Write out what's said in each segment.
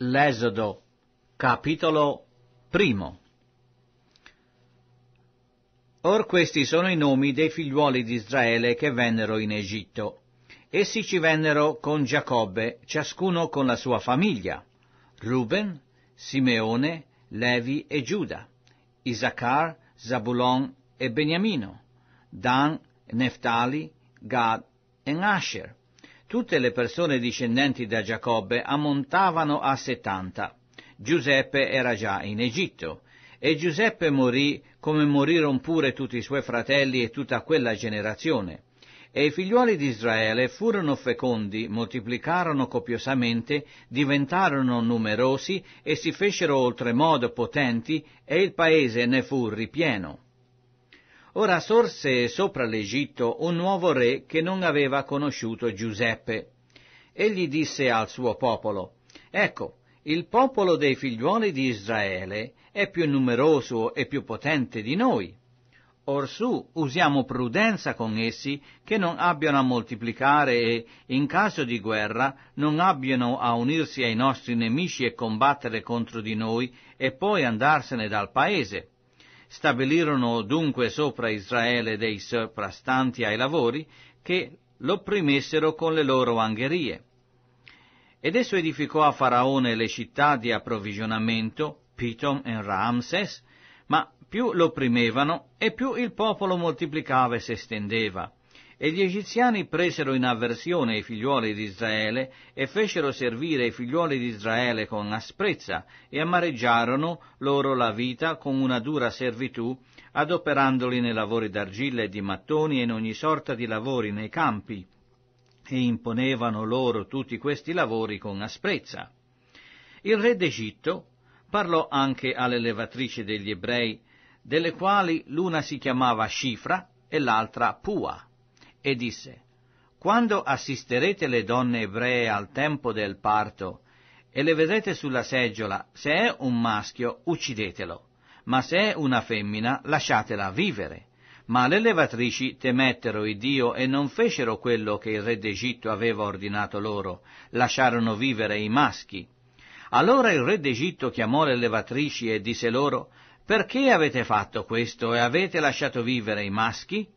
L'Esodo, capitolo primo. Or questi sono i nomi dei figliuoli di Israele che vennero in Egitto. Essi ci vennero con Giacobbe, ciascuno con la sua famiglia, Ruben, Simeone, Levi e Giuda, Isaacar, Zabulon e Beniamino, Dan, Neftali, Gad e Asher, Tutte le persone discendenti da Giacobbe ammontavano a settanta. Giuseppe era già in Egitto e Giuseppe morì come morirono pure tutti i suoi fratelli e tutta quella generazione. E i figliuoli di Israele furono fecondi, moltiplicarono copiosamente, diventarono numerosi e si fecero oltremodo potenti e il paese ne fu ripieno. Ora sorse sopra l'Egitto un nuovo re che non aveva conosciuto Giuseppe. Egli disse al suo popolo, Ecco, il popolo dei figliuoli di Israele è più numeroso e più potente di noi. Orsù usiamo prudenza con essi che non abbiano a moltiplicare e, in caso di guerra, non abbiano a unirsi ai nostri nemici e combattere contro di noi e poi andarsene dal paese. Stabilirono dunque sopra Israele dei soprastanti ai lavori che l'opprimessero con le loro angherie. Ed esso edificò a Faraone le città di approvvigionamento, Pitom e Ramses, ma più l'opprimevano e più il popolo moltiplicava e si estendeva. E gli egiziani presero in avversione i figliuoli di Israele e fecero servire i figliuoli di Israele con asprezza e amareggiarono loro la vita con una dura servitù, adoperandoli nei lavori d'argilla e di mattoni e in ogni sorta di lavori nei campi, e imponevano loro tutti questi lavori con asprezza. Il re d'Egitto parlò anche alle levatrici degli ebrei, delle quali l'una si chiamava Shifra e l'altra Pua e disse, Quando assisterete le donne ebree al tempo del parto e le vedrete sulla seggiola, se è un maschio uccidetelo, ma se è una femmina lasciatela vivere. Ma le levatrici temettero il Dio e non fecero quello che il re d'Egitto aveva ordinato loro, lasciarono vivere i maschi. Allora il re d'Egitto chiamò le levatrici e disse loro, Perché avete fatto questo e avete lasciato vivere i maschi?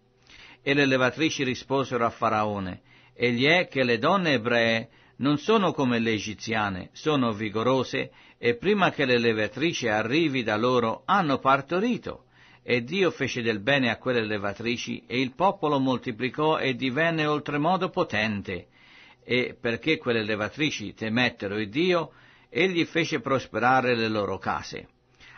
E le levatrici risposero a Faraone, egli è che le donne ebree non sono come le egiziane, sono vigorose e prima che le levatrici arrivi da loro hanno partorito. E Dio fece del bene a quelle levatrici e il popolo moltiplicò e divenne oltremodo potente. E perché quelle levatrici temettero il Dio, egli fece prosperare le loro case.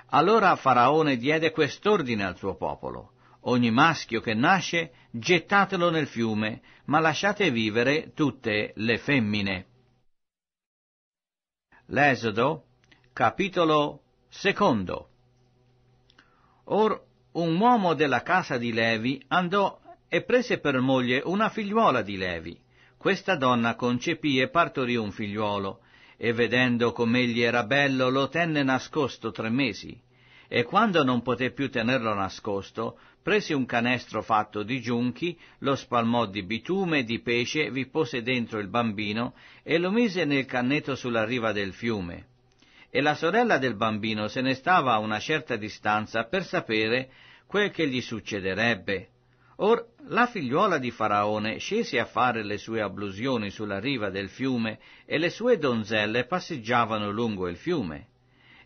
Allora Faraone diede quest'ordine al suo popolo. Ogni maschio che nasce gettatelo nel fiume, ma lasciate vivere tutte le femmine. L'esodo, capitolo secondo. Or un uomo della casa di Levi andò e prese per moglie una figliuola di Levi. Questa donna concepì e partorì un figliuolo, e vedendo com'egli era bello lo tenne nascosto tre mesi. E quando non poté più tenerlo nascosto, prese un canestro fatto di giunchi, lo spalmò di bitume e di pesce, vi pose dentro il bambino e lo mise nel canneto sulla riva del fiume. E la sorella del bambino se ne stava a una certa distanza per sapere quel che gli succederebbe. Or la figliuola di Faraone scese a fare le sue ablusioni sulla riva del fiume e le sue donzelle passeggiavano lungo il fiume.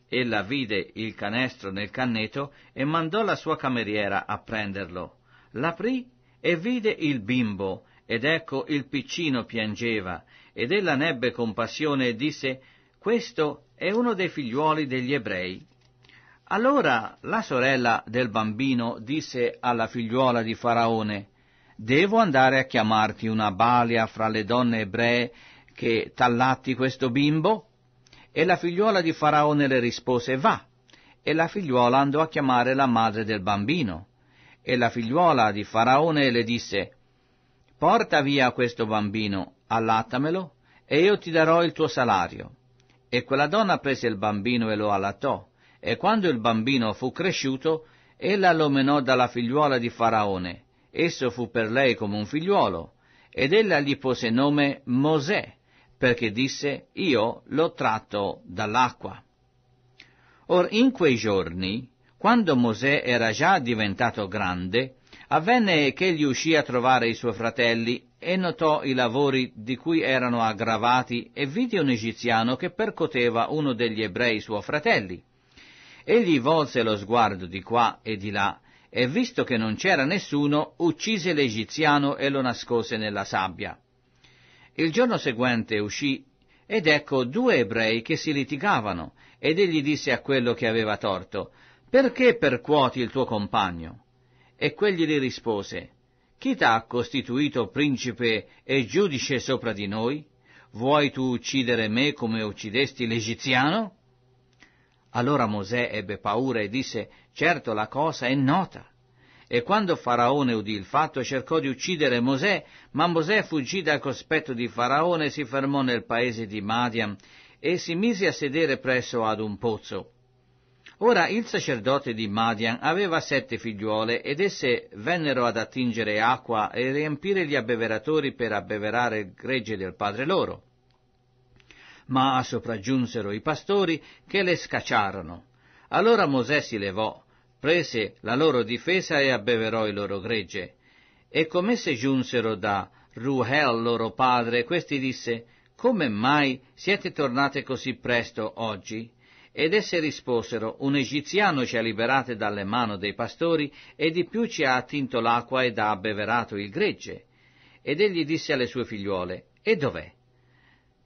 Ella vide il canestro nel canneto e mandò la sua cameriera a prenderlo. L'aprì e vide il bimbo, ed ecco il piccino piangeva, ed ella n'ebbe compassione e disse, questo è uno dei figliuoli degli ebrei. Allora la sorella del bambino disse alla figliuola di Faraone, devo andare a chiamarti una balia fra le donne ebree che tallatti questo bimbo? E la figliuola di Faraone le rispose va. E la figliuola andò a chiamare la madre del bambino. E la figliuola di Faraone le disse Porta via questo bambino, allattamelo, e io ti darò il tuo salario. E quella donna prese il bambino e lo allattò, e quando il bambino fu cresciuto, ella lo menò dalla figliuola di Faraone. Esso fu per lei come un figliuolo, ed ella gli pose nome Mosè, perché disse io l'ho tratto dall'acqua. Or in quei giorni, quando Mosè era già diventato grande, avvenne che gli uscì a trovare i suoi fratelli e notò i lavori di cui erano aggravati e vide un egiziano che percoteva uno degli ebrei suoi fratelli. Egli volse lo sguardo di qua e di là e visto che non c'era nessuno, uccise l'egiziano e lo nascose nella sabbia. Il giorno seguente uscì ed ecco due ebrei che si litigavano, ed egli disse a quello che aveva torto, Perché percuoti il tuo compagno? E quegli gli rispose, Chi t'ha costituito principe e giudice sopra di noi? Vuoi tu uccidere me come uccidesti l'egiziano? Allora Mosè ebbe paura e disse, Certo la cosa è nota e quando Faraone udì il fatto cercò di uccidere Mosè, ma Mosè fuggì dal cospetto di Faraone e si fermò nel paese di Madian e si mise a sedere presso ad un pozzo. Ora il sacerdote di Madian aveva sette figliuole ed esse vennero ad attingere acqua e riempire gli abbeveratori per abbeverare il gregge del padre loro. Ma sopraggiunsero i pastori che le scacciarono. Allora Mosè si levò, prese la loro difesa e abbeverò il loro gregge. E come se giunsero da Ruhel loro padre, questi disse, come mai siete tornate così presto oggi? Ed esse risposero, un egiziano ci ha liberate dalle mani dei pastori e di più ci ha attinto l'acqua ed ha abbeverato il gregge. Ed egli disse alle sue figliuole, e dov'è?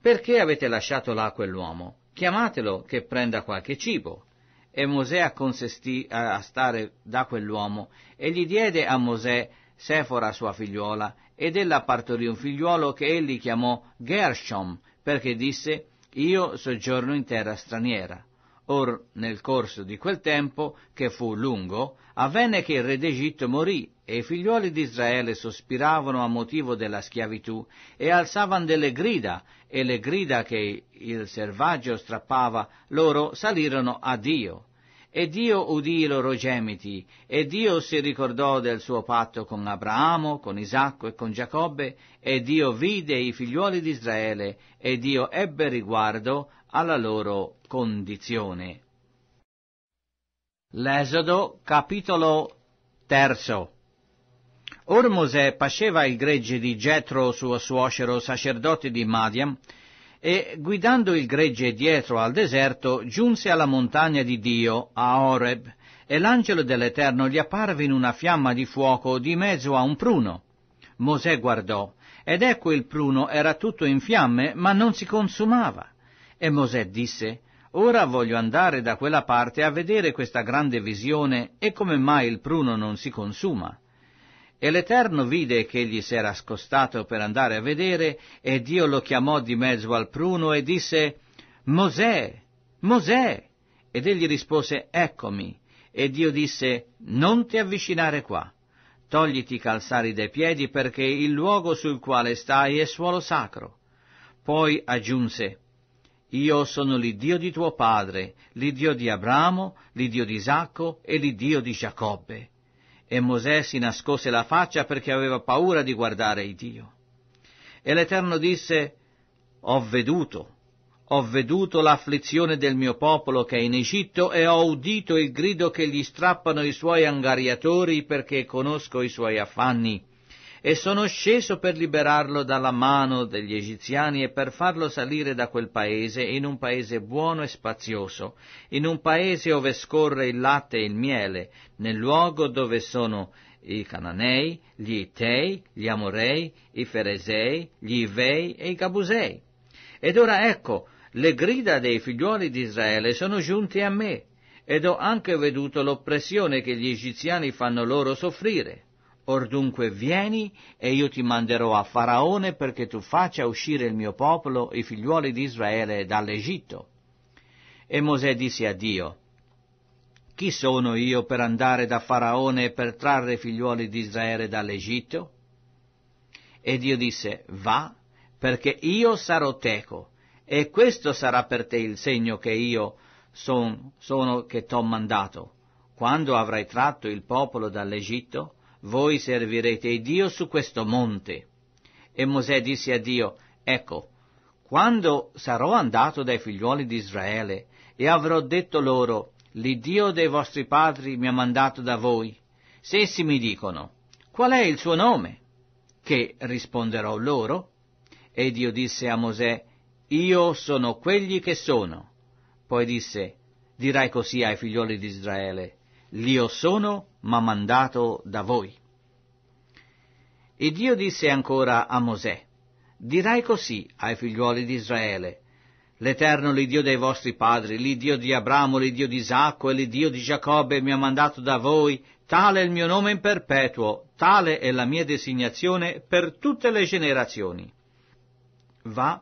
Perché avete lasciato là quell'uomo? Chiamatelo che prenda qualche cibo. E Mosè acconsestì a stare da quell'uomo e gli diede a Mosè Sefora sua figliuola ed ella partorì un figliuolo che egli chiamò Gershom perché disse io soggiorno in terra straniera. Or nel corso di quel tempo, che fu lungo, Avvenne che il re d'Egitto morì e i figliuoli di Israele sospiravano a motivo della schiavitù e alzavano delle grida e le grida che il servaggio strappava loro salirono a Dio. E Dio udì i loro gemiti, e Dio si ricordò del suo patto con Abramo, con Isacco e con Giacobbe, e Dio vide i figliuoli di Israele, e Dio ebbe riguardo alla loro condizione. L'esodo, capitolo terzo. Or Mosè pasceva il gregge di Getro, suo suocero, sacerdote di Madiam, e guidando il gregge dietro al deserto, giunse alla montagna di Dio, a Horeb, e l'angelo dell'Eterno gli apparve in una fiamma di fuoco di mezzo a un pruno. Mosè guardò, ed ecco il pruno era tutto in fiamme, ma non si consumava. E Mosè disse, Ora voglio andare da quella parte a vedere questa grande visione e come mai il pruno non si consuma. E l'Eterno vide che egli si era scostato per andare a vedere, e Dio lo chiamò di mezzo al pruno e disse, Mosè, Mosè! Ed egli rispose, Eccomi. E Dio disse, Non ti avvicinare qua. Togliti i calzari dai piedi perché il luogo sul quale stai è suolo sacro. Poi aggiunse, io sono l'Iddio di tuo padre, l'Iddio di Abramo, l'Iddio di Isacco e l'Iddio di Giacobbe. E Mosè si nascose la faccia perché aveva paura di guardare il Dio. E l'Eterno disse, Ho veduto, ho veduto l'afflizione del mio popolo che è in Egitto e ho udito il grido che gli strappano i suoi angariatori perché conosco i suoi affanni e sono sceso per liberarlo dalla mano degli egiziani e per farlo salire da quel paese in un paese buono e spazioso, in un paese dove scorre il latte e il miele, nel luogo dove sono i Cananei, gli Itei, gli Amorei, i Feresei, gli Ivei e i Gabusei. Ed ora ecco, le grida dei figlioli di Israele sono giunte a me, ed ho anche veduto l'oppressione che gli egiziani fanno loro soffrire. Or dunque vieni e io ti manderò a Faraone perché tu faccia uscire il mio popolo, i figliuoli di Israele, dall'Egitto. E Mosè disse a Dio, Chi sono io per andare da Faraone e per trarre i figliuoli di Israele dall'Egitto? E Dio disse, Va, perché io sarò teco, e questo sarà per te il segno che io son, sono che t'ho mandato. Quando avrai tratto il popolo dall'Egitto, voi servirete Dio su questo monte. E Mosè disse a Dio, ecco, quando sarò andato dai figliuoli di Israele e avrò detto loro, l'Iddio dei vostri padri mi ha mandato da voi, se essi mi dicono, qual è il suo nome? Che risponderò loro? E Dio disse a Mosè, io sono quelli che sono. Poi disse, dirai così ai figlioli di Israele, l'Io sono m'ha mandato da voi. E Dio disse ancora a Mosè, dirai così ai figliuoli di Israele, l'Eterno, l'Iddio dei vostri padri, l'Iddio di Abramo, l'Iddio di Isacco e l'Iddio di Giacobbe mi ha mandato da voi, tale è il mio nome in perpetuo, tale è la mia designazione per tutte le generazioni. Va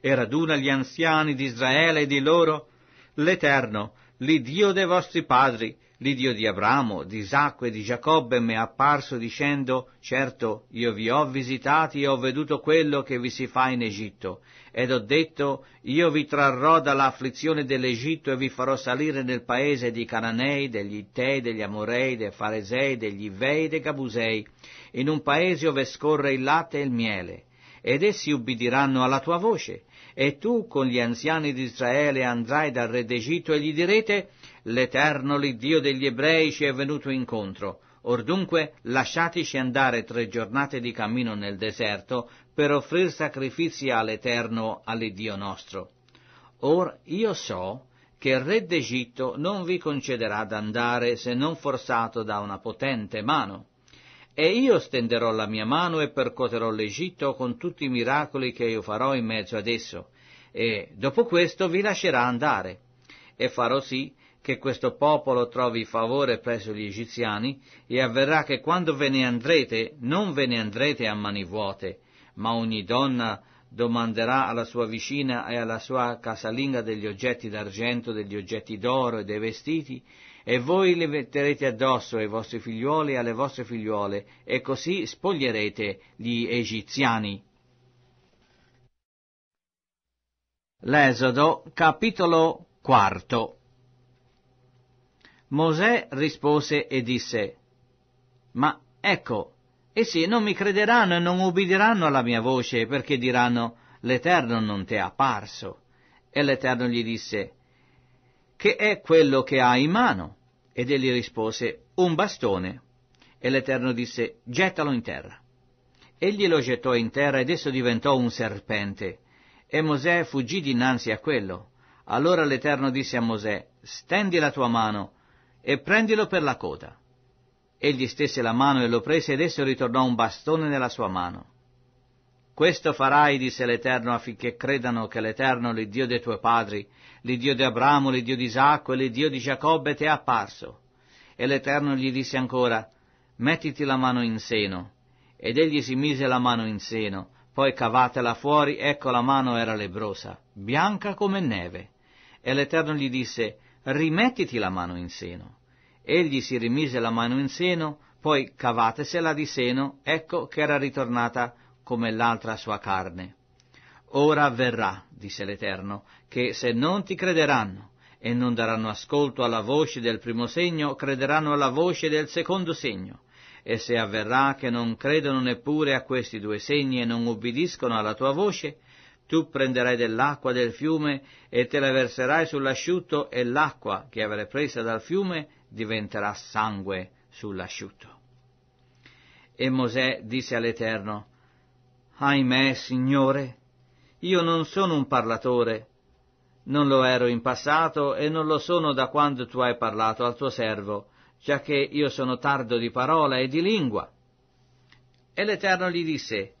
e raduna gli anziani di Israele e di loro, l'Eterno, l'Idio dei vostri padri, L'Idio di Abramo, di Isacco e di Giacobbe mi è apparso dicendo, certo, io vi ho visitati e ho veduto quello che vi si fa in Egitto, ed ho detto, io vi trarrò dall'afflizione dell'Egitto e vi farò salire nel paese dei Cananei, degli Ittei, degli Amorei, dei Faresei, degli Ivei, dei Gabusei, in un paese dove scorre il latte e il miele. Ed essi ubbidiranno alla tua voce, e tu con gli anziani di Israele andrai dal re d'Egitto e gli direte, l'Eterno l'Iddio degli ebrei ci è venuto incontro. Or dunque lasciateci andare tre giornate di cammino nel deserto per offrir sacrifici all'Eterno, all'Iddio nostro. Or io so che il re d'Egitto non vi concederà d'andare se non forzato da una potente mano. E io stenderò la mia mano e percuoterò l'Egitto con tutti i miracoli che io farò in mezzo ad esso, e dopo questo vi lascerà andare. E farò sì che questo popolo trovi favore presso gli egiziani, e avverrà che quando ve ne andrete, non ve ne andrete a mani vuote, ma ogni donna domanderà alla sua vicina e alla sua casalinga degli oggetti d'argento, degli oggetti d'oro e dei vestiti, e voi li metterete addosso ai vostri figliuoli e alle vostre figliuole, e così spoglierete gli egiziani. L'esodo, capitolo quarto. Mosè rispose e disse, Ma ecco, essi non mi crederanno e non ubbidiranno alla mia voce, perché diranno, l'Eterno non ti è apparso. E l'Eterno gli disse, Che è quello che hai in mano? Ed egli rispose, Un bastone. E l'Eterno disse, Gettalo in terra. Egli lo gettò in terra ed esso diventò un serpente. E Mosè fuggì dinanzi a quello. Allora l'Eterno disse a Mosè, Stendi la tua mano e prendilo per la coda. Egli stese la mano e lo prese ed esso ritornò un bastone nella sua mano. Questo farai, disse l'Eterno, affinché credano che l'Eterno, l'Iddio dei tuoi padri, l'Iddio di Abramo, l'Iddio di Isacco e l'Iddio di Giacobbe ti è apparso. E l'Eterno gli disse ancora, mettiti la mano in seno. Ed egli si mise la mano in seno, poi cavatela fuori, ecco la mano era lebrosa, bianca come neve. E l'Eterno gli disse, rimettiti la mano in seno. Egli si rimise la mano in seno, poi cavatesela di seno, ecco che era ritornata come l'altra sua carne. Ora avverrà, disse l'Eterno, che se non ti crederanno e non daranno ascolto alla voce del primo segno, crederanno alla voce del secondo segno. E se avverrà che non credono neppure a questi due segni e non ubbidiscono alla tua voce, tu prenderai dell'acqua del fiume e te la verserai sull'asciutto e l'acqua che avrai presa dal fiume diventerà sangue sull'asciutto. E Mosè disse all'Eterno, Ahimè, Signore, io non sono un parlatore, non lo ero in passato e non lo sono da quando tu hai parlato al tuo servo, già che io sono tardo di parola e di lingua. E l'Eterno gli disse,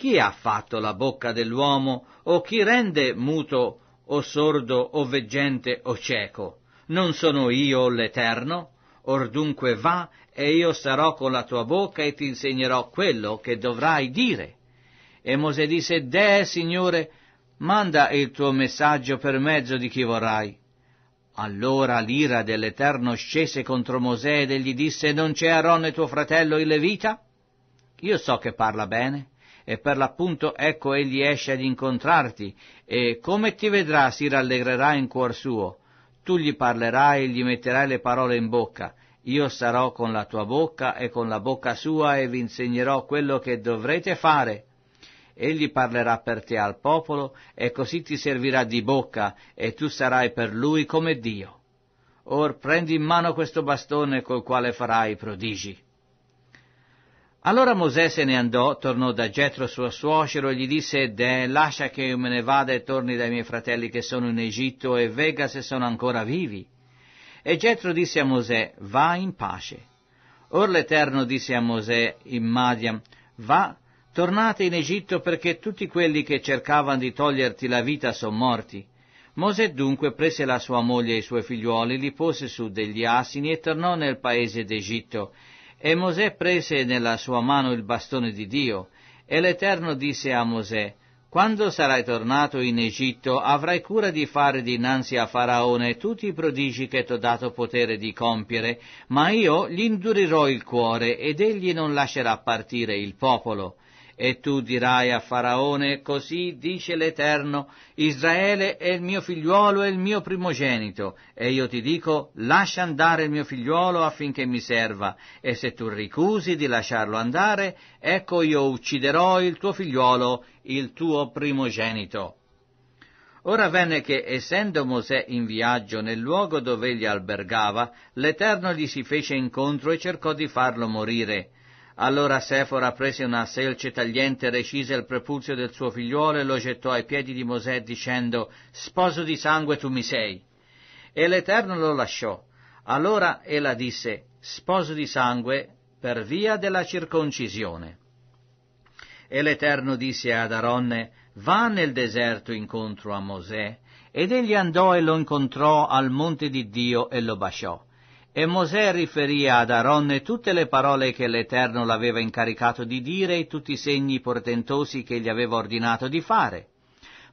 chi ha fatto la bocca dell'uomo o chi rende muto o sordo o veggente o cieco? Non sono io l'Eterno? Or dunque va e io sarò con la tua bocca e ti insegnerò quello che dovrai dire. E Mosè disse, Deh, Signore, manda il tuo messaggio per mezzo di chi vorrai. Allora l'ira dell'Eterno scese contro Mosè ed egli disse, Non c'è Aaron e tuo fratello il Levita? Io so che parla bene, e per l'appunto ecco egli esce ad incontrarti, e come ti vedrà si rallegrerà in cuor suo. Tu gli parlerai e gli metterai le parole in bocca. Io sarò con la tua bocca e con la bocca sua e vi insegnerò quello che dovrete fare. Egli parlerà per te al popolo e così ti servirà di bocca e tu sarai per lui come Dio. Or prendi in mano questo bastone col quale farai i prodigi. Allora Mosè se ne andò, tornò da Getro suo suocero e gli disse, Deh, lascia che io me ne vada e torni dai miei fratelli che sono in Egitto e vega se sono ancora vivi. E Getro disse a Mosè, va in pace. Or l'Eterno disse a Mosè in Madiam, va, tornate in Egitto perché tutti quelli che cercavano di toglierti la vita sono morti. Mosè dunque prese la sua moglie e i suoi figliuoli, li pose su degli asini e tornò nel paese d'Egitto e Mosè prese nella sua mano il bastone di Dio, e l'Eterno disse a Mosè, quando sarai tornato in Egitto avrai cura di fare dinanzi a Faraone tutti i prodigi che t'ho dato potere di compiere, ma io gli indurirò il cuore ed egli non lascerà partire il popolo. E tu dirai a Faraone, così dice l'Eterno, Israele è il mio figliuolo e il mio primogenito, e io ti dico, lascia andare il mio figliuolo affinché mi serva, e se tu ricusi di lasciarlo andare, ecco io ucciderò il tuo figliuolo, il tuo primogenito. Ora venne che, essendo Mosè in viaggio nel luogo dove egli albergava, l'Eterno gli si fece incontro e cercò di farlo morire. Allora Sefora prese una selce tagliente, recise il prepuzio del suo figliuolo e lo gettò ai piedi di Mosè dicendo, Sposo di sangue tu mi sei. E l'Eterno lo lasciò. Allora ella disse, Sposo di sangue per via della circoncisione. E l'Eterno disse ad Aronne, Va nel deserto incontro a Mosè. Ed egli andò e lo incontrò al monte di Dio e lo baciò. E Mosè riferì ad Aronne tutte le parole che l'Eterno l'aveva incaricato di dire e tutti i segni portentosi che gli aveva ordinato di fare.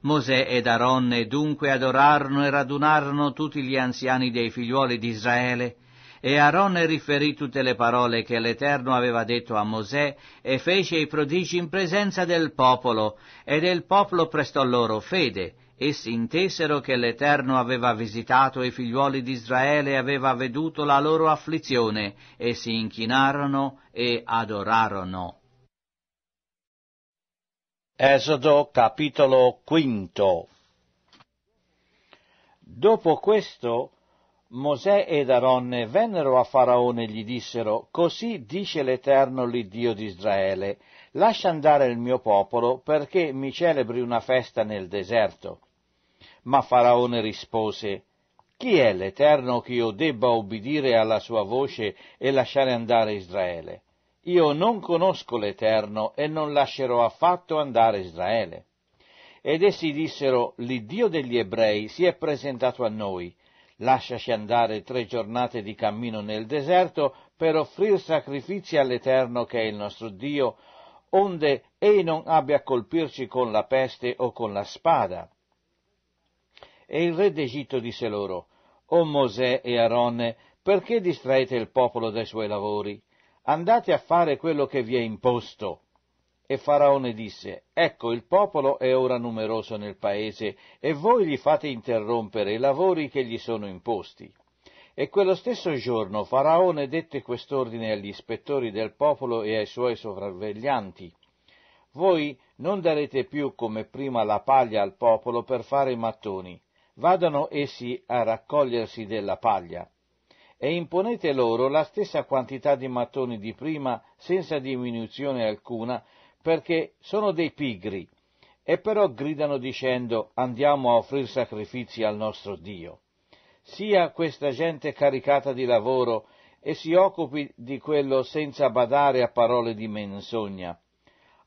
Mosè ed Aronne dunque adorarono e radunarono tutti gli anziani dei figliuoli di Israele, e Aronne riferì tutte le parole che l'Eterno aveva detto a Mosè e fece i prodigi in presenza del popolo, ed il popolo prestò loro fede, essi intesero che l'Eterno aveva visitato i figliuoli di Israele e aveva veduto la loro afflizione, e si inchinarono e adorarono. Esodo capitolo quinto Dopo questo Mosè ed Aronne vennero a Faraone e gli dissero, Così dice l'Eterno l'Iddio di Israele, lascia andare il mio popolo perché mi celebri una festa nel deserto ma Faraone rispose, Chi è l'Eterno che io debba obbedire alla sua voce e lasciare andare Israele? Io non conosco l'Eterno e non lascerò affatto andare Israele. Ed essi dissero, l'Iddio degli ebrei si è presentato a noi, lasciaci andare tre giornate di cammino nel deserto per offrir sacrifici all'Eterno che è il nostro Dio, onde ei non abbia a colpirci con la peste o con la spada, e il re d'Egitto disse loro, O Mosè e Aaronne, perché distraete il popolo dai suoi lavori? Andate a fare quello che vi è imposto. E Faraone disse, Ecco, il popolo è ora numeroso nel paese, e voi gli fate interrompere i lavori che gli sono imposti. E quello stesso giorno Faraone dette quest'ordine agli ispettori del popolo e ai suoi sovravveglianti. Voi non darete più come prima la paglia al popolo per fare i mattoni, vadano essi a raccogliersi della paglia, e imponete loro la stessa quantità di mattoni di prima senza diminuzione alcuna, perché sono dei pigri, e però gridano dicendo andiamo a offrir sacrifici al nostro Dio. Sia questa gente caricata di lavoro e si occupi di quello senza badare a parole di menzogna,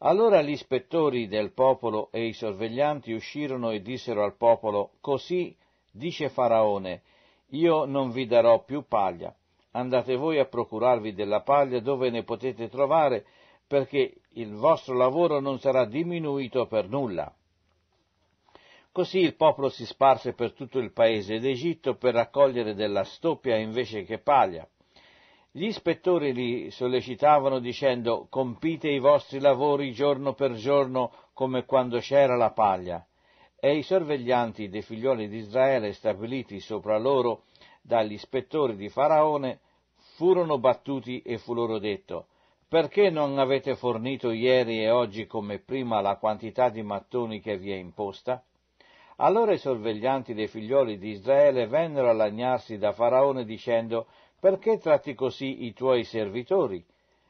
allora gli ispettori del popolo e i sorveglianti uscirono e dissero al popolo, Così dice Faraone, io non vi darò più paglia, andate voi a procurarvi della paglia dove ne potete trovare, perché il vostro lavoro non sarà diminuito per nulla. Così il popolo si sparse per tutto il paese d'Egitto per raccogliere della stoppia invece che paglia, gli ispettori li sollecitavano dicendo compite i vostri lavori giorno per giorno come quando c'era la paglia. E i sorveglianti dei figlioli di Israele stabiliti sopra loro dagli ispettori di Faraone furono battuti e fu loro detto perché non avete fornito ieri e oggi come prima la quantità di mattoni che vi è imposta? Allora i sorveglianti dei figlioli di Israele vennero a lagnarsi da Faraone dicendo perché tratti così i tuoi servitori?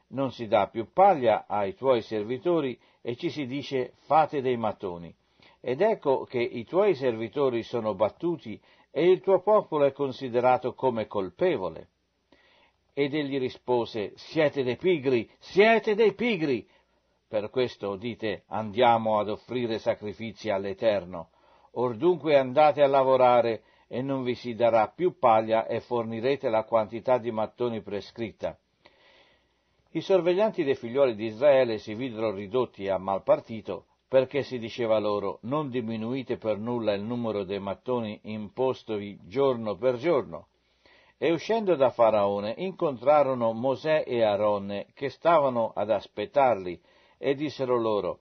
Non si dà più paglia ai tuoi servitori e ci si dice fate dei mattoni. Ed ecco che i tuoi servitori sono battuti e il tuo popolo è considerato come colpevole. Ed egli rispose, siete dei pigri, siete dei pigri. Per questo dite, andiamo ad offrire sacrifici all'Eterno. Or dunque andate a lavorare, e non vi si darà più paglia e fornirete la quantità di mattoni prescritta. I sorveglianti dei figlioli di Israele si videro ridotti a mal partito, perché si diceva loro non diminuite per nulla il numero dei mattoni impostovi giorno per giorno. E uscendo da Faraone incontrarono Mosè e Aronne che stavano ad aspettarli e dissero loro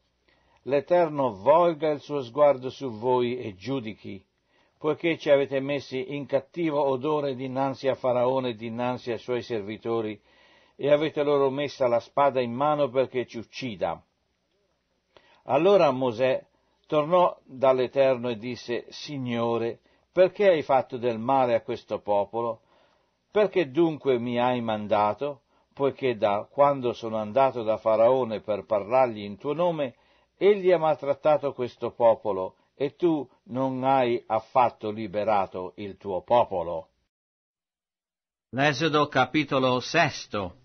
L'Eterno volga il suo sguardo su voi e giudichi, poiché ci avete messi in cattivo odore dinanzi a Faraone e dinanzi ai suoi servitori, e avete loro messa la spada in mano perché ci uccida. Allora Mosè tornò dall'Eterno e disse, Signore, perché hai fatto del male a questo popolo? Perché dunque mi hai mandato? Poiché da quando sono andato da Faraone per parlargli in tuo nome, egli ha maltrattato questo popolo, e tu non hai affatto liberato il tuo popolo. L'esodo capitolo sesto.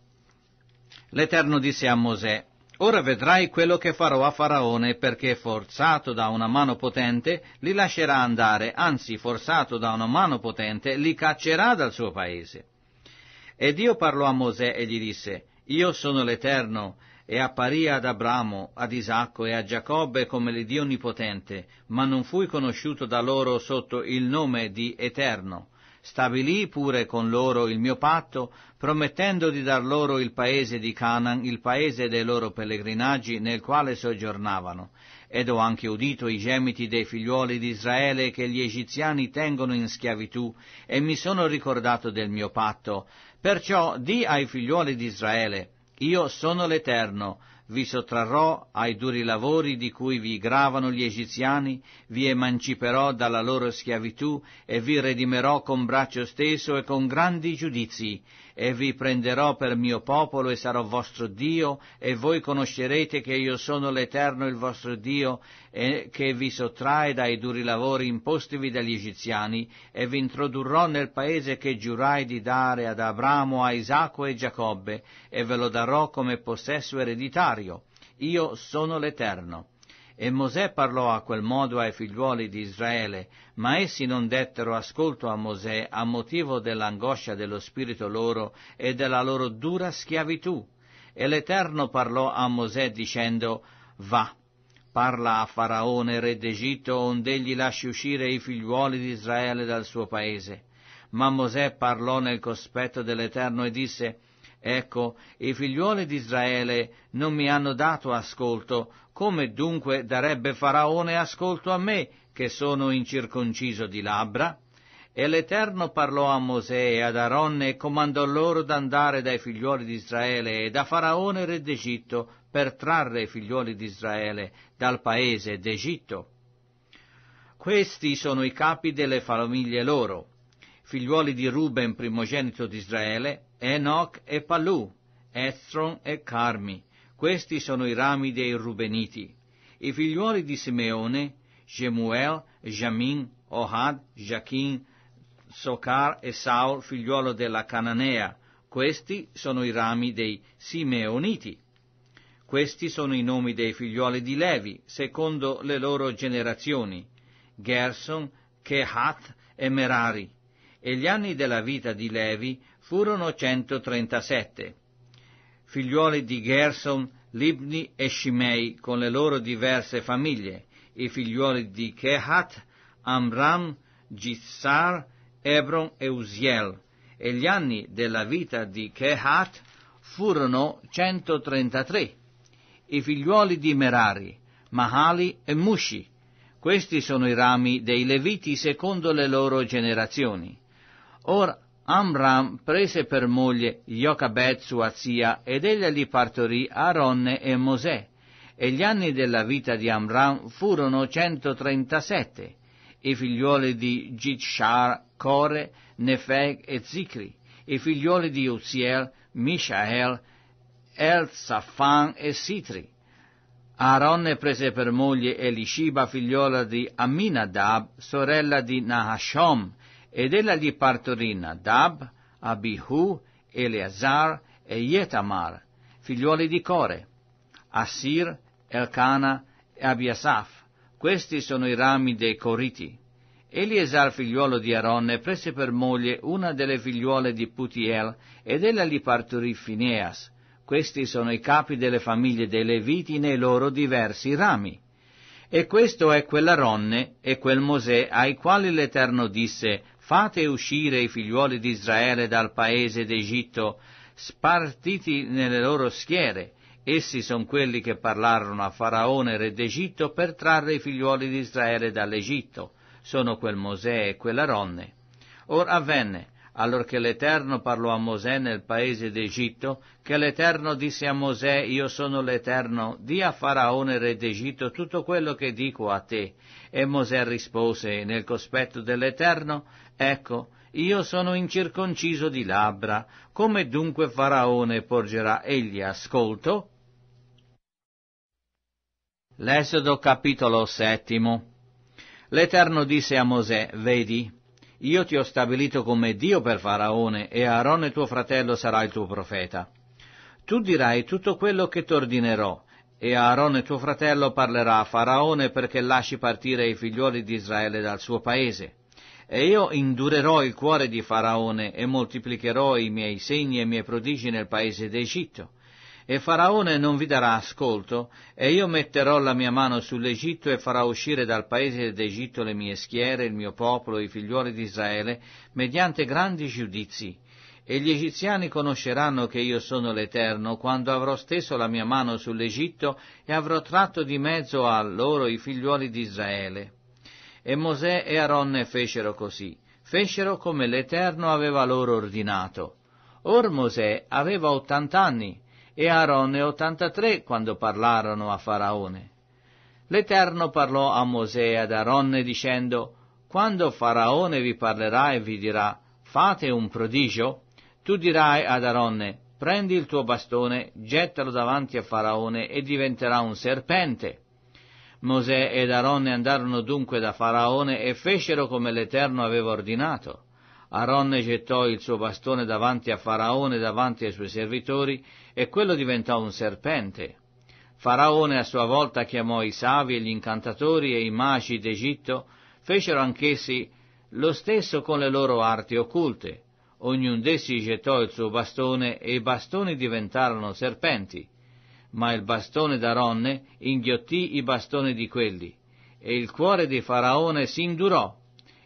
L'Eterno disse a Mosè, Ora vedrai quello che farò a Faraone perché forzato da una mano potente li lascerà andare, anzi forzato da una mano potente li caccerà dal suo paese. E Dio parlò a Mosè e gli disse, Io sono l'Eterno e apparì ad Abramo, ad Isacco e a Giacobbe come l'Iddio Onnipotente, ma non fui conosciuto da loro sotto il nome di Eterno. Stabilì pure con loro il mio patto, promettendo di dar loro il paese di Canaan, il paese dei loro pellegrinaggi nel quale soggiornavano. Ed ho anche udito i gemiti dei figliuoli di Israele che gli egiziani tengono in schiavitù, e mi sono ricordato del mio patto. Perciò di ai figliuoli di Israele, io sono l'Eterno, vi sottrarrò ai duri lavori di cui vi gravano gli egiziani, vi emanciperò dalla loro schiavitù e vi redimerò con braccio steso e con grandi giudizi e vi prenderò per mio popolo e sarò vostro Dio, e voi conoscerete che io sono l'Eterno il vostro Dio, e che vi sottrae dai duri lavori impostivi dagli egiziani, e vi introdurrò nel paese che giurai di dare ad Abramo, a Isacco e Giacobbe, e ve lo darò come possesso ereditario. Io sono l'Eterno. E Mosè parlò a quel modo ai figliuoli di Israele, ma essi non dettero ascolto a Mosè a motivo dell'angoscia dello spirito loro e della loro dura schiavitù. E l'Eterno parlò a Mosè dicendo, Va, parla a Faraone, re d'Egitto, ond'egli lasci uscire i figliuoli di Israele dal suo paese. Ma Mosè parlò nel cospetto dell'Eterno e disse, Ecco, i figliuoli di Israele non mi hanno dato ascolto, come dunque darebbe Faraone ascolto a me, che sono incirconciso di labbra? E l'Eterno parlò a Mosè e ad Aronne e comandò loro d'andare dai figliuoli di Israele e da Faraone re d'Egitto per trarre i figliuoli di Israele dal paese d'Egitto. Questi sono i capi delle famiglie loro, figliuoli di Ruben primogenito di Israele, Enoch e Palù, Estron e Carmi. Questi sono i rami dei Rubeniti. I figliuoli di Simeone, Gemuel, Jamin, Ohad, Jachin, Socar e Saul, figliuolo della Cananea. Questi sono i rami dei Simeoniti. Questi sono i nomi dei figliuoli di Levi, secondo le loro generazioni, Gerson, Kehath e Merari. E gli anni della vita di Levi furono 137, figliuoli di Gersom, Libni e Shimei con le loro diverse famiglie, i figliuoli di Kehat, Amram, Gizzar, Ebron e Uziel, e gli anni della vita di Kehat furono 133. I figliuoli di Merari, Mahali e Mushi. Questi sono i rami dei Leviti secondo le loro generazioni. Ora Amram prese per moglie Jochabed sua zia ed ella gli partorì Aronne e Mosè. E gli anni della vita di Amram furono 137. I figliuoli di Gitshar, Core, Nefeg e Zicri. I figliuoli di Uziel, Mishael, El, Safan e Sitri. Aaronne prese per moglie Elishiba, figliola di Amminadab, sorella di Nahashom, ed ella gli partorì Nadab, Abihu, Eleazar e Yetamar, figliuoli di Core, Assir, Elcana e Abiasaf. Questi sono i rami dei Coriti. Eliezer, figliuolo di Aronne, prese per moglie una delle figliuole di Putiel, ed ella gli partorì Fineas. Questi sono i capi delle famiglie dei Leviti nei loro diversi rami. E questo è quell'Aronne e quel Mosè ai quali l'Eterno disse, Fate uscire i figliuoli di Israele dal paese d'Egitto, spartiti nelle loro schiere. Essi sono quelli che parlarono a Faraone, re d'Egitto, per trarre i figliuoli di Israele dall'Egitto. Sono quel Mosè e quella Ronne. Ora avvenne, allorché l'Eterno parlò a Mosè nel paese d'Egitto, che l'Eterno disse a Mosè, io sono l'Eterno, di a Faraone re d'Egitto tutto quello che dico a te. E Mosè rispose, nel cospetto dell'Eterno, Ecco, io sono incirconciso di labbra, come dunque Faraone porgerà egli ascolto? L'esodo capitolo settimo L'Eterno disse a Mosè, vedi, io ti ho stabilito come Dio per Faraone e Aarone tuo fratello sarà il tuo profeta. Tu dirai tutto quello che t'ordinerò e Aarone tuo fratello parlerà a Faraone perché lasci partire i figlioli di Israele dal suo paese. E io indurerò il cuore di Faraone e moltiplicherò i miei segni e i miei prodigi nel paese d'Egitto. E Faraone non vi darà ascolto, e io metterò la mia mano sull'Egitto e farò uscire dal paese d'Egitto le mie schiere, il mio popolo, i figliuoli di Israele, mediante grandi giudizi. E gli egiziani conosceranno che io sono l'Eterno quando avrò steso la mia mano sull'Egitto e avrò tratto di mezzo a loro i figliuoli di Israele. E Mosè e Aronne fecero così, fecero come l'Eterno aveva loro ordinato. Or Mosè aveva ottant'anni e Aronne ottantatré quando parlarono a Faraone. L'Eterno parlò a Mosè e ad Aronne dicendo, Quando Faraone vi parlerà e vi dirà, fate un prodigio, tu dirai ad Aronne, prendi il tuo bastone, gettalo davanti a Faraone e diventerà un serpente. Mosè ed Aronne andarono dunque da Faraone e fecero come l'Eterno aveva ordinato. Aronne gettò il suo bastone davanti a Faraone, davanti ai suoi servitori, e quello diventò un serpente. Faraone a sua volta chiamò i savi e gli incantatori e i magi d'Egitto, fecero anch'essi lo stesso con le loro arti occulte. Ognun d'essi gettò il suo bastone e i bastoni diventarono serpenti ma il bastone d'Aronne inghiottì i bastoni di quelli, e il cuore di Faraone si indurò,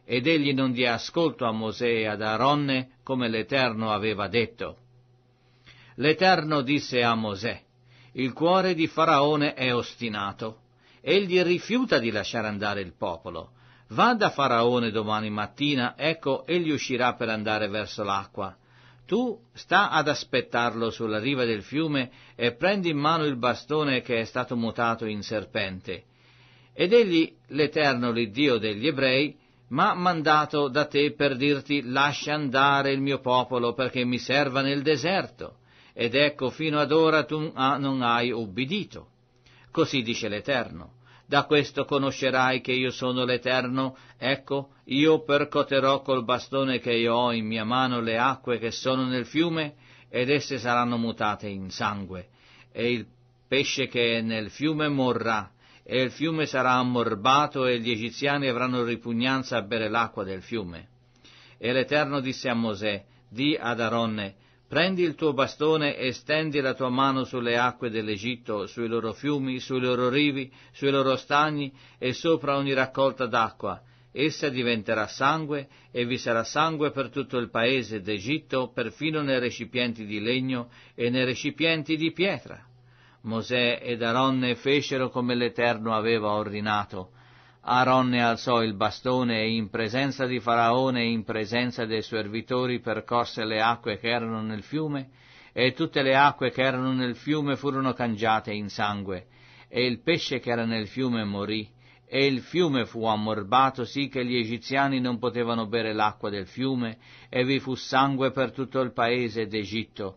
ed egli non diè ascolto a Mosè e ad Aronne come l'Eterno aveva detto. L'Eterno disse a Mosè, il cuore di Faraone è ostinato, egli rifiuta di lasciare andare il popolo. Va da Faraone domani mattina, ecco, egli uscirà per andare verso l'acqua, tu sta ad aspettarlo sulla riva del fiume e prendi in mano il bastone che è stato mutato in serpente. Ed egli, l'Eterno, l'Iddio degli ebrei, m'ha mandato da te per dirti lascia andare il mio popolo perché mi serva nel deserto. Ed ecco fino ad ora tu ah, non hai ubbidito. Così dice l'Eterno. Da questo conoscerai che io sono l'Eterno. Ecco, io percoterò col bastone che io ho in mia mano le acque che sono nel fiume, ed esse saranno mutate in sangue. E il pesce che è nel fiume morrà, e il fiume sarà ammorbato, e gli egiziani avranno ripugnanza a bere l'acqua del fiume. E l'Eterno disse a Mosè, di ad Aronne, Prendi il tuo bastone e stendi la tua mano sulle acque dell'Egitto, sui loro fiumi, sui loro rivi, sui loro stagni e sopra ogni raccolta d'acqua. Essa diventerà sangue e vi sarà sangue per tutto il paese d'Egitto, perfino nei recipienti di legno e nei recipienti di pietra. Mosè ed Aronne fecero come l'Eterno aveva ordinato Aronne alzò il bastone e in presenza di Faraone e in presenza dei servitori percosse le acque che erano nel fiume, e tutte le acque che erano nel fiume furono cangiate in sangue, e il pesce che era nel fiume morì, e il fiume fu ammorbato sì che gli egiziani non potevano bere l'acqua del fiume, e vi fu sangue per tutto il paese d'Egitto.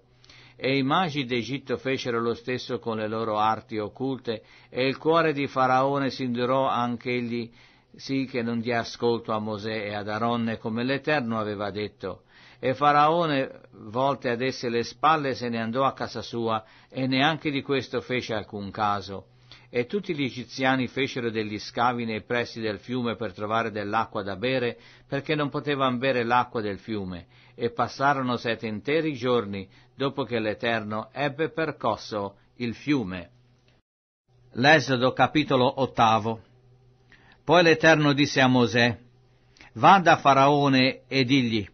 E i magi d'Egitto fecero lo stesso con le loro arti occulte, e il cuore di Faraone s'indurò anch'egli, sì che non dia ascolto a Mosè e ad Aronne come l'Eterno aveva detto. E Faraone, volte ad esse le spalle, se ne andò a casa sua, e neanche di questo fece alcun caso. E tutti gli egiziani fecero degli scavi nei pressi del fiume per trovare dell'acqua da bere, perché non potevano bere l'acqua del fiume, e passarono sette interi giorni dopo che l'Eterno ebbe percosso il fiume. L'esodo capitolo ottavo. Poi l'Eterno disse a Mosè, va da Faraone e digli,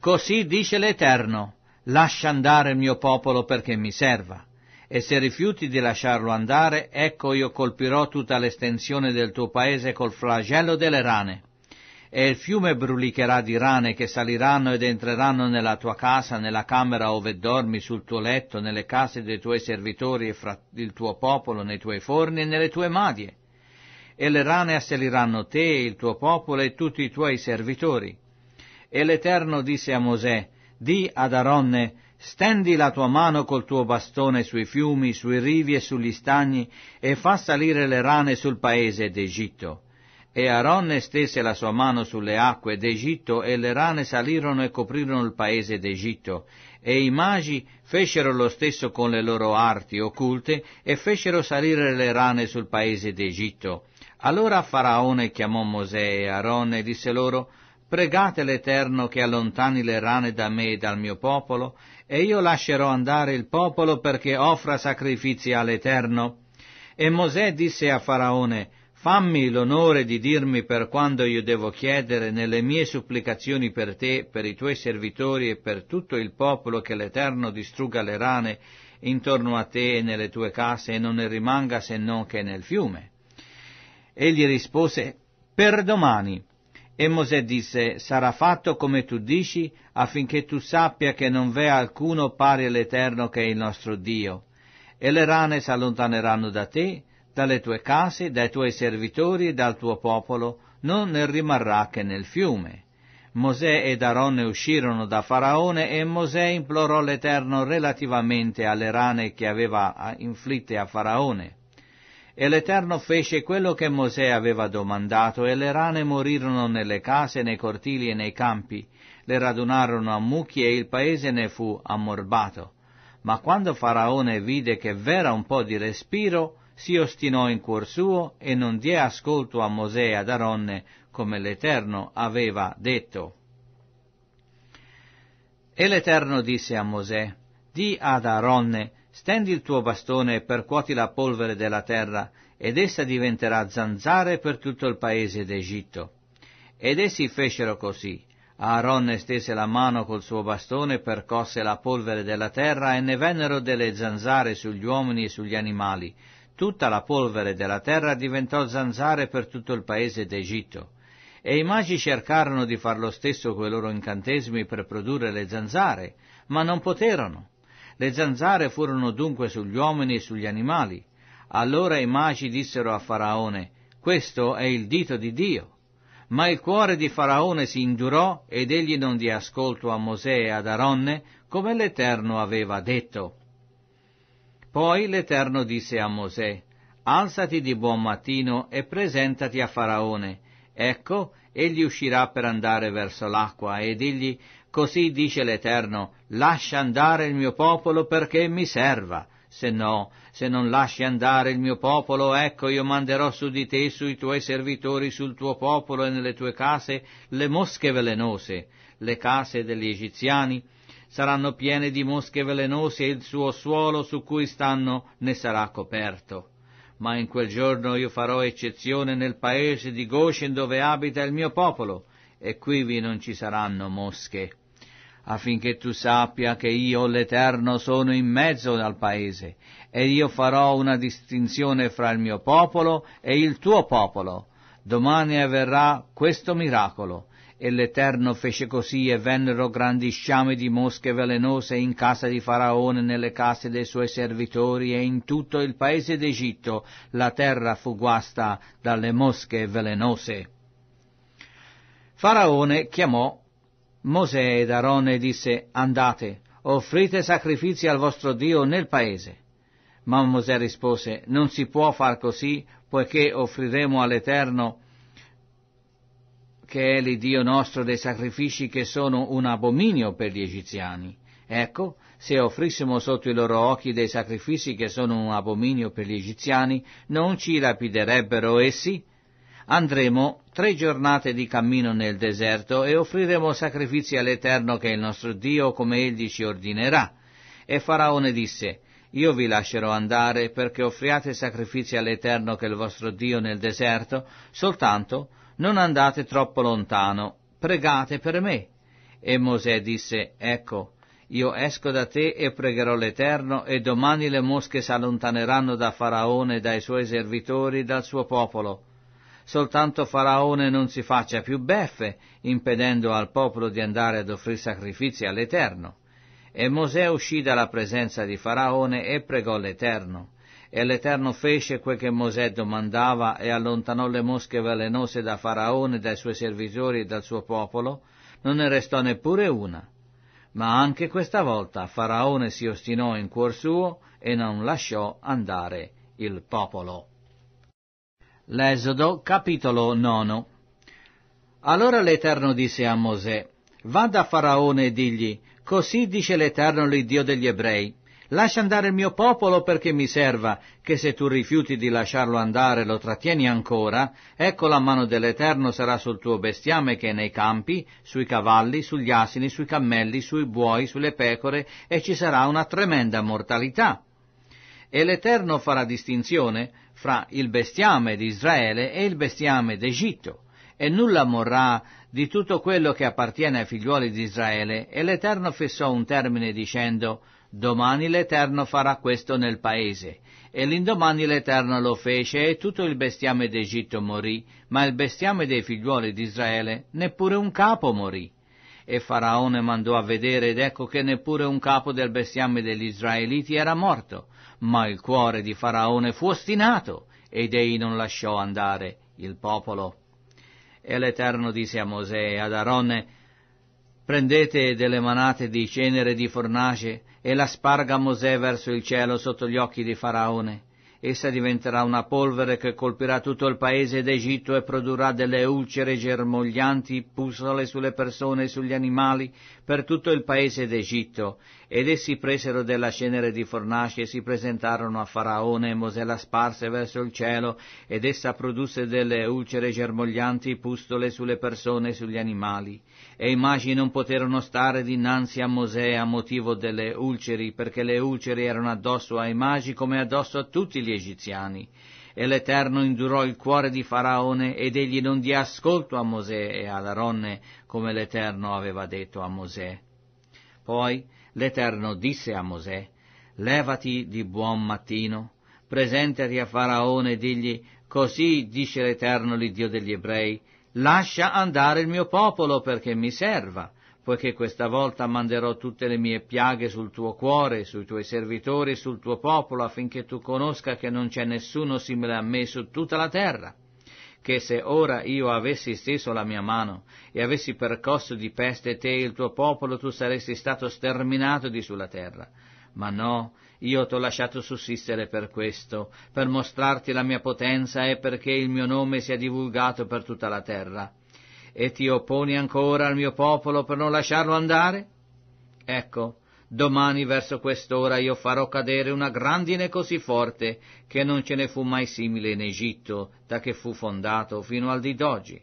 così dice l'Eterno, lascia andare il mio popolo perché mi serva, e se rifiuti di lasciarlo andare, ecco io colpirò tutta l'estensione del tuo paese col flagello delle rane e il fiume brulicherà di rane che saliranno ed entreranno nella tua casa, nella camera ove dormi, sul tuo letto, nelle case dei tuoi servitori e fra il tuo popolo, nei tuoi forni e nelle tue madie. E le rane assaliranno te, il tuo popolo e tutti i tuoi servitori. E l'Eterno disse a Mosè, di ad Aronne, stendi la tua mano col tuo bastone sui fiumi, sui rivi e sugli stagni, e fa salire le rane sul paese d'Egitto e Aaronne stese la sua mano sulle acque d'Egitto e le rane salirono e coprirono il paese d'Egitto. E i magi fecero lo stesso con le loro arti occulte e fecero salire le rane sul paese d'Egitto. Allora Faraone chiamò Mosè e Aaronne e disse loro, Pregate l'Eterno che allontani le rane da me e dal mio popolo, e io lascerò andare il popolo perché offra sacrifici all'Eterno. E Mosè disse a Faraone, fammi l'onore di dirmi per quando io devo chiedere nelle mie supplicazioni per te, per i tuoi servitori e per tutto il popolo che l'Eterno distrugga le rane intorno a te e nelle tue case e non ne rimanga se non che nel fiume. Egli rispose, per domani. E Mosè disse, sarà fatto come tu dici, affinché tu sappia che non v'è alcuno pari all'Eterno che è il nostro Dio. E le rane s'allontaneranno da te, dalle tue case, dai tuoi servitori e dal tuo popolo, non ne rimarrà che nel fiume. Mosè ed Aronne uscirono da Faraone e Mosè implorò l'Eterno relativamente alle rane che aveva ah, inflitte a Faraone. E l'Eterno fece quello che Mosè aveva domandato e le rane morirono nelle case, nei cortili e nei campi, le radunarono a mucchi e il paese ne fu ammorbato. Ma quando Faraone vide che v'era un po' di respiro, si ostinò in cuor suo e non diè ascolto a Mosè e ad Aronne come l'Eterno aveva detto. E l'Eterno disse a Mosè, di ad Aronne, stendi il tuo bastone e percuoti la polvere della terra, ed essa diventerà zanzare per tutto il paese d'Egitto. Ed essi fecero così. Aaronne stese la mano col suo bastone, percosse la polvere della terra e ne vennero delle zanzare sugli uomini e sugli animali, tutta la polvere della terra diventò zanzare per tutto il paese d'Egitto. E i magi cercarono di far lo stesso coi loro incantesimi per produrre le zanzare, ma non poterono. Le zanzare furono dunque sugli uomini e sugli animali. Allora i magi dissero a Faraone, questo è il dito di Dio. Ma il cuore di Faraone si indurò ed egli non di ascolto a Mosè e ad Aronne, come l'Eterno aveva detto. Poi l'Eterno disse a Mosè, Alzati di buon mattino e presentati a Faraone. Ecco, egli uscirà per andare verso l'acqua, ed egli, così dice l'Eterno, lascia andare il mio popolo perché mi serva. Se no, se non lasci andare il mio popolo, ecco io manderò su di te, sui tuoi servitori, sul tuo popolo e nelle tue case le mosche velenose, le case degli egiziani, saranno piene di mosche velenose e il suo suolo su cui stanno ne sarà coperto. Ma in quel giorno io farò eccezione nel paese di Goshen dove abita il mio popolo, e quivi non ci saranno mosche, affinché tu sappia che io l'Eterno sono in mezzo al paese, e io farò una distinzione fra il mio popolo e il tuo popolo. Domani avverrà questo miracolo e l'Eterno fece così e vennero grandi sciami di mosche velenose in casa di Faraone, nelle case dei suoi servitori e in tutto il paese d'Egitto. La terra fu guasta dalle mosche velenose. Faraone chiamò Mosè ed Aarone e disse Andate, offrite sacrifici al vostro Dio nel paese. Ma Mosè rispose Non si può far così, poiché offriremo all'Eterno che è l'Iddio nostro dei sacrifici che sono un abominio per gli egiziani. Ecco, se offrissimo sotto i loro occhi dei sacrifici che sono un abominio per gli egiziani, non ci lapiderebbero essi? Andremo tre giornate di cammino nel deserto e offriremo sacrifici all'Eterno che è il nostro Dio come egli ci ordinerà. E Faraone disse, io vi lascerò andare perché offriate sacrifici all'Eterno che è il vostro Dio nel deserto, soltanto non andate troppo lontano, pregate per me. E Mosè disse, ecco, io esco da te e pregherò l'Eterno, e domani le mosche s'allontaneranno da Faraone, dai suoi servitori, dal suo popolo. Soltanto Faraone non si faccia più beffe, impedendo al popolo di andare ad offrire sacrifici all'Eterno. E Mosè uscì dalla presenza di Faraone e pregò l'Eterno. E l'Eterno fece quel che Mosè domandava e allontanò le mosche velenose da Faraone, dai suoi servitori e dal suo popolo, non ne restò neppure una. Ma anche questa volta Faraone si ostinò in cuor suo e non lasciò andare il popolo. L'esodo capitolo 9 Allora l'Eterno disse a Mosè, Va da Faraone e digli, Così dice l'Eterno l'Iddio degli Ebrei, Lascia andare il mio popolo perché mi serva, che se tu rifiuti di lasciarlo andare e lo trattieni ancora, ecco la mano dell'Eterno sarà sul tuo bestiame che è nei campi, sui cavalli, sugli asini, sui cammelli, sui buoi, sulle pecore, e ci sarà una tremenda mortalità. E l'Eterno farà distinzione fra il bestiame di Israele e il bestiame d'Egitto, e nulla morrà di tutto quello che appartiene ai figliuoli di Israele, e l'Eterno fissò un termine dicendo, Domani l'Eterno farà questo nel paese. E l'indomani l'Eterno lo fece e tutto il bestiame d'Egitto morì, ma il bestiame dei figliuoli di Israele neppure un capo morì. E Faraone mandò a vedere ed ecco che neppure un capo del bestiame degli Israeliti era morto, ma il cuore di Faraone fu ostinato ed ei non lasciò andare il popolo. E l'Eterno disse a Mosè e ad Aronne, Prendete delle manate di cenere di fornace e la sparga Mosè verso il cielo sotto gli occhi di Faraone. Essa diventerà una polvere che colpirà tutto il paese d'Egitto e produrrà delle ulcere germoglianti, pustole sulle persone e sugli animali, per tutto il paese d'Egitto, ed essi presero della cenere di fornace e si presentarono a Faraone, e Mosè la sparse verso il cielo, ed essa produsse delle ulcere germoglianti pustole sulle persone e sugli animali. E i magi non poterono stare dinanzi a Mosè a motivo delle ulceri, perché le ulceri erano addosso ai magi come addosso a tutti gli egiziani e l'Eterno indurò il cuore di Faraone ed egli non diè ascolto a Mosè e all'Aronne come l'Eterno aveva detto a Mosè. Poi l'Eterno disse a Mosè, levati di buon mattino, presentati a Faraone e digli, così dice l'Eterno l'Iddio degli ebrei, lascia andare il mio popolo perché mi serva poiché questa volta manderò tutte le mie piaghe sul tuo cuore, sui tuoi servitori, sul tuo popolo, affinché tu conosca che non c'è nessuno simile a me su tutta la terra che se ora io avessi steso la mia mano e avessi percosso di peste te e il tuo popolo, tu saresti stato sterminato di sulla terra. Ma no, io t'ho lasciato sussistere per questo, per mostrarti la mia potenza e perché il mio nome sia divulgato per tutta la terra e ti opponi ancora al mio popolo per non lasciarlo andare? Ecco, domani verso quest'ora io farò cadere una grandine così forte che non ce ne fu mai simile in Egitto da che fu fondato fino al di d'oggi.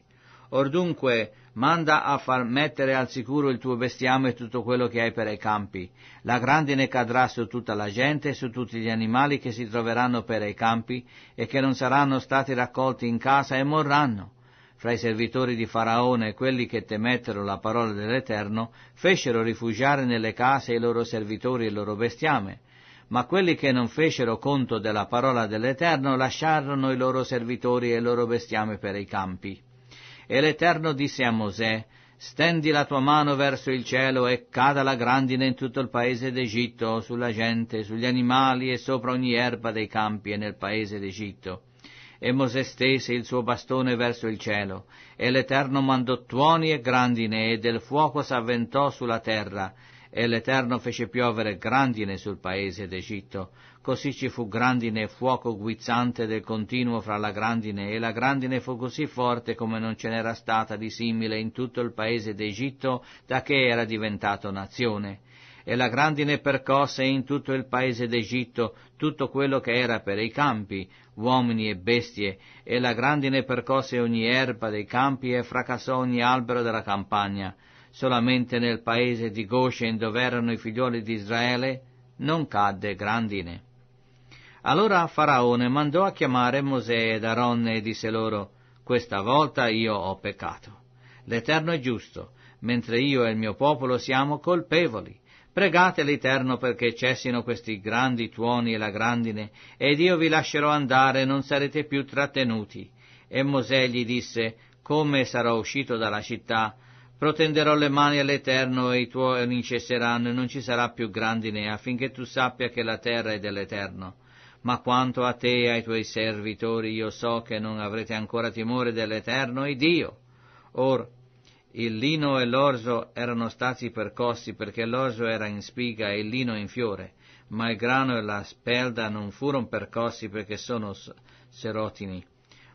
Or dunque manda a far mettere al sicuro il tuo bestiame e tutto quello che hai per i campi. La grandine cadrà su tutta la gente e su tutti gli animali che si troveranno per i campi e che non saranno stati raccolti in casa e morranno fra i servitori di Faraone e quelli che temettero la parola dell'Eterno, fecero rifugiare nelle case i loro servitori e il loro bestiame, ma quelli che non fecero conto della parola dell'Eterno lasciarono i loro servitori e il loro bestiame per i campi. E l'Eterno disse a Mosè, Stendi la tua mano verso il cielo e cada la grandine in tutto il paese d'Egitto, sulla gente, sugli animali e sopra ogni erba dei campi e nel paese d'Egitto. E Mosè stese il suo bastone verso il cielo, e l'Eterno mandò tuoni e grandine, e del fuoco s'avventò sulla terra, e l'Eterno fece piovere grandine sul paese d'Egitto. Così ci fu grandine e fuoco guizzante del continuo fra la grandine, e la grandine fu così forte come non ce n'era stata di simile in tutto il paese d'Egitto da che era diventato nazione. E la grandine percosse in tutto il paese d'Egitto tutto quello che era per i campi, uomini e bestie, e la grandine percosse ogni erba dei campi e fracassò ogni albero della campagna. Solamente nel paese di Goshen, dove erano i figlioli di Israele, non cadde grandine. Allora Faraone mandò a chiamare Mosè ed Aronne e disse loro, questa volta io ho peccato. L'Eterno è giusto, mentre io e il mio popolo siamo colpevoli. Pregate l'Eterno perché cessino questi grandi tuoni e la grandine, ed io vi lascerò andare e non sarete più trattenuti. E Mosè gli disse, come sarò uscito dalla città, protenderò le mani all'Eterno e i tuoi cesseranno e non ci sarà più grandine, affinché tu sappia che la terra è dell'Eterno. Ma quanto a te e ai tuoi servitori, io so che non avrete ancora timore dell'Eterno, e Dio. Or, il lino e l'orzo erano stati percossi perché l'orzo era in spiga e il lino in fiore, ma il grano e la spelda non furono percossi perché sono serotini.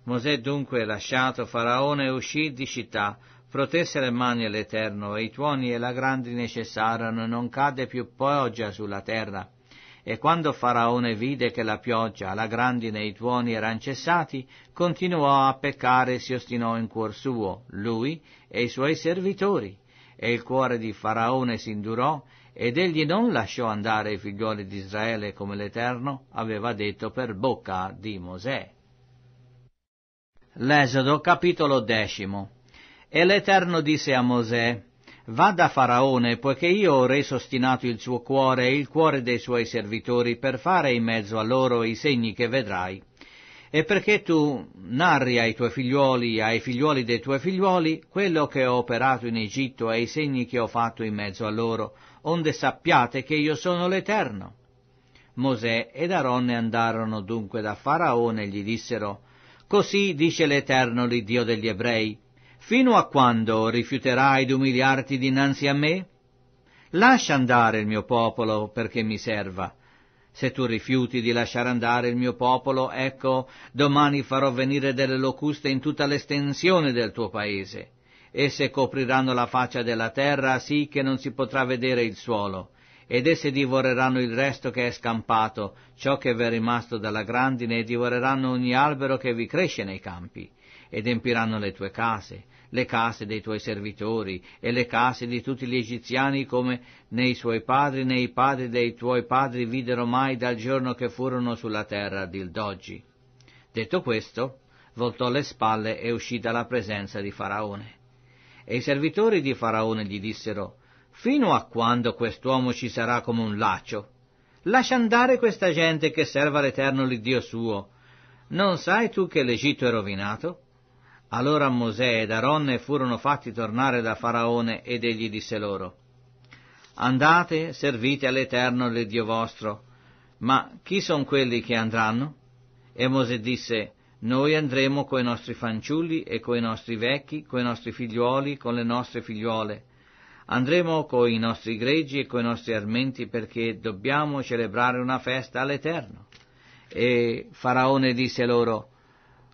Mosè dunque, lasciato Faraone, uscì di città, protesse le mani all'Eterno, e i tuoni e la grandine cessarono, e non cadde più poggia sulla terra. E quando Faraone vide che la pioggia, la grandine e i tuoni erano cessati, continuò a peccare e si ostinò in cuor suo, lui e i suoi servitori. E il cuore di Faraone si indurò, ed egli non lasciò andare i figlioli di Israele come l'Eterno aveva detto per bocca di Mosè. L'esodo capitolo decimo. E l'Eterno disse a Mosè, Va da Faraone, poiché io ho reso ostinato il suo cuore e il cuore dei suoi servitori per fare in mezzo a loro i segni che vedrai. E perché tu narri ai tuoi figliuoli e ai figliuoli dei tuoi figliuoli quello che ho operato in Egitto e i segni che ho fatto in mezzo a loro, onde sappiate che io sono l'Eterno. Mosè ed Aronne andarono dunque da Faraone e gli dissero, Così dice l'Eterno, l'Iddio degli Ebrei, Fino a quando rifiuterai d'umiliarti dinanzi a me? Lascia andare il mio popolo perché mi serva. Se tu rifiuti di lasciare andare il mio popolo, ecco, domani farò venire delle locuste in tutta l'estensione del tuo paese. Esse copriranno la faccia della terra sì che non si potrà vedere il suolo, ed esse divoreranno il resto che è scampato, ciò che vi è rimasto dalla grandine, e divoreranno ogni albero che vi cresce nei campi, ed empiranno le tue case, le case dei tuoi servitori e le case di tutti gli egiziani come nei suoi padri nei padri dei tuoi padri videro mai dal giorno che furono sulla terra dil d'oggi. Detto questo, voltò le spalle e uscì dalla presenza di Faraone. E i servitori di Faraone gli dissero, Fino a quando quest'uomo ci sarà come un laccio? Lascia andare questa gente che serva l'Eterno l'Iddio suo. Non sai tu che l'Egitto è rovinato? Allora Mosè ed Aronne furono fatti tornare da Faraone ed egli disse loro, Andate, servite all'Eterno il Dio vostro, ma chi sono quelli che andranno? E Mosè disse, Noi andremo coi nostri fanciulli e coi nostri vecchi, coi nostri figliuoli, con le nostre figliuole. Andremo coi nostri greggi e coi nostri armenti perché dobbiamo celebrare una festa all'Eterno. E Faraone disse loro,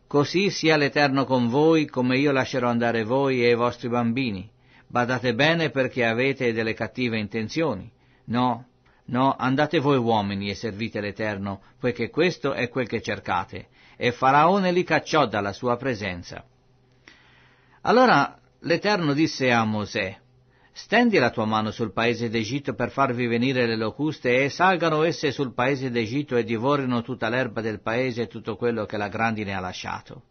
Così sia l'Eterno con voi, come io lascerò andare voi e i vostri bambini. Badate bene perché avete delle cattive intenzioni. No, no, andate voi uomini e servite l'Eterno, poiché questo è quel che cercate. E Faraone li cacciò dalla sua presenza. Allora l'Eterno disse a Mosè, Stendi la tua mano sul paese d'Egitto per farvi venire le locuste e salgano esse sul paese d'Egitto e divorino tutta l'erba del paese e tutto quello che la grandine ha lasciato.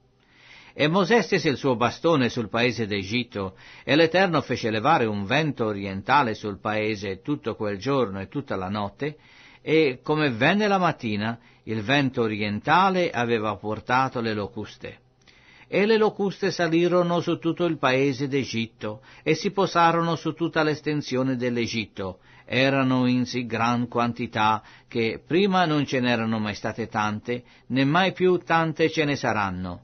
E Mosè stese il suo bastone sul paese d'Egitto, e l'Eterno fece levare un vento orientale sul paese tutto quel giorno e tutta la notte, e come venne la mattina, il vento orientale aveva portato le locuste. E le locuste salirono su tutto il paese d'Egitto e si posarono su tutta l'estensione dell'Egitto. Erano in sì gran quantità che prima non ce n'erano mai state tante, né mai più tante ce ne saranno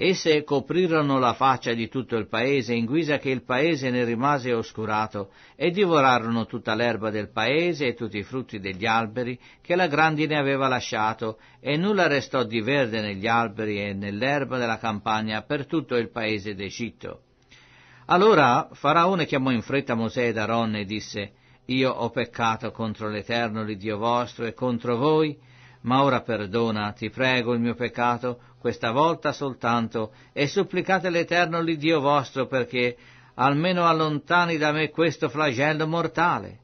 Esse coprirono la faccia di tutto il paese in guisa che il paese ne rimase oscurato e divorarono tutta l'erba del paese e tutti i frutti degli alberi che la grandine aveva lasciato e nulla restò di verde negli alberi e nell'erba della campagna per tutto il paese d'Egitto. Allora Faraone chiamò in fretta Mosè ed Aronne e disse Io ho peccato contro l'Eterno, l'Iddio vostro, e contro voi, ma ora perdona, ti prego, il mio peccato, questa volta soltanto, e supplicate l'Eterno l'Iddio vostro perché almeno allontani da me questo flagello mortale.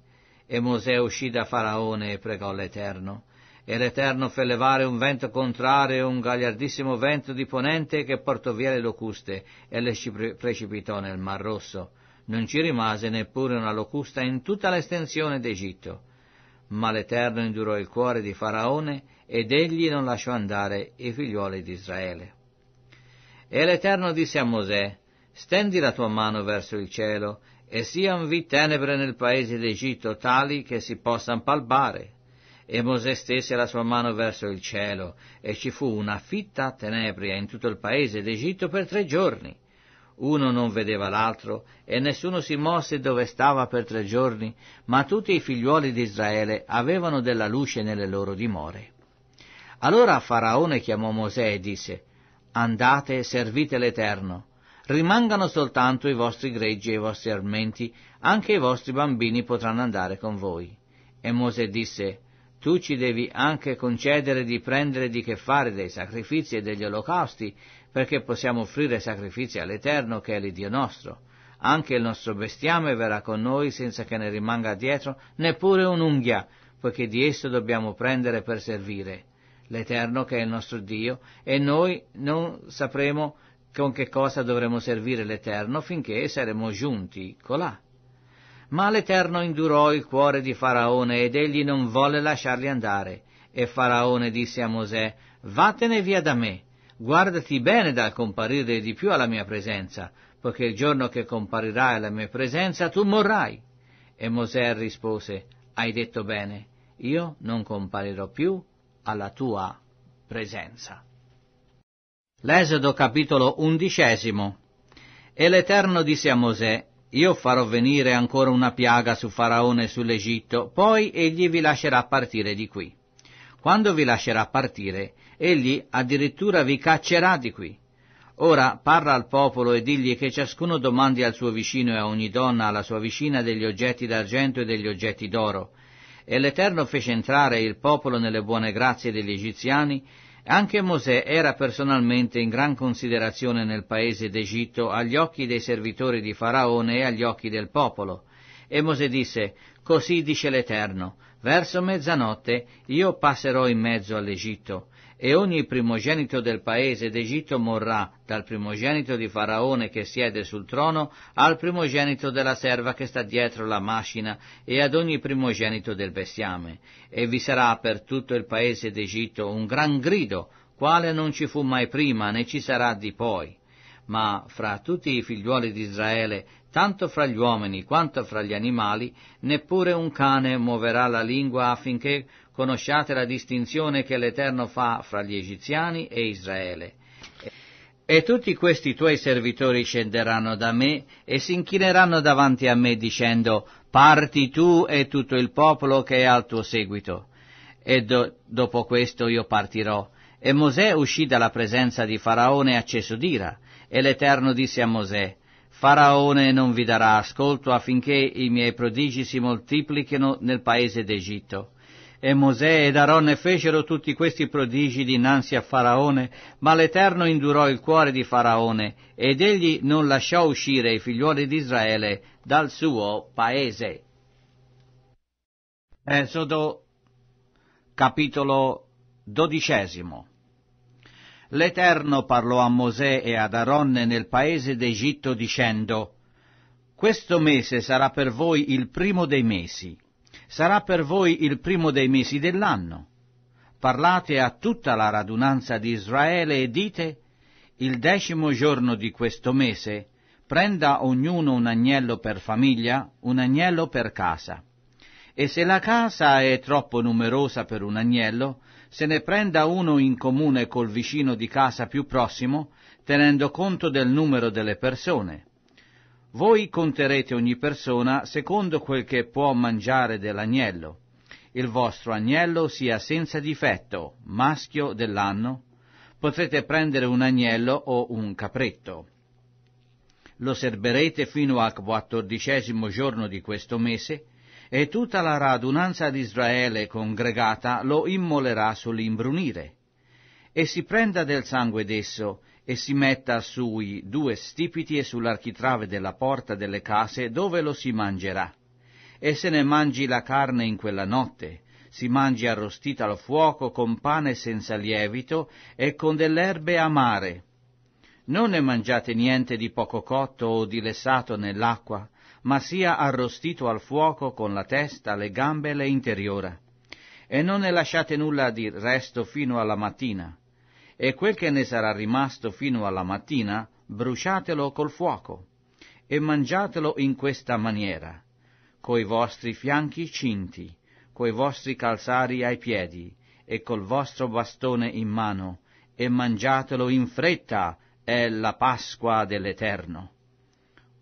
E Mosè uscì da Faraone e pregò l'Eterno. E l'Eterno fe levare un vento contrario, un gagliardissimo vento di ponente che portò via le locuste e le precipitò nel Mar Rosso. Non ci rimase neppure una locusta in tutta l'estensione d'Egitto ma l'Eterno indurò il cuore di Faraone ed egli non lasciò andare i figliuoli di Israele. E l'Eterno disse a Mosè, stendi la tua mano verso il cielo, e sian vi tenebre nel paese d'Egitto tali che si possano palpare. E Mosè stese la sua mano verso il cielo, e ci fu una fitta tenebria in tutto il paese d'Egitto per tre giorni uno non vedeva l'altro e nessuno si mosse dove stava per tre giorni, ma tutti i figliuoli di Israele avevano della luce nelle loro dimore. Allora Faraone chiamò Mosè e disse, Andate, servite l'Eterno, rimangano soltanto i vostri greggi e i vostri armenti, anche i vostri bambini potranno andare con voi. E Mosè disse, tu ci devi anche concedere di prendere di che fare dei sacrifici e degli olocausti perché possiamo offrire sacrifici all'Eterno che è il Dio nostro. Anche il nostro bestiame verrà con noi senza che ne rimanga dietro neppure un'unghia, poiché di esso dobbiamo prendere per servire l'Eterno che è il nostro Dio, e noi non sapremo con che cosa dovremo servire l'Eterno finché saremo giunti colà. Ma l'Eterno indurò il cuore di Faraone ed egli non volle lasciarli andare. E Faraone disse a Mosè, Vattene via da me, guardati bene dal comparire di più alla mia presenza, poiché il giorno che comparirai alla mia presenza tu morrai. E Mosè rispose, hai detto bene, io non comparirò più alla tua presenza. L'esodo capitolo undicesimo E l'Eterno disse a Mosè, io farò venire ancora una piaga su Faraone e sull'Egitto, poi egli vi lascerà partire di qui. Quando vi lascerà partire, egli addirittura vi caccerà di qui. Ora parla al popolo e digli che ciascuno domandi al suo vicino e a ogni donna, alla sua vicina, degli oggetti d'argento e degli oggetti d'oro. E l'Eterno fece entrare il popolo nelle buone grazie degli egiziani, anche Mosè era personalmente in gran considerazione nel paese d'Egitto agli occhi dei servitori di Faraone e agli occhi del popolo. E Mosè disse, Così dice l'Eterno, verso mezzanotte io passerò in mezzo all'Egitto e ogni primogenito del paese d'Egitto morrà, dal primogenito di Faraone che siede sul trono al primogenito della serva che sta dietro la mascina e ad ogni primogenito del bestiame. E vi sarà per tutto il paese d'Egitto un gran grido, quale non ci fu mai prima né ci sarà di poi. Ma fra tutti i figliuoli di Israele, tanto fra gli uomini quanto fra gli animali, neppure un cane muoverà la lingua affinché conosciate la distinzione che l'Eterno fa fra gli egiziani e Israele. E tutti questi tuoi servitori scenderanno da me e si inchineranno davanti a me dicendo, parti tu e tutto il popolo che è al tuo seguito. E do, dopo questo io partirò. E Mosè uscì dalla presenza di Faraone acceso d'ira, e l'Eterno disse a Mosè, Faraone non vi darà ascolto affinché i miei prodigi si moltiplichino nel paese d'Egitto. E Mosè ed Aronne fecero tutti questi prodigi dinanzi a Faraone, ma l'Eterno indurò il cuore di Faraone, ed egli non lasciò uscire i figliuoli di Israele dal suo paese. Esodo capitolo dodicesimo L'Eterno parlò a Mosè e ad Aronne nel paese d'Egitto dicendo Questo mese sarà per voi il primo dei mesi sarà per voi il primo dei mesi dell'anno. Parlate a tutta la radunanza di Israele e dite, il decimo giorno di questo mese, prenda ognuno un agnello per famiglia, un agnello per casa. E se la casa è troppo numerosa per un agnello, se ne prenda uno in comune col vicino di casa più prossimo, tenendo conto del numero delle persone voi conterete ogni persona secondo quel che può mangiare dell'agnello. Il vostro agnello sia senza difetto, maschio dell'anno. Potrete prendere un agnello o un capretto. Lo serberete fino al quattordicesimo giorno di questo mese, e tutta la radunanza di Israele congregata lo immolerà sull'imbrunire. E si prenda del sangue d'esso, e si metta sui due stipiti e sull'architrave della porta delle case dove lo si mangerà. E se ne mangi la carne in quella notte, si mangi arrostita al fuoco con pane senza lievito e con delle erbe amare. Non ne mangiate niente di poco cotto o di lessato nell'acqua, ma sia arrostito al fuoco con la testa, le gambe e le interiora. E non ne lasciate nulla di resto fino alla mattina e quel che ne sarà rimasto fino alla mattina bruciatelo col fuoco e mangiatelo in questa maniera, coi vostri fianchi cinti, coi vostri calzari ai piedi e col vostro bastone in mano, e mangiatelo in fretta, è la Pasqua dell'Eterno.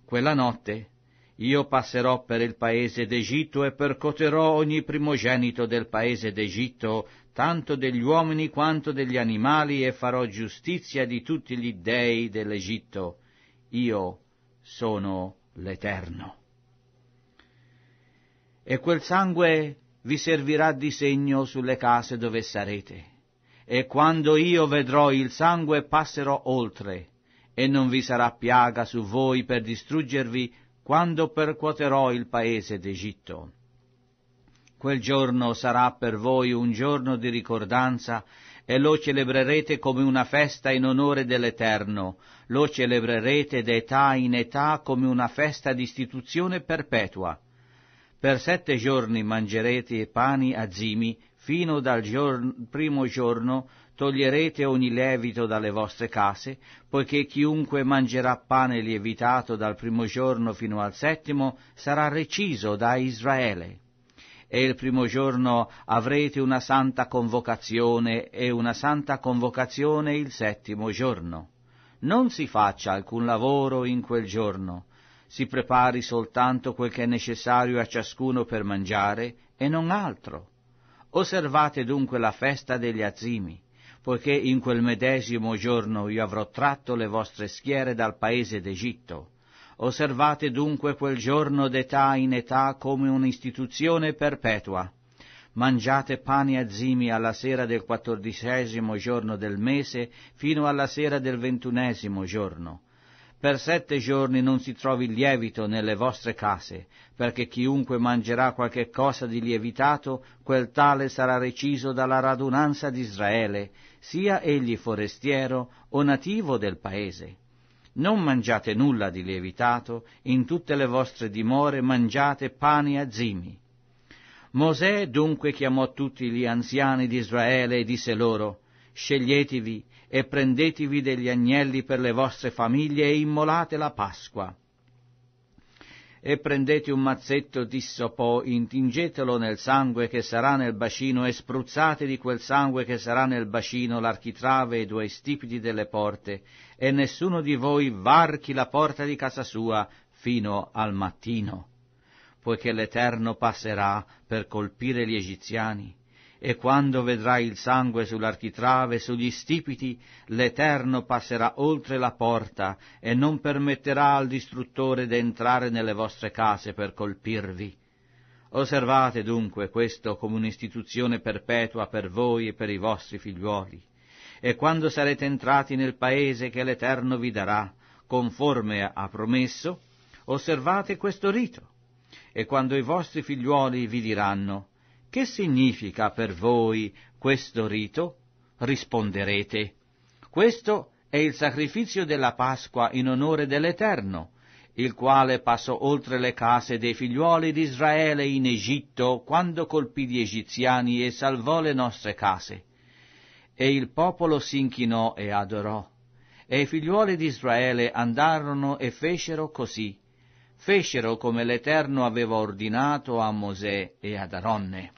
Quella notte io passerò per il paese d'Egitto e percoterò ogni primogenito del paese d'Egitto tanto degli uomini quanto degli animali, e farò giustizia di tutti gli dei dell'Egitto. Io sono l'Eterno. E quel sangue vi servirà di segno sulle case dove sarete. E quando io vedrò il sangue passerò oltre, e non vi sarà piaga su voi per distruggervi quando percuoterò il paese d'Egitto Quel giorno sarà per voi un giorno di ricordanza e lo celebrerete come una festa in onore dell'Eterno, lo celebrerete d'età in età come una festa di istituzione perpetua. Per sette giorni mangerete pani azimi, fino dal giorno, primo giorno toglierete ogni lievito dalle vostre case, poiché chiunque mangerà pane lievitato dal primo giorno fino al settimo sarà reciso da Israele e il primo giorno avrete una santa convocazione e una santa convocazione il settimo giorno. Non si faccia alcun lavoro in quel giorno, si prepari soltanto quel che è necessario a ciascuno per mangiare e non altro. Osservate dunque la festa degli azimi, poiché in quel medesimo giorno io avrò tratto le vostre schiere dal paese d'Egitto Osservate dunque quel giorno d'età in età come un'istituzione perpetua. Mangiate pane azimi alla sera del quattordicesimo giorno del mese fino alla sera del ventunesimo giorno. Per sette giorni non si trovi lievito nelle vostre case, perché chiunque mangerà qualche cosa di lievitato, quel tale sarà reciso dalla radunanza di Israele, sia egli forestiero o nativo del paese. Non mangiate nulla di lievitato, in tutte le vostre dimore mangiate pane e zimi. Mosè dunque chiamò tutti gli anziani di Israele e disse loro, sceglietevi e prendetevi degli agnelli per le vostre famiglie e immolate la Pasqua. E prendete un mazzetto di sopò, intingetelo nel sangue che sarà nel bacino e spruzzate di quel sangue che sarà nel bacino l'architrave e i due stipiti delle porte e nessuno di voi varchi la porta di casa sua fino al mattino, poiché l'Eterno passerà per colpire gli egiziani. E quando vedrà il sangue sull'architrave e sugli stipiti, l'Eterno passerà oltre la porta e non permetterà al distruttore d'entrare nelle vostre case per colpirvi. Osservate dunque questo come un'istituzione perpetua per voi e per i vostri figliuoli e quando sarete entrati nel paese che l'Eterno vi darà, conforme ha promesso, osservate questo rito. E quando i vostri figliuoli vi diranno, che significa per voi questo rito? Risponderete, questo è il sacrificio della Pasqua in onore dell'Eterno, il quale passò oltre le case dei figliuoli di Israele in Egitto quando colpì gli egiziani e salvò le nostre case. E il popolo si inchinò e adorò. E i figliuoli di Israele andarono e fecero così. Fecero come l'Eterno aveva ordinato a Mosè e ad Aronne.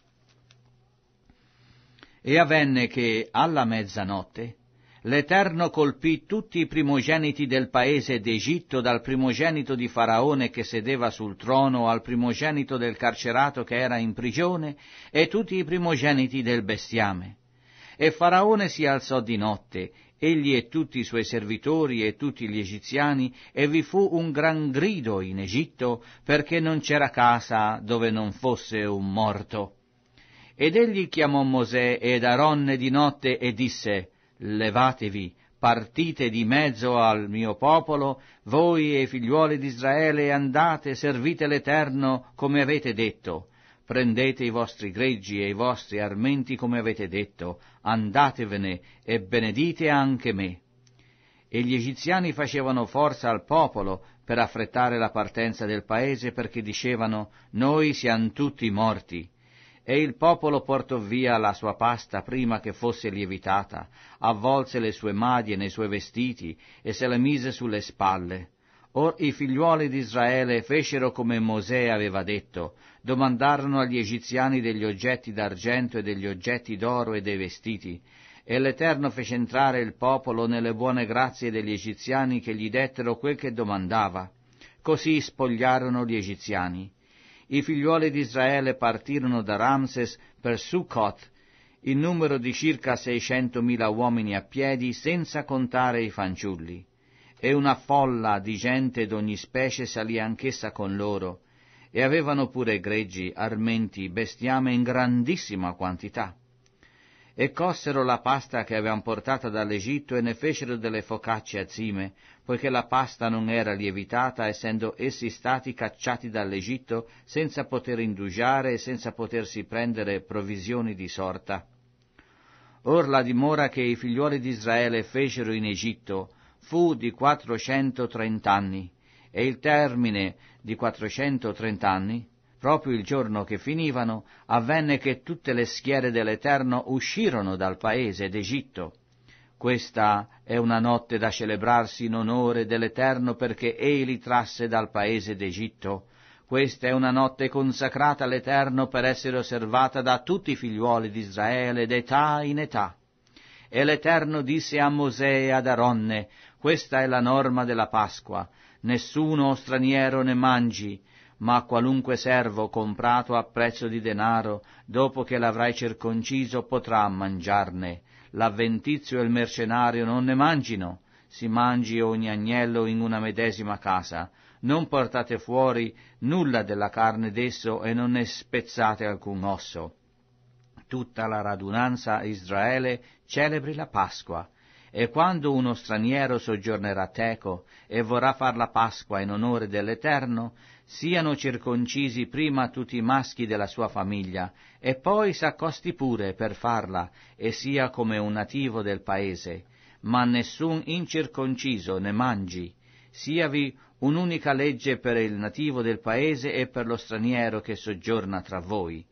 E avvenne che, alla mezzanotte, l'Eterno colpì tutti i primogeniti del paese d'Egitto, dal primogenito di Faraone che sedeva sul trono, al primogenito del carcerato che era in prigione, e tutti i primogeniti del bestiame. E Faraone si alzò di notte, egli e tutti i suoi servitori e tutti gli egiziani, e vi fu un gran grido in Egitto, perché non c'era casa dove non fosse un morto. Ed egli chiamò Mosè ed Aronne di notte e disse, Levatevi, partite di mezzo al mio popolo, voi e i figliuoli d'Israele andate, servite l'Eterno come avete detto prendete i vostri greggi e i vostri armenti come avete detto, andatevene e benedite anche me. E gli egiziani facevano forza al popolo per affrettare la partenza del paese perché dicevano noi siamo tutti morti. E il popolo portò via la sua pasta prima che fosse lievitata, avvolse le sue maglie nei suoi vestiti e se la mise sulle spalle. Or i figliuoli di Israele fecero come Mosè aveva detto, domandarono agli egiziani degli oggetti d'argento e degli oggetti d'oro e dei vestiti, e l'Eterno fece entrare il popolo nelle buone grazie degli egiziani che gli dettero quel che domandava. Così spogliarono gli egiziani. I figliuoli di Israele partirono da Ramses per Succoth, in numero di circa seicentomila uomini a piedi, senza contare i fanciulli. E una folla di gente d'ogni specie salì anch'essa con loro, e avevano pure greggi, armenti, bestiame in grandissima quantità. E cossero la pasta che avevano portata dall'Egitto e ne fecero delle focacce a zime, poiché la pasta non era lievitata, essendo essi stati cacciati dall'Egitto senza poter indugiare e senza potersi prendere provisioni di sorta. Or la dimora che i figliuoli di Israele fecero in Egitto fu di quattrocentotrent'anni, e il termine di 430 anni, proprio il giorno che finivano, avvenne che tutte le schiere dell'Eterno uscirono dal paese d'Egitto. Questa è una notte da celebrarsi in onore dell'Eterno perché Ei li trasse dal paese d'Egitto. Questa è una notte consacrata all'Eterno per essere osservata da tutti i figliuoli di Israele d'età in età. E l'Eterno disse a Mosè e ad Aronne, questa è la norma della Pasqua, Nessuno straniero ne mangi, ma qualunque servo comprato a prezzo di denaro, dopo che l'avrai circonciso, potrà mangiarne. L'avventizio e il mercenario non ne mangino. Si mangi ogni agnello in una medesima casa. Non portate fuori nulla della carne d'esso e non ne spezzate alcun osso. Tutta la radunanza Israele celebri la Pasqua. E quando uno straniero soggiornerà teco e vorrà far la Pasqua in onore dell'Eterno, siano circoncisi prima tutti i maschi della sua famiglia, e poi s'accosti pure per farla, e sia come un nativo del paese. Ma nessun incirconciso ne mangi. Siavi un'unica legge per il nativo del paese e per lo straniero che soggiorna tra voi.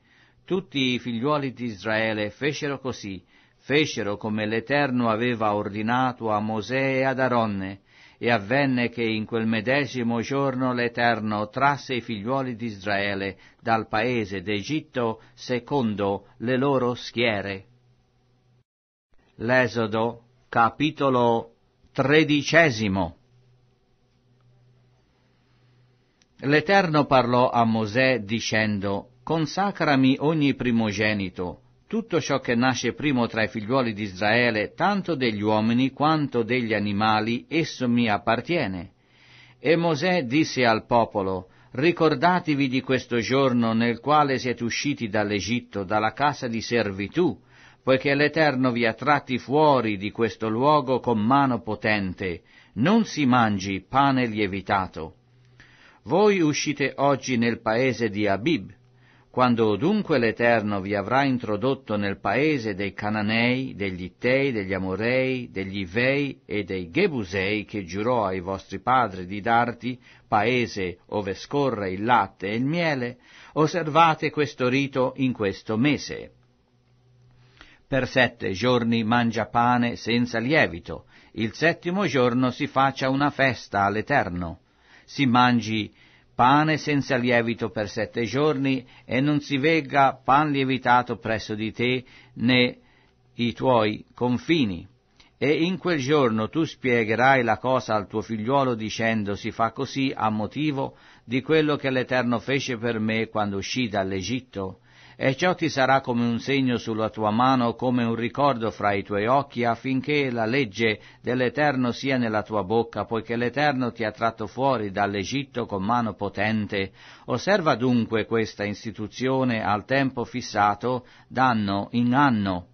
Tutti i figliuoli di Israele fecero così, fecero come l'Eterno aveva ordinato a Mosè e ad Aronne, e avvenne che in quel medesimo giorno l'Eterno trasse i figliuoli di Israele dal paese d'Egitto secondo le loro schiere. L'esodo, capitolo tredicesimo. L'Eterno parlò a Mosè dicendo, Consacrami ogni primogenito, tutto ciò che nasce primo tra i figliuoli di Israele, tanto degli uomini quanto degli animali, esso mi appartiene. E Mosè disse al popolo, Ricordatevi di questo giorno nel quale siete usciti dall'Egitto, dalla casa di servitù, poiché l'Eterno vi ha tratti fuori di questo luogo con mano potente, non si mangi pane lievitato. Voi uscite oggi nel paese di Abib, quando dunque l'Eterno vi avrà introdotto nel paese dei Cananei, degli Ittei, degli Amorei, degli Ivei e dei Gebusei che giurò ai vostri padri di darti, paese ove scorre il latte e il miele, osservate questo rito in questo mese. Per sette giorni mangia pane senza lievito, il settimo giorno si faccia una festa all'Eterno, si mangi pane senza lievito per sette giorni, e non si vegga pan lievitato presso di te, né i tuoi confini. E in quel giorno tu spiegherai la cosa al tuo figliuolo dicendo si fa così a motivo di quello che l'Eterno fece per me quando uscì dall'Egitto e ciò ti sarà come un segno sulla tua mano, come un ricordo fra i tuoi occhi, affinché la legge dell'Eterno sia nella tua bocca, poiché l'Eterno ti ha tratto fuori dall'Egitto con mano potente. Osserva dunque questa istituzione al tempo fissato, d'anno in anno.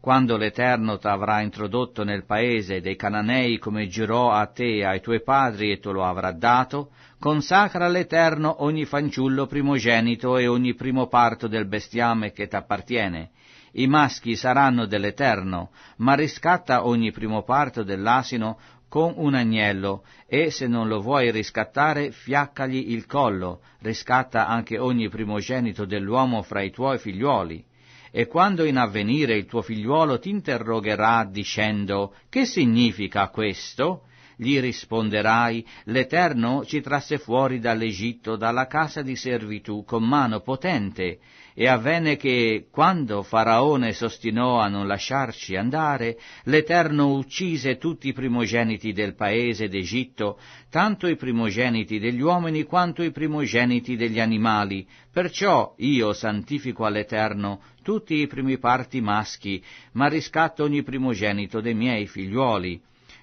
Quando l'Eterno t'avrà introdotto nel paese dei Cananei come giurò a te e ai tuoi padri e te lo avrà dato, consacra all'Eterno ogni fanciullo primogenito e ogni primo parto del bestiame che t'appartiene. I maschi saranno dell'Eterno, ma riscatta ogni primo parto dell'asino con un agnello e se non lo vuoi riscattare fiaccagli il collo, riscatta anche ogni primogenito dell'uomo fra i tuoi figliuoli. E quando in avvenire il tuo figliuolo ti interrogherà dicendo che significa questo? Gli risponderai, l'Eterno ci trasse fuori dall'Egitto, dalla casa di servitù, con mano potente, e avvenne che, quando Faraone sostinò a non lasciarci andare, l'Eterno uccise tutti i primogeniti del paese d'Egitto, tanto i primogeniti degli uomini quanto i primogeniti degli animali. Perciò io santifico all'Eterno tutti i primi parti maschi, ma riscatto ogni primogenito dei miei figliuoli.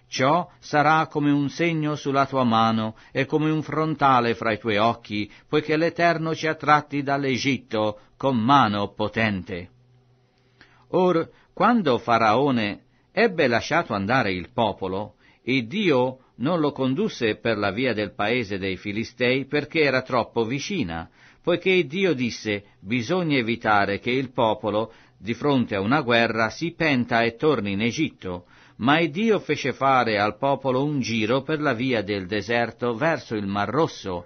Ciò sarà come un segno sulla tua mano e come un frontale fra i tuoi occhi, poiché l'Eterno ci ha tratti dall'Egitto con mano potente. Or, quando Faraone ebbe lasciato andare il popolo, e Dio non lo condusse per la via del paese dei Filistei perché era troppo vicina, poiché Dio disse bisogna evitare che il popolo, di fronte a una guerra, si penta e torni in Egitto, ma Dio fece fare al popolo un giro per la via del deserto verso il Mar Rosso,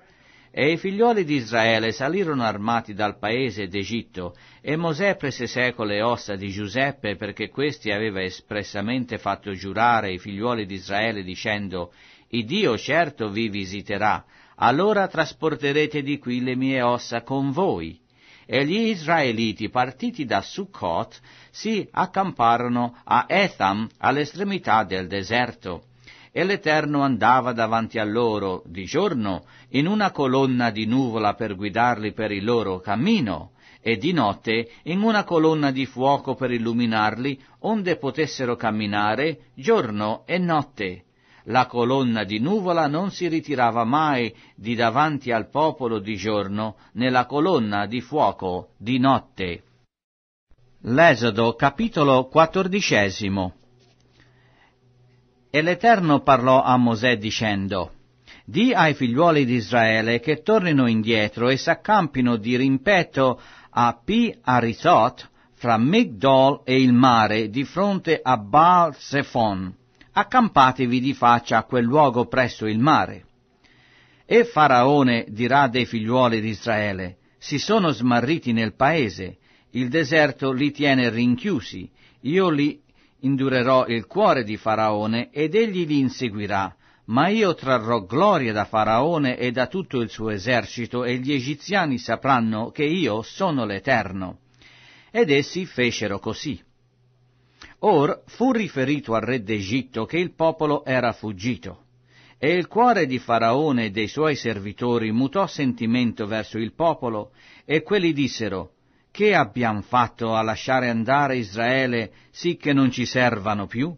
e i figliuoli di Israele salirono armati dal paese d'Egitto, e Mosè prese seco le ossa di Giuseppe perché questi aveva espressamente fatto giurare i figliuoli di Israele dicendo «Il Dio certo vi visiterà, allora trasporterete di qui le mie ossa con voi» e gli israeliti partiti da Succot si accamparono a Etham all'estremità del deserto. E l'Eterno andava davanti a loro di giorno in una colonna di nuvola per guidarli per il loro cammino, e di notte in una colonna di fuoco per illuminarli, onde potessero camminare giorno e notte la colonna di nuvola non si ritirava mai di davanti al popolo di giorno, né la colonna di fuoco di notte. L'esodo capitolo quattordicesimo E l'Eterno parlò a Mosè dicendo, Di ai figliuoli di Israele che tornino indietro e s'accampino di rimpetto a Pi Arisot, fra Migdol e il mare, di fronte a Baal Sefon accampatevi di faccia a quel luogo presso il mare. E Faraone dirà dei figliuoli di Israele, si sono smarriti nel paese, il deserto li tiene rinchiusi, io li indurerò il cuore di Faraone ed egli li inseguirà, ma io trarrò gloria da Faraone e da tutto il suo esercito e gli egiziani sapranno che io sono l'Eterno. Ed essi fecero così. Or fu riferito al re d'Egitto che il popolo era fuggito, e il cuore di Faraone e dei suoi servitori mutò sentimento verso il popolo, e quelli dissero, che abbiamo fatto a lasciare andare Israele sì che non ci servano più?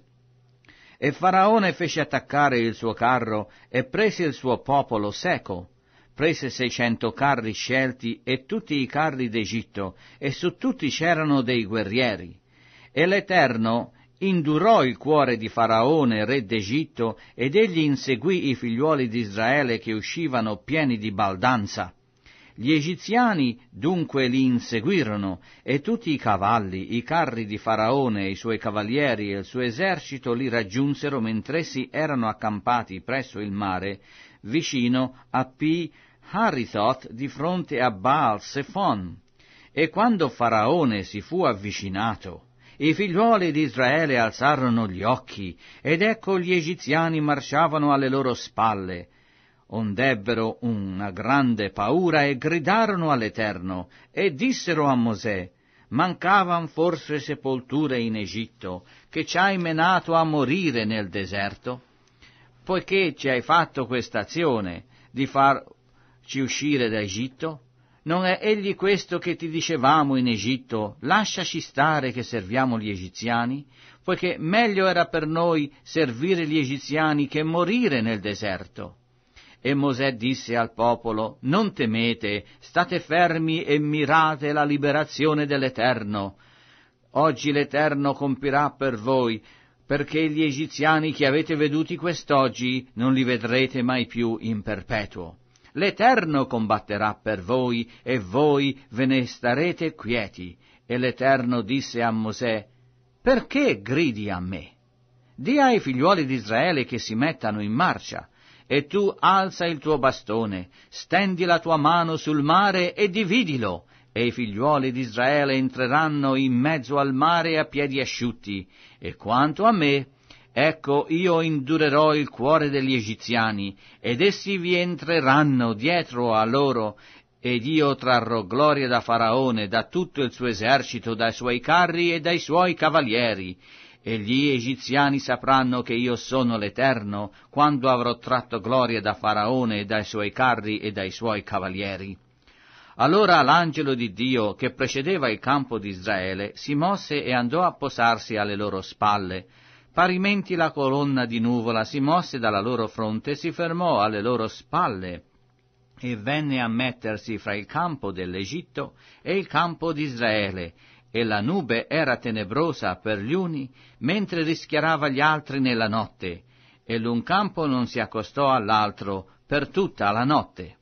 E Faraone fece attaccare il suo carro e prese il suo popolo seco, prese seicento carri scelti e tutti i carri d'Egitto, e su tutti c'erano dei guerrieri e l'Eterno indurò il cuore di Faraone, re d'Egitto, ed egli inseguì i figliuoli di Israele che uscivano pieni di baldanza. Gli egiziani dunque li inseguirono, e tutti i cavalli, i carri di Faraone, i suoi cavalieri e il suo esercito li raggiunsero mentre essi erano accampati presso il mare, vicino a Pi Harithoth di fronte a Baal Sephon. E quando Faraone si fu avvicinato, i figliuoli di Israele alzarono gli occhi, ed ecco gli egiziani marciavano alle loro spalle. Ondebbero una grande paura e gridarono all'Eterno, e dissero a Mosè, mancavan forse sepolture in Egitto, che ci hai menato a morire nel deserto? Poiché ci hai fatto quest'azione di farci uscire da Egitto, non è egli questo che ti dicevamo in Egitto, lasciaci stare che serviamo gli egiziani, poiché meglio era per noi servire gli egiziani che morire nel deserto. E Mosè disse al popolo, non temete, state fermi e mirate la liberazione dell'Eterno. Oggi l'Eterno compirà per voi, perché gli egiziani che avete veduti quest'oggi non li vedrete mai più in perpetuo. L'Eterno combatterà per voi e voi ve ne starete quieti. E l'Eterno disse a Mosè, Perché gridi a me? Di ai figliuoli di Israele che si mettano in marcia, e tu alza il tuo bastone, stendi la tua mano sul mare e dividilo, e i figliuoli di Israele entreranno in mezzo al mare a piedi asciutti, e quanto a me, Ecco, io indurerò il cuore degli egiziani, ed essi vi entreranno dietro a loro, ed io trarrò gloria da Faraone, da tutto il suo esercito, dai suoi carri e dai suoi cavalieri. E gli egiziani sapranno che io sono l'Eterno, quando avrò tratto gloria da Faraone, dai suoi carri e dai suoi cavalieri. Allora l'angelo di Dio, che precedeva il campo di Israele, si mosse e andò a posarsi alle loro spalle, Parimenti la colonna di nuvola si mosse dalla loro fronte, e si fermò alle loro spalle e venne a mettersi fra il campo dell'Egitto e il campo di Israele, e la nube era tenebrosa per gli uni, mentre rischiarava gli altri nella notte, e l'un campo non si accostò all'altro per tutta la notte.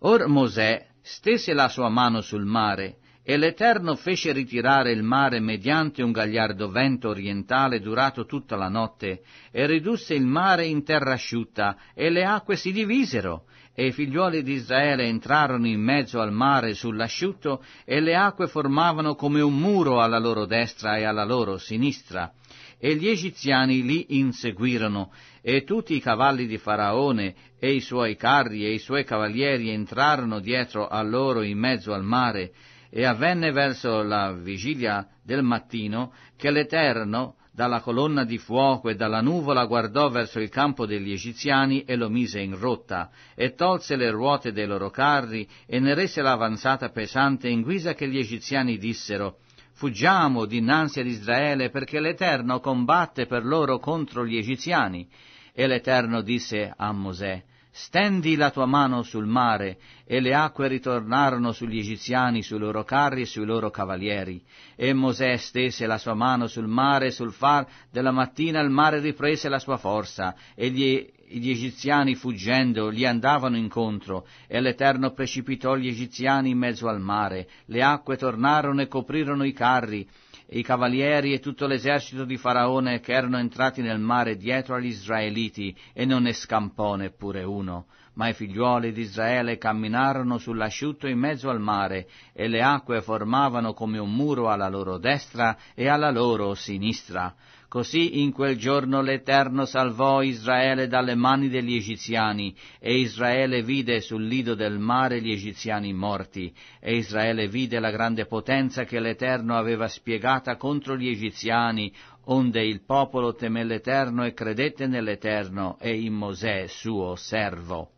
Or Mosè stese la sua mano sul mare, e l'Eterno fece ritirare il mare mediante un gagliardo vento orientale durato tutta la notte, e ridusse il mare in terra asciutta, e le acque si divisero, e i figliuoli di Israele entrarono in mezzo al mare sull'asciutto, e le acque formavano come un muro alla loro destra e alla loro sinistra. E gli egiziani li inseguirono, e tutti i cavalli di Faraone, e i suoi carri e i suoi cavalieri entrarono dietro a loro in mezzo al mare, e avvenne verso la vigilia del mattino che l'Eterno dalla colonna di fuoco e dalla nuvola guardò verso il campo degli egiziani e lo mise in rotta, e tolse le ruote dei loro carri e ne rese l'avanzata pesante in guisa che gli egiziani dissero Fuggiamo dinanzi ad Israele perché l'Eterno combatte per loro contro gli egiziani. E l'Eterno disse a Mosè Stendi la tua mano sul mare, e le acque ritornarono sugli egiziani, sui loro carri e sui loro cavalieri. E Mosè stese la sua mano sul mare, e sul far della mattina il mare riprese la sua forza, e gli, gli egiziani fuggendo gli andavano incontro, e l'Eterno precipitò gli egiziani in mezzo al mare, le acque tornarono e coprirono i carri, e i cavalieri e tutto l'esercito di Faraone che erano entrati nel mare dietro agli Israeliti e non ne scampò neppure uno. Ma i figliuoli di Israele camminarono sull'asciutto in mezzo al mare e le acque formavano come un muro alla loro destra e alla loro sinistra. Così in quel giorno l'Eterno salvò Israele dalle mani degli egiziani, e Israele vide sul lido del mare gli egiziani morti, e Israele vide la grande potenza che l'Eterno aveva spiegata contro gli egiziani, onde il popolo temé l'Eterno e credette nell'Eterno e in Mosè suo servo.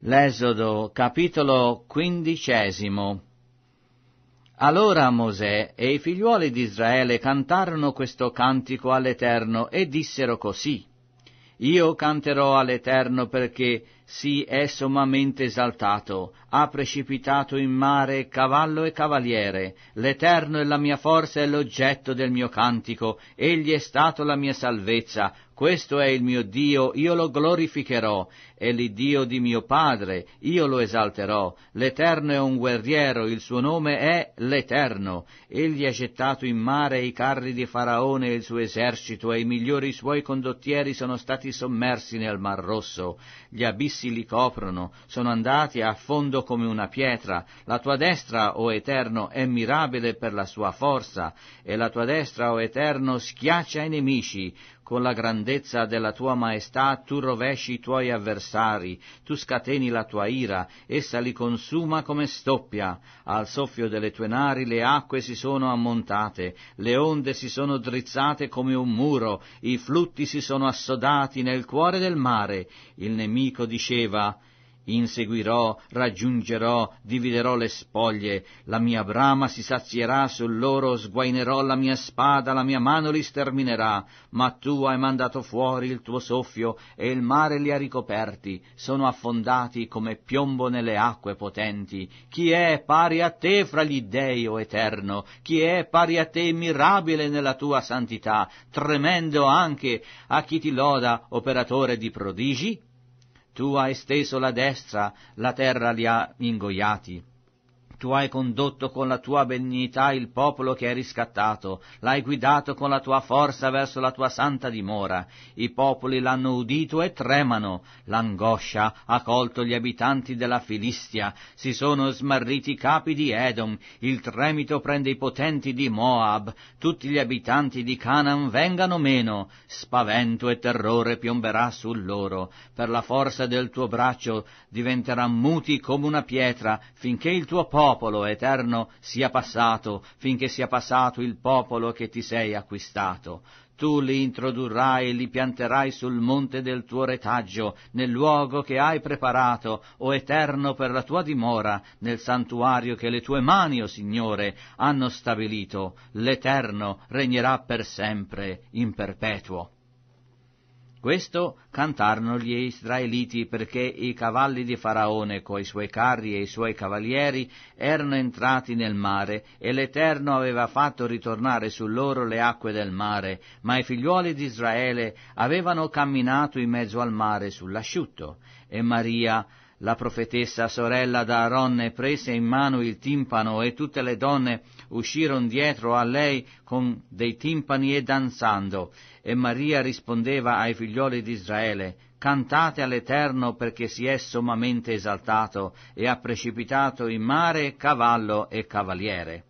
L'esodo, capitolo quindicesimo. Allora Mosè e i figliuoli di Israele cantarono questo cantico all'Eterno e dissero così. Io canterò all'Eterno perché si è sommamente esaltato, ha precipitato in mare cavallo e cavaliere, l'Eterno è la mia forza e l'oggetto del mio cantico, egli è stato la mia salvezza, questo è il mio Dio, io lo glorificherò, è l'Iddio di mio padre, io lo esalterò, l'Eterno è un guerriero, il suo nome è l'Eterno, egli ha gettato in mare i carri di Faraone e il suo esercito, e i migliori suoi condottieri sono stati sommersi nel Mar Rosso, gli abissi li coprono, sono andati a fondo come una pietra, la tua destra, o oh Eterno, è mirabile per la sua forza, e la tua destra, o oh Eterno, schiaccia i nemici, con la grandezza della tua maestà tu rovesci i tuoi avversari, avversari, tu scateni la tua ira, essa li consuma come stoppia, al soffio delle tue nari le acque si sono ammontate, le onde si sono drizzate come un muro, i flutti si sono assodati nel cuore del mare, il nemico diceva, inseguirò, raggiungerò, dividerò le spoglie, la mia brama si sazierà su loro, sguainerò la mia spada, la mia mano li sterminerà, ma tu hai mandato fuori il tuo soffio e il mare li ha ricoperti, sono affondati come piombo nelle acque potenti. Chi è pari a te fra gli dei, o Eterno? Chi è pari a te mirabile nella tua santità, tremendo anche a chi ti loda, operatore di prodigi? tu hai steso la destra, la terra li ha ingoiati. Tu hai condotto con la tua benignità il popolo che hai riscattato, l'hai guidato con la tua forza verso la tua santa dimora. I popoli l'hanno udito e tremano. L'angoscia ha colto gli abitanti della Filistia, si sono smarriti i capi di Edom, il tremito prende i potenti di Moab, tutti gli abitanti di Canaan vengano meno, spavento e terrore piomberà su loro, per la forza del tuo braccio diventeranno muti come una pietra, finché il tuo popolo popolo eterno sia passato, finché sia passato il popolo che ti sei acquistato. Tu li introdurrai e li pianterai sul monte del tuo retaggio, nel luogo che hai preparato, o eterno per la tua dimora, nel santuario che le tue mani, o Signore, hanno stabilito. L'Eterno regnerà per sempre, in perpetuo. Questo cantarono gli israeliti perché i cavalli di Faraone coi suoi carri e i suoi cavalieri erano entrati nel mare e l'Eterno aveva fatto ritornare su loro le acque del mare, ma i figliuoli di Israele avevano camminato in mezzo al mare sull'asciutto e Maria la profetessa sorella d'Aaronne, prese in mano il timpano e tutte le donne uscirono dietro a lei con dei timpani e danzando, e Maria rispondeva ai figlioli di Israele, Cantate all'Eterno perché si è sommamente esaltato e ha precipitato in mare cavallo e cavaliere.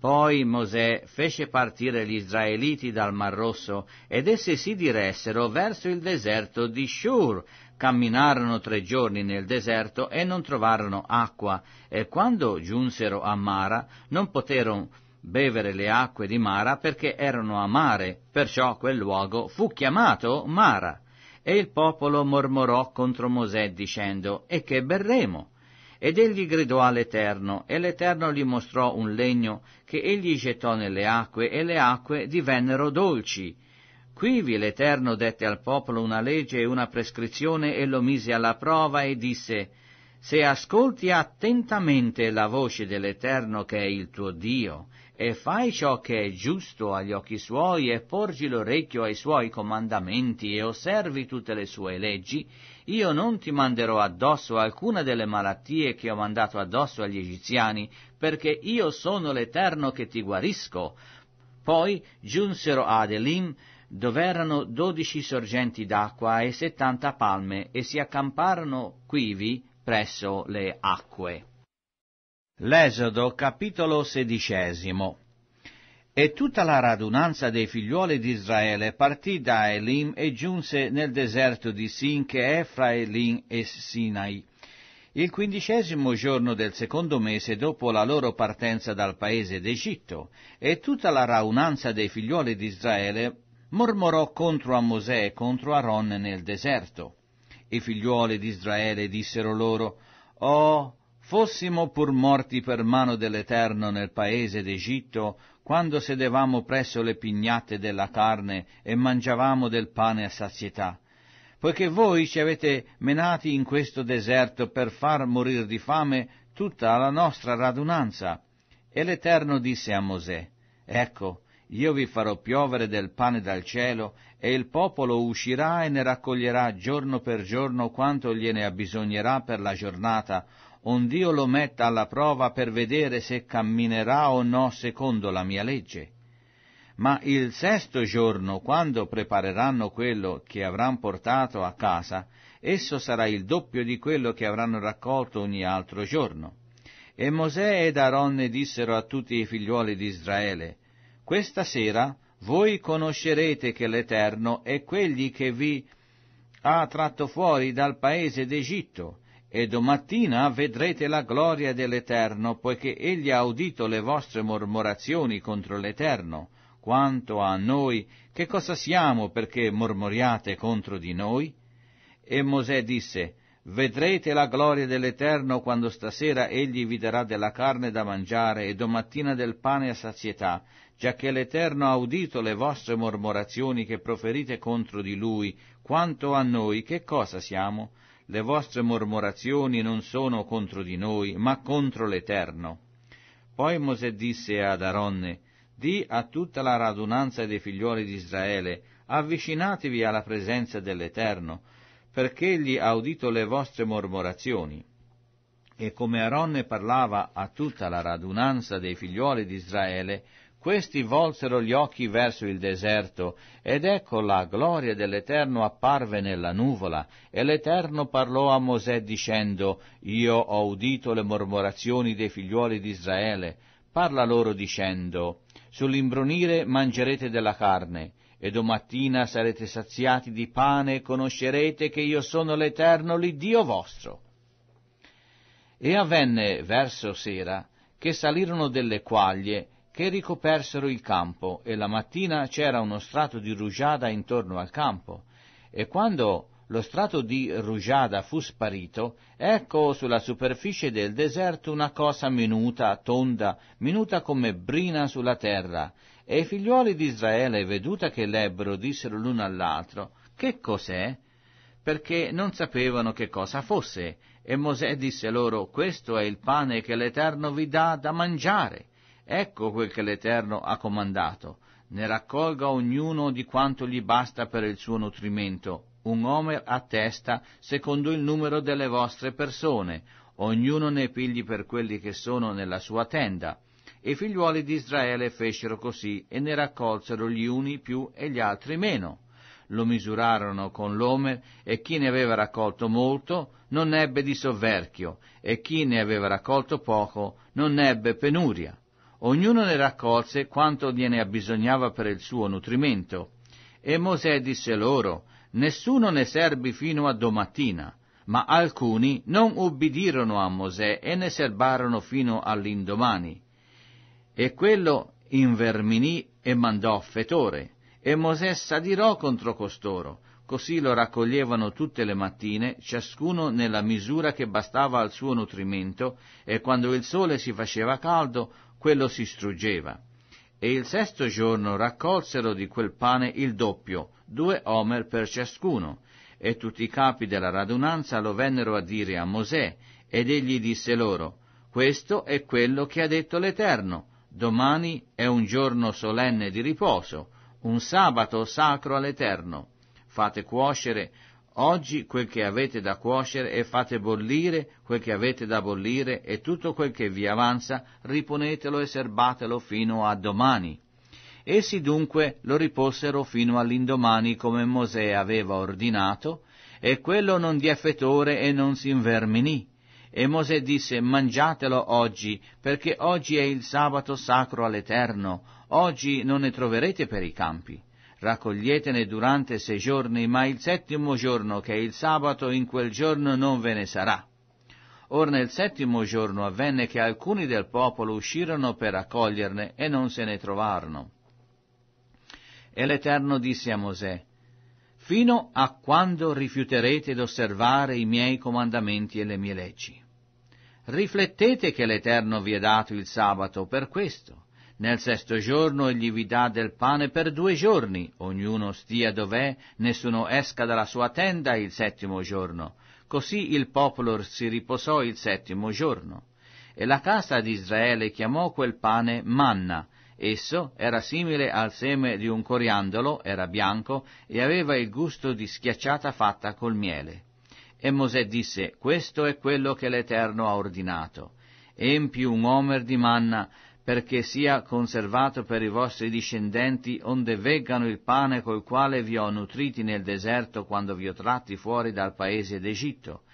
Poi Mosè fece partire gli Israeliti dal Mar Rosso ed essi si diressero verso il deserto di Shur, camminarono tre giorni nel deserto e non trovarono acqua, e quando giunsero a Mara non poterono bevere le acque di Mara perché erano a mare, perciò quel luogo fu chiamato Mara. E il popolo mormorò contro Mosè dicendo, E che berremo? Ed egli gridò all'Eterno, e l'Eterno gli mostrò un legno che egli gettò nelle acque, e le acque divennero dolci. Quivi l'Eterno dette al popolo una legge e una prescrizione e lo mise alla prova e disse, Se ascolti attentamente la voce dell'Eterno che è il tuo Dio, e fai ciò che è giusto agli occhi suoi e porgi l'orecchio ai suoi comandamenti e osservi tutte le sue leggi, io non ti manderò addosso alcuna delle malattie che ho mandato addosso agli egiziani, perché io sono l'Eterno che ti guarisco. Poi giunsero ad Elim dov'erano dodici sorgenti d'acqua e settanta palme, e si accamparono quivi presso le acque. L'esodo capitolo sedicesimo E tutta la radunanza dei figliuoli di Israele partì da Elim e giunse nel deserto di Sin che è fra Elim e Sinai. Il quindicesimo giorno del secondo mese dopo la loro partenza dal paese d'Egitto, e tutta la raunanza dei figliuoli di Israele mormorò contro a Mosè e contro Aaron nel deserto. I figliuoli di Israele dissero loro, Oh, fossimo pur morti per mano dell'Eterno nel paese d'Egitto, quando sedevamo presso le pignate della carne e mangiavamo del pane a sazietà. Poiché voi ci avete menati in questo deserto per far morir di fame tutta la nostra radunanza. E l'Eterno disse a Mosè, Ecco, io vi farò piovere del pane dal cielo, e il popolo uscirà e ne raccoglierà giorno per giorno quanto gliene abbisognerà per la giornata, ond'io lo metta alla prova per vedere se camminerà o no secondo la mia legge. Ma il sesto giorno, quando prepareranno quello che avranno portato a casa, esso sarà il doppio di quello che avranno raccolto ogni altro giorno. E Mosè ed Aaron dissero a tutti i figliuoli di Israele, questa sera voi conoscerete che l'Eterno è quegli che vi ha tratto fuori dal paese d'Egitto, e domattina vedrete la gloria dell'Eterno, poiché egli ha udito le vostre mormorazioni contro l'Eterno. Quanto a noi, che cosa siamo perché mormoriate contro di noi? E Mosè disse, Vedrete la gloria dell'Eterno quando stasera egli vi darà della carne da mangiare e domattina del pane a sazietà, giacché l'Eterno ha udito le vostre mormorazioni che proferite contro di lui, quanto a noi che cosa siamo? Le vostre mormorazioni non sono contro di noi, ma contro l'Eterno. Poi Mosè disse ad Aronne, Di a tutta la radunanza dei figliuoli di Israele, avvicinatevi alla presenza dell'Eterno, perché egli ha udito le vostre mormorazioni. E come Aronne parlava a tutta la radunanza dei figliuoli di Israele, questi volsero gli occhi verso il deserto, ed ecco la gloria dell'Eterno apparve nella nuvola, e l'Eterno parlò a Mosè dicendo, Io ho udito le mormorazioni dei figliuoli di Israele, parla loro dicendo, Sull'imbrunire mangerete della carne, e domattina sarete saziati di pane e conoscerete che io sono l'Eterno, l'Iddio vostro. E avvenne verso sera che salirono delle quaglie, che ricopersero il campo, e la mattina c'era uno strato di rugiada intorno al campo, e quando lo strato di rugiada fu sparito, ecco sulla superficie del deserto una cosa minuta, tonda, minuta come brina sulla terra. E i figliuoli di Israele, veduta che l'ebbero, dissero l'uno all'altro, che cos'è? Perché non sapevano che cosa fosse. E Mosè disse loro, questo è il pane che l'Eterno vi dà da mangiare. Ecco quel che l'Eterno ha comandato. Ne raccolga ognuno di quanto gli basta per il suo nutrimento, un omer a testa secondo il numero delle vostre persone, ognuno ne pigli per quelli che sono nella sua tenda. E i figliuoli di Israele fecero così e ne raccolsero gli uni più e gli altri meno. Lo misurarono con l'omer e chi ne aveva raccolto molto non ebbe di sovverchio e chi ne aveva raccolto poco non ebbe penuria. Ognuno ne raccolse quanto gliene abbisognava per il suo nutrimento. E Mosè disse loro, Nessuno ne serbi fino a domattina. Ma alcuni non ubbidirono a Mosè e ne serbarono fino all'indomani. E quello inverminì e mandò fetore. E Mosè s'adirò contro costoro, così lo raccoglievano tutte le mattine, ciascuno nella misura che bastava al suo nutrimento, e quando il sole si faceva caldo, quello si struggeva. E il sesto giorno raccolsero di quel pane il doppio, due omer per ciascuno, e tutti i capi della radunanza lo vennero a dire a Mosè, ed egli disse loro, questo è quello che ha detto l'Eterno, domani è un giorno solenne di riposo, un sabato sacro all'Eterno. Fate cuocere Oggi quel che avete da cuocere e fate bollire quel che avete da bollire e tutto quel che vi avanza riponetelo e serbatelo fino a domani. Essi dunque lo riposero fino all'indomani come Mosè aveva ordinato, e quello non diè fetore e non si inverminì. E Mosè disse, mangiatelo oggi, perché oggi è il sabato sacro all'Eterno, oggi non ne troverete per i campi raccoglietene durante sei giorni, ma il settimo giorno, che è il sabato, in quel giorno non ve ne sarà. Or nel settimo giorno avvenne che alcuni del popolo uscirono per raccoglierne e non se ne trovarono. E l'Eterno disse a Mosè, Fino a quando rifiuterete d'osservare i miei comandamenti e le mie leggi? Riflettete che l'Eterno vi è dato il sabato per questo nel sesto giorno egli vi dà del pane per due giorni, ognuno stia dov'è, nessuno esca dalla sua tenda il settimo giorno. Così il popolo si riposò il settimo giorno. E la casa di Israele chiamò quel pane manna. Esso era simile al seme di un coriandolo, era bianco e aveva il gusto di schiacciata fatta col miele. E Mosè disse, questo è quello che l'Eterno ha ordinato. Empi un omer di manna perché sia conservato per i vostri discendenti, onde veggano il pane col quale vi ho nutriti nel deserto quando vi ho tratti fuori dal paese d'Egitto.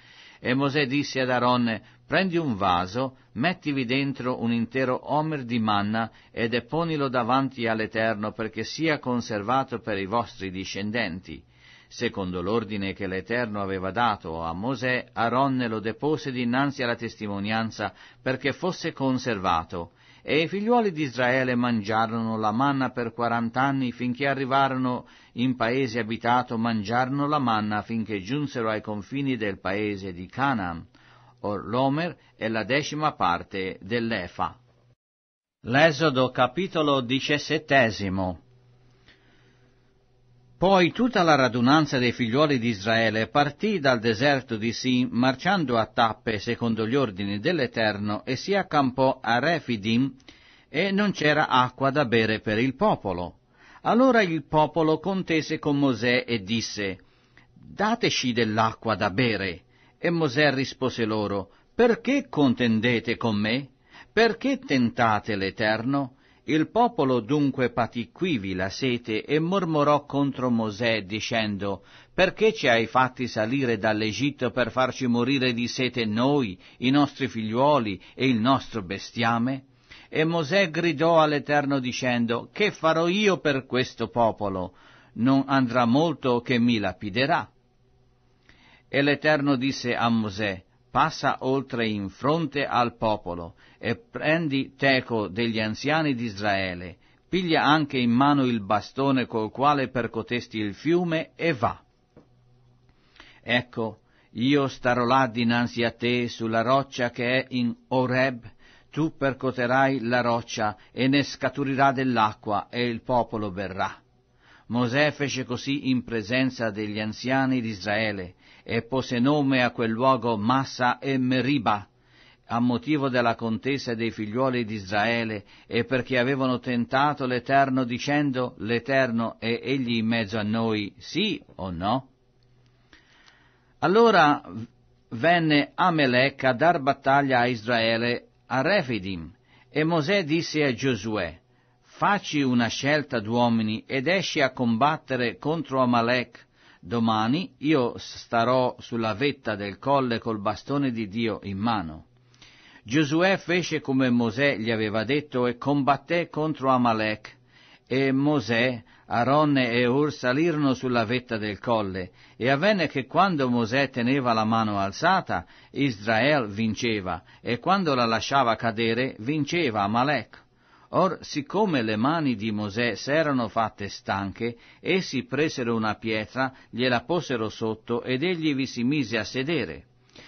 E Mosè disse ad Aaron, prendi un vaso, mettivi dentro un intero omer di manna e deponilo davanti all'Eterno perché sia conservato per i vostri discendenti. Secondo l'ordine che l'Eterno aveva dato a Mosè, Aaron lo depose dinanzi alla testimonianza perché fosse conservato e i figliuoli di Israele mangiarono la manna per quarant'anni finché arrivarono in paese abitato, mangiarono la manna finché giunsero ai confini del paese di Canaan. Or l'Omer è la decima parte dell'Efa. L'esodo capitolo diciassettesimo poi tutta la radunanza dei figliuoli di Israele partì dal deserto di Sin, marciando a tappe secondo gli ordini dell'Eterno, e si accampò a Refidim, e non c'era acqua da bere per il popolo. Allora il popolo contese con Mosè e disse, Dateci dell'acqua da bere. E Mosè rispose loro, Perché contendete con me? Perché tentate l'Eterno? Il popolo dunque patì quivi la sete e mormorò contro Mosè dicendo Perché ci hai fatti salire dall'Egitto per farci morire di sete noi, i nostri figliuoli e il nostro bestiame? E Mosè gridò all'Eterno dicendo Che farò io per questo popolo? Non andrà molto che mi lapiderà. E l'Eterno disse a Mosè passa oltre in fronte al popolo e prendi teco degli anziani di Israele, piglia anche in mano il bastone col quale percotesti il fiume e va. Ecco, io starò là dinanzi a te sulla roccia che è in Oreb, tu percoterai la roccia e ne scaturirà dell'acqua e il popolo berrà. Mosè fece così in presenza degli anziani di e pose nome a quel luogo Massa e Meriba, a motivo della contesa dei figliuoli di Israele e perché avevano tentato l'Eterno dicendo l'Eterno è egli in mezzo a noi, sì o no? Allora venne Amelech a dar battaglia a Israele a Refidim e Mosè disse a Giosuè Facci una scelta d'uomini ed esci a combattere contro Amalek Domani io starò sulla vetta del colle col bastone di Dio in mano. Giosuè fece come Mosè gli aveva detto e combatté contro Amalek. E Mosè, Aronne e Ur salirono sulla vetta del colle, e avvenne che quando Mosè teneva la mano alzata, Israel vinceva, e quando la lasciava cadere, vinceva Amalek. Or siccome le mani di Mosè s'erano fatte stanche, essi presero una pietra, gliela posero sotto ed egli vi si mise a sedere.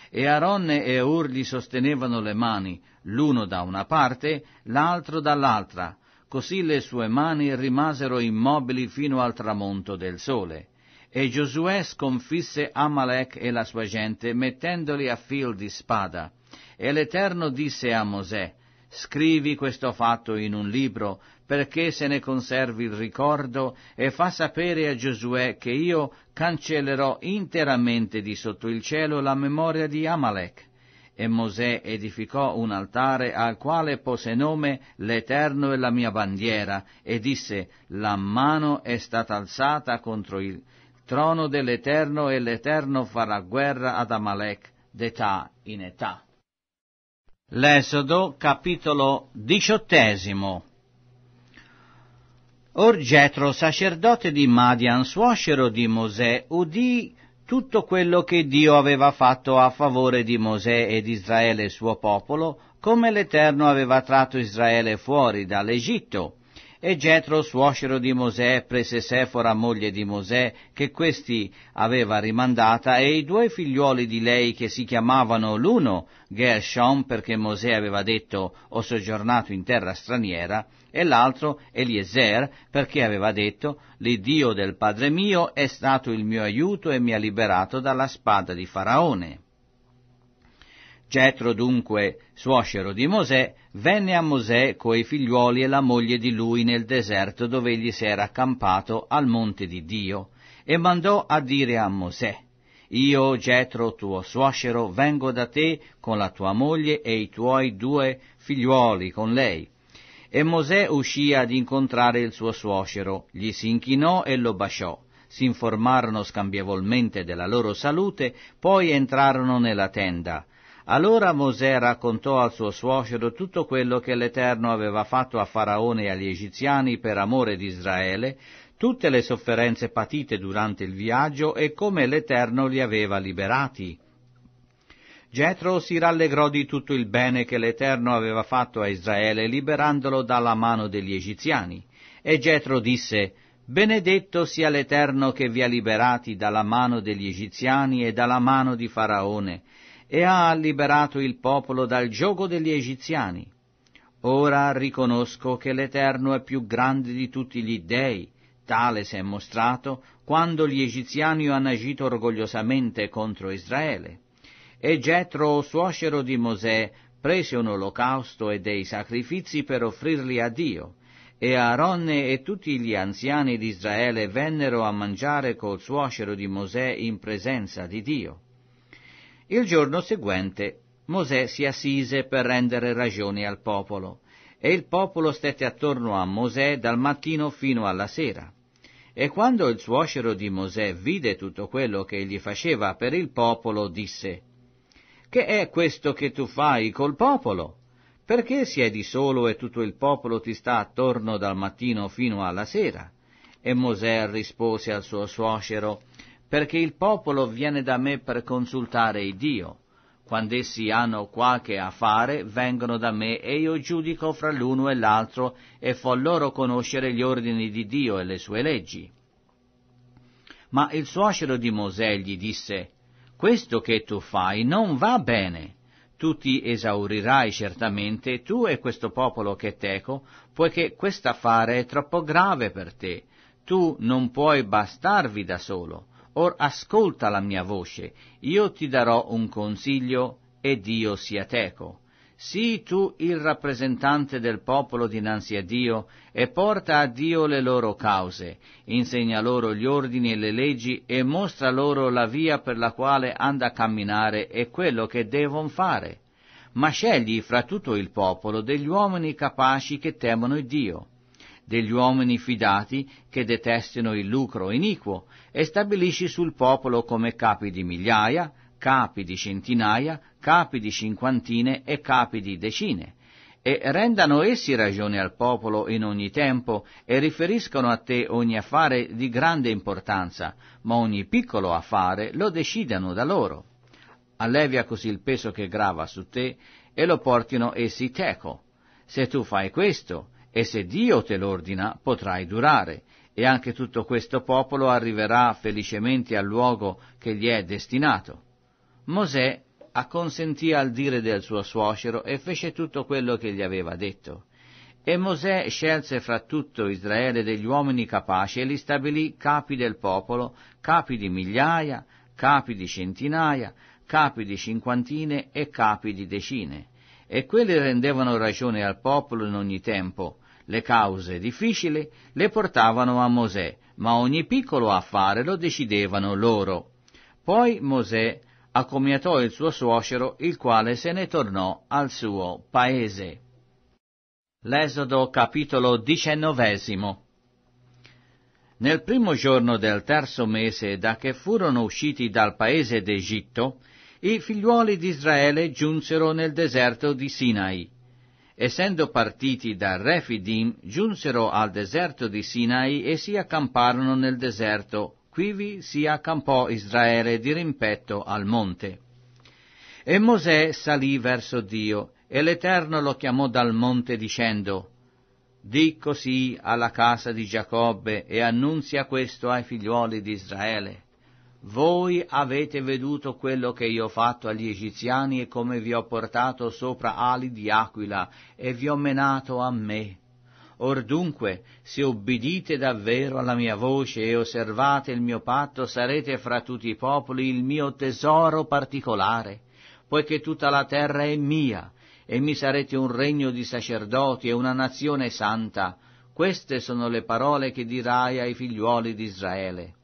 E Aronne e Ur gli sostenevano le mani, l'uno da una parte, l'altro dall'altra, così le sue mani rimasero immobili fino al tramonto del sole. E Giosuè sconfisse Amalek e la sua gente mettendoli a fil di spada. E l'Eterno disse a Mosè, Scrivi questo fatto in un libro perché se ne conservi il ricordo e fa sapere a Giosuè che io cancellerò interamente di sotto il cielo la memoria di Amalek. E Mosè edificò un altare al quale pose nome l'Eterno e la mia bandiera e disse La mano è stata alzata contro il trono dell'Eterno e l'Eterno farà guerra ad Amalek d'età in età. L'esodo, capitolo diciottesimo. Or Getro, sacerdote di Madian, suocero di Mosè, udì tutto quello che Dio aveva fatto a favore di Mosè e di Israele suo popolo, come l'Eterno aveva tratto Israele fuori dall'Egitto e Getro, suocero di Mosè, prese Sefora, moglie di Mosè, che questi aveva rimandata, e i due figliuoli di lei che si chiamavano l'uno Gershom, perché Mosè aveva detto ho soggiornato in terra straniera, e l'altro Eliezer, perché aveva detto l'Iddio del padre mio è stato il mio aiuto e mi ha liberato dalla spada di Faraone. Getro dunque, suocero di Mosè, venne a Mosè coi figliuoli e la moglie di lui nel deserto dove egli si era accampato al monte di Dio, e mandò a dire a Mosè, Io, Getro, tuo suocero, vengo da te con la tua moglie e i tuoi due figliuoli con lei. E Mosè uscì ad incontrare il suo suocero, gli si inchinò e lo baciò si informarono scambievolmente della loro salute, poi entrarono nella tenda. Allora Mosè raccontò al suo suocero tutto quello che l'Eterno aveva fatto a Faraone e agli egiziani per amore di Israele, tutte le sofferenze patite durante il viaggio e come l'Eterno li aveva liberati. Getro si rallegrò di tutto il bene che l'Eterno aveva fatto a Israele liberandolo dalla mano degli egiziani. E Getro disse Benedetto sia l'Eterno che vi ha liberati dalla mano degli egiziani e dalla mano di Faraone, e ha liberato il popolo dal gioco degli egiziani. Ora riconosco che l'Eterno è più grande di tutti gli dèi, tale si è mostrato quando gli egiziani hanno agito orgogliosamente contro Israele. E Getro, suocero di Mosè, prese un olocausto e dei sacrifici per offrirli a Dio, e Aaronne e tutti gli anziani di Israele vennero a mangiare col suocero di Mosè in presenza di Dio. Il giorno seguente Mosè si assise per rendere ragioni al popolo, e il popolo stette attorno a Mosè dal mattino fino alla sera. E quando il suocero di Mosè vide tutto quello che egli faceva per il popolo, disse, Che è questo che tu fai col popolo? Perché siedi solo e tutto il popolo ti sta attorno dal mattino fino alla sera? E Mosè rispose al suo suocero, perché il popolo viene da me per consultare il Dio. Quando essi hanno qualche affare, vengono da me e io giudico fra l'uno e l'altro e fo loro conoscere gli ordini di Dio e le sue leggi. Ma il suocero di Mosè gli disse, Questo che tu fai non va bene. Tu ti esaurirai certamente, tu e questo popolo che teco, poiché quest'affare è troppo grave per te. Tu non puoi bastarvi da solo Or ascolta la mia voce, io ti darò un consiglio e Dio sia teco. Sii tu il rappresentante del popolo dinanzi a Dio e porta a Dio le loro cause, insegna loro gli ordini e le leggi e mostra loro la via per la quale anda a camminare e quello che devono fare. Ma scegli fra tutto il popolo degli uomini capaci che temono Dio degli uomini fidati che detestino il lucro iniquo e stabilisci sul popolo come capi di migliaia, capi di centinaia, capi di cinquantine e capi di decine. E rendano essi ragione al popolo in ogni tempo e riferiscono a te ogni affare di grande importanza, ma ogni piccolo affare lo decidano da loro. Allevia così il peso che grava su te e lo portino essi teco. Se tu fai questo, e se Dio te l'ordina potrai durare, e anche tutto questo popolo arriverà felicemente al luogo che gli è destinato. Mosè acconsentì al dire del suo suocero e fece tutto quello che gli aveva detto. E Mosè scelse fra tutto Israele degli uomini capaci e li stabilì capi del popolo, capi di migliaia, capi di centinaia, capi di cinquantine e capi di decine. E quelli rendevano ragione al popolo in ogni tempo, le cause difficili le portavano a Mosè, ma ogni piccolo affare lo decidevano loro. Poi Mosè accomiatò il suo suocero, il quale se ne tornò al suo paese. L'esodo capitolo diciannovesimo Nel primo giorno del terzo mese da che furono usciti dal paese d'Egitto, i figliuoli di Israele giunsero nel deserto di Sinai essendo partiti da Refidim, giunsero al deserto di Sinai e si accamparono nel deserto, quivi si accampò Israele dirimpetto al monte. E Mosè salì verso Dio, e l'Eterno lo chiamò dal monte dicendo, Di così alla casa di Giacobbe e annunzia questo ai figliuoli di Israele voi avete veduto quello che io ho fatto agli egiziani e come vi ho portato sopra ali di aquila e vi ho menato a me. Or dunque, se obbedite davvero alla mia voce e osservate il mio patto, sarete fra tutti i popoli il mio tesoro particolare, poiché tutta la terra è mia, e mi sarete un regno di sacerdoti e una nazione santa. Queste sono le parole che dirai ai figliuoli di Israele.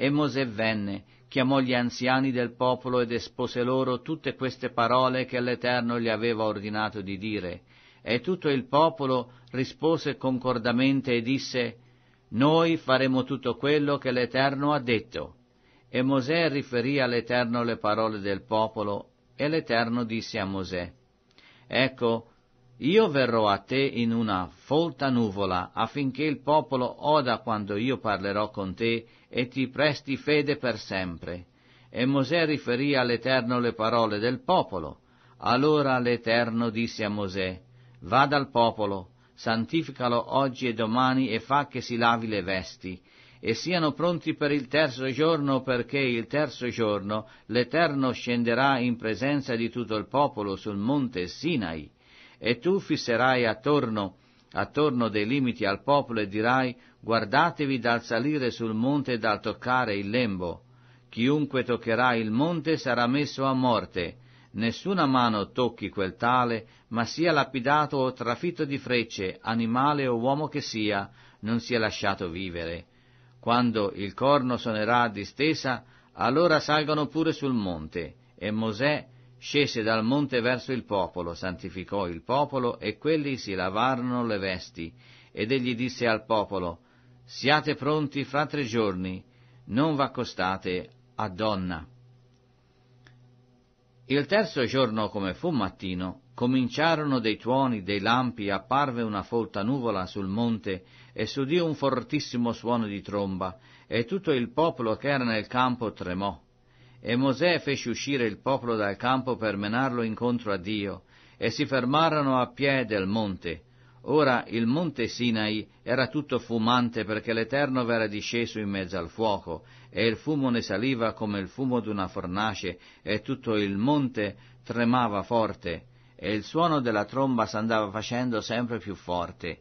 E Mosè venne, chiamò gli anziani del popolo ed espose loro tutte queste parole che l'Eterno gli aveva ordinato di dire. E tutto il popolo rispose concordamente e disse, Noi faremo tutto quello che l'Eterno ha detto. E Mosè riferì all'Eterno le parole del popolo, e l'Eterno disse a Mosè, Ecco, io verrò a te in una folta nuvola affinché il popolo oda quando io parlerò con te e ti presti fede per sempre. E Mosè riferì all'Eterno le parole del popolo. Allora l'Eterno disse a Mosè, va dal popolo, santificalo oggi e domani e fa che si lavi le vesti, e siano pronti per il terzo giorno perché il terzo giorno l'Eterno scenderà in presenza di tutto il popolo sul monte Sinai e tu fisserai attorno, attorno dei limiti al popolo e dirai, guardatevi dal salire sul monte e dal toccare il lembo. Chiunque toccherà il monte sarà messo a morte. Nessuna mano tocchi quel tale, ma sia lapidato o trafitto di frecce, animale o uomo che sia, non sia lasciato vivere. Quando il corno suonerà a distesa, allora salgono pure sul monte. E Mosè scese dal monte verso il popolo, santificò il popolo e quelli si lavarono le vesti. Ed egli disse al popolo, siate pronti fra tre giorni, non v'accostate a donna. Il terzo giorno, come fu mattino, cominciarono dei tuoni, dei lampi, apparve una folta nuvola sul monte, e s'udì un fortissimo suono di tromba, e tutto il popolo che era nel campo tremò. E Mosè fece uscire il popolo dal campo per menarlo incontro a Dio, e si fermarono a piè del monte. Ora il monte Sinai era tutto fumante perché l'Eterno v'era disceso in mezzo al fuoco, e il fumo ne saliva come il fumo d'una fornace, e tutto il monte tremava forte, e il suono della tromba s'andava facendo sempre più forte.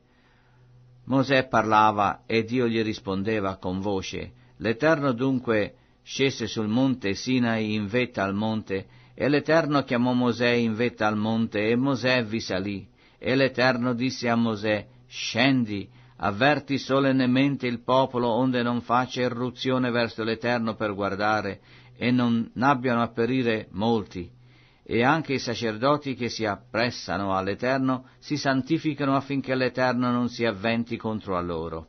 Mosè parlava e Dio gli rispondeva con voce. L'Eterno dunque scese sul monte Sinai in vetta al monte, e l'Eterno chiamò Mosè in vetta al monte, e Mosè vi salì. E l'Eterno disse a Mosè, scendi, avverti solennemente il popolo onde non faccia irruzione verso l'Eterno per guardare, e non abbiano a perire molti. E anche i sacerdoti che si appressano all'Eterno si santificano affinché l'Eterno non si avventi contro a loro.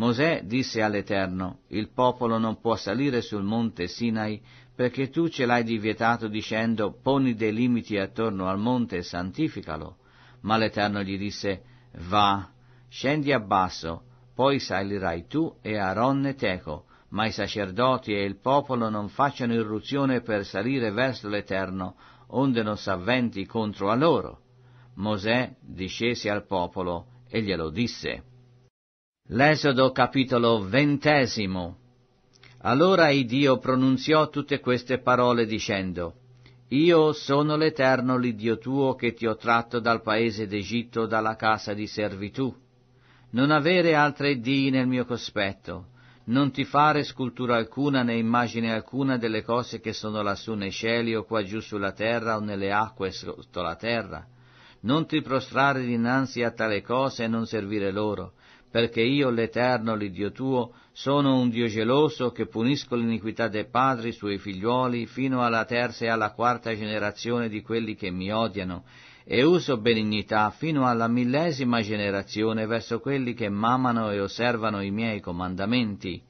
Mosè disse all'Eterno, il popolo non può salire sul monte Sinai perché tu ce l'hai divietato dicendo poni dei limiti attorno al monte e santificalo. Ma l'Eterno gli disse, va, scendi a basso, poi salirai tu e Aaron e Teco, ma i sacerdoti e il popolo non facciano irruzione per salire verso l'Eterno, onde non s'avventi contro a loro. Mosè discese al popolo e glielo disse. L'esodo capitolo ventesimo. Allora il Dio pronunziò tutte queste parole dicendo, Io sono l'Eterno l'Iddio tuo che ti ho tratto dal paese d'Egitto, dalla casa di servitù. Non avere altre Dii nel mio cospetto, non ti fare scultura alcuna né immagine alcuna delle cose che sono lassù nei cieli o qua giù sulla terra o nelle acque sotto la terra. Non ti prostrare dinanzi a tale cose e non servire loro, perché io, l'Eterno, l'Iddio tuo, sono un Dio geloso che punisco l'iniquità dei padri sui figliuoli fino alla terza e alla quarta generazione di quelli che mi odiano, e uso benignità fino alla millesima generazione verso quelli che m'amano e osservano i miei comandamenti.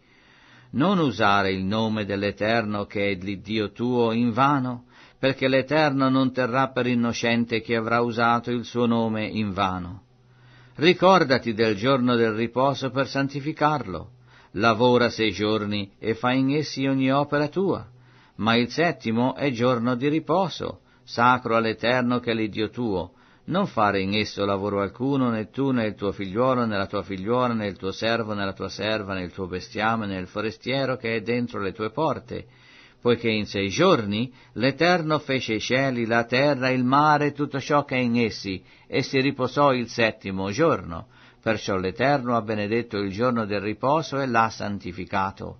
Non usare il nome dell'Eterno che è l'Iddio tuo in vano, perché l'Eterno non terrà per innocente chi avrà usato il suo nome in vano Ricordati del giorno del riposo per santificarlo. Lavora sei giorni e fai in essi ogni opera tua. Ma il settimo è giorno di riposo, sacro all'Eterno che è l'Iddio tuo. Non fare in esso lavoro alcuno, né tu, né il tuo figliuolo, né la tua figliuola, né il tuo servo, né la tua serva, né il tuo bestiame, né il forestiero che è dentro le tue porte poiché in sei giorni l'Eterno fece i cieli, la terra, il mare e tutto ciò che è in essi, e si riposò il settimo giorno. Perciò l'Eterno ha benedetto il giorno del riposo e l'ha santificato.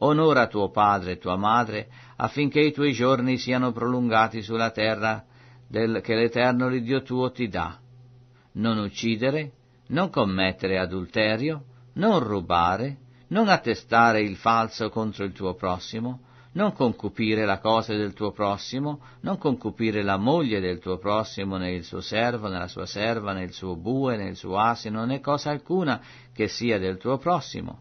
Onora tuo padre e tua madre, affinché i tuoi giorni siano prolungati sulla terra del, che l'Eterno il Dio tuo ti dà. Non uccidere, non commettere adulterio, non rubare, non attestare il falso contro il tuo prossimo, non concupire la cosa del tuo prossimo, non concupire la moglie del tuo prossimo, né il suo servo, né la sua serva, né il suo bue, né il suo asino, né cosa alcuna che sia del tuo prossimo.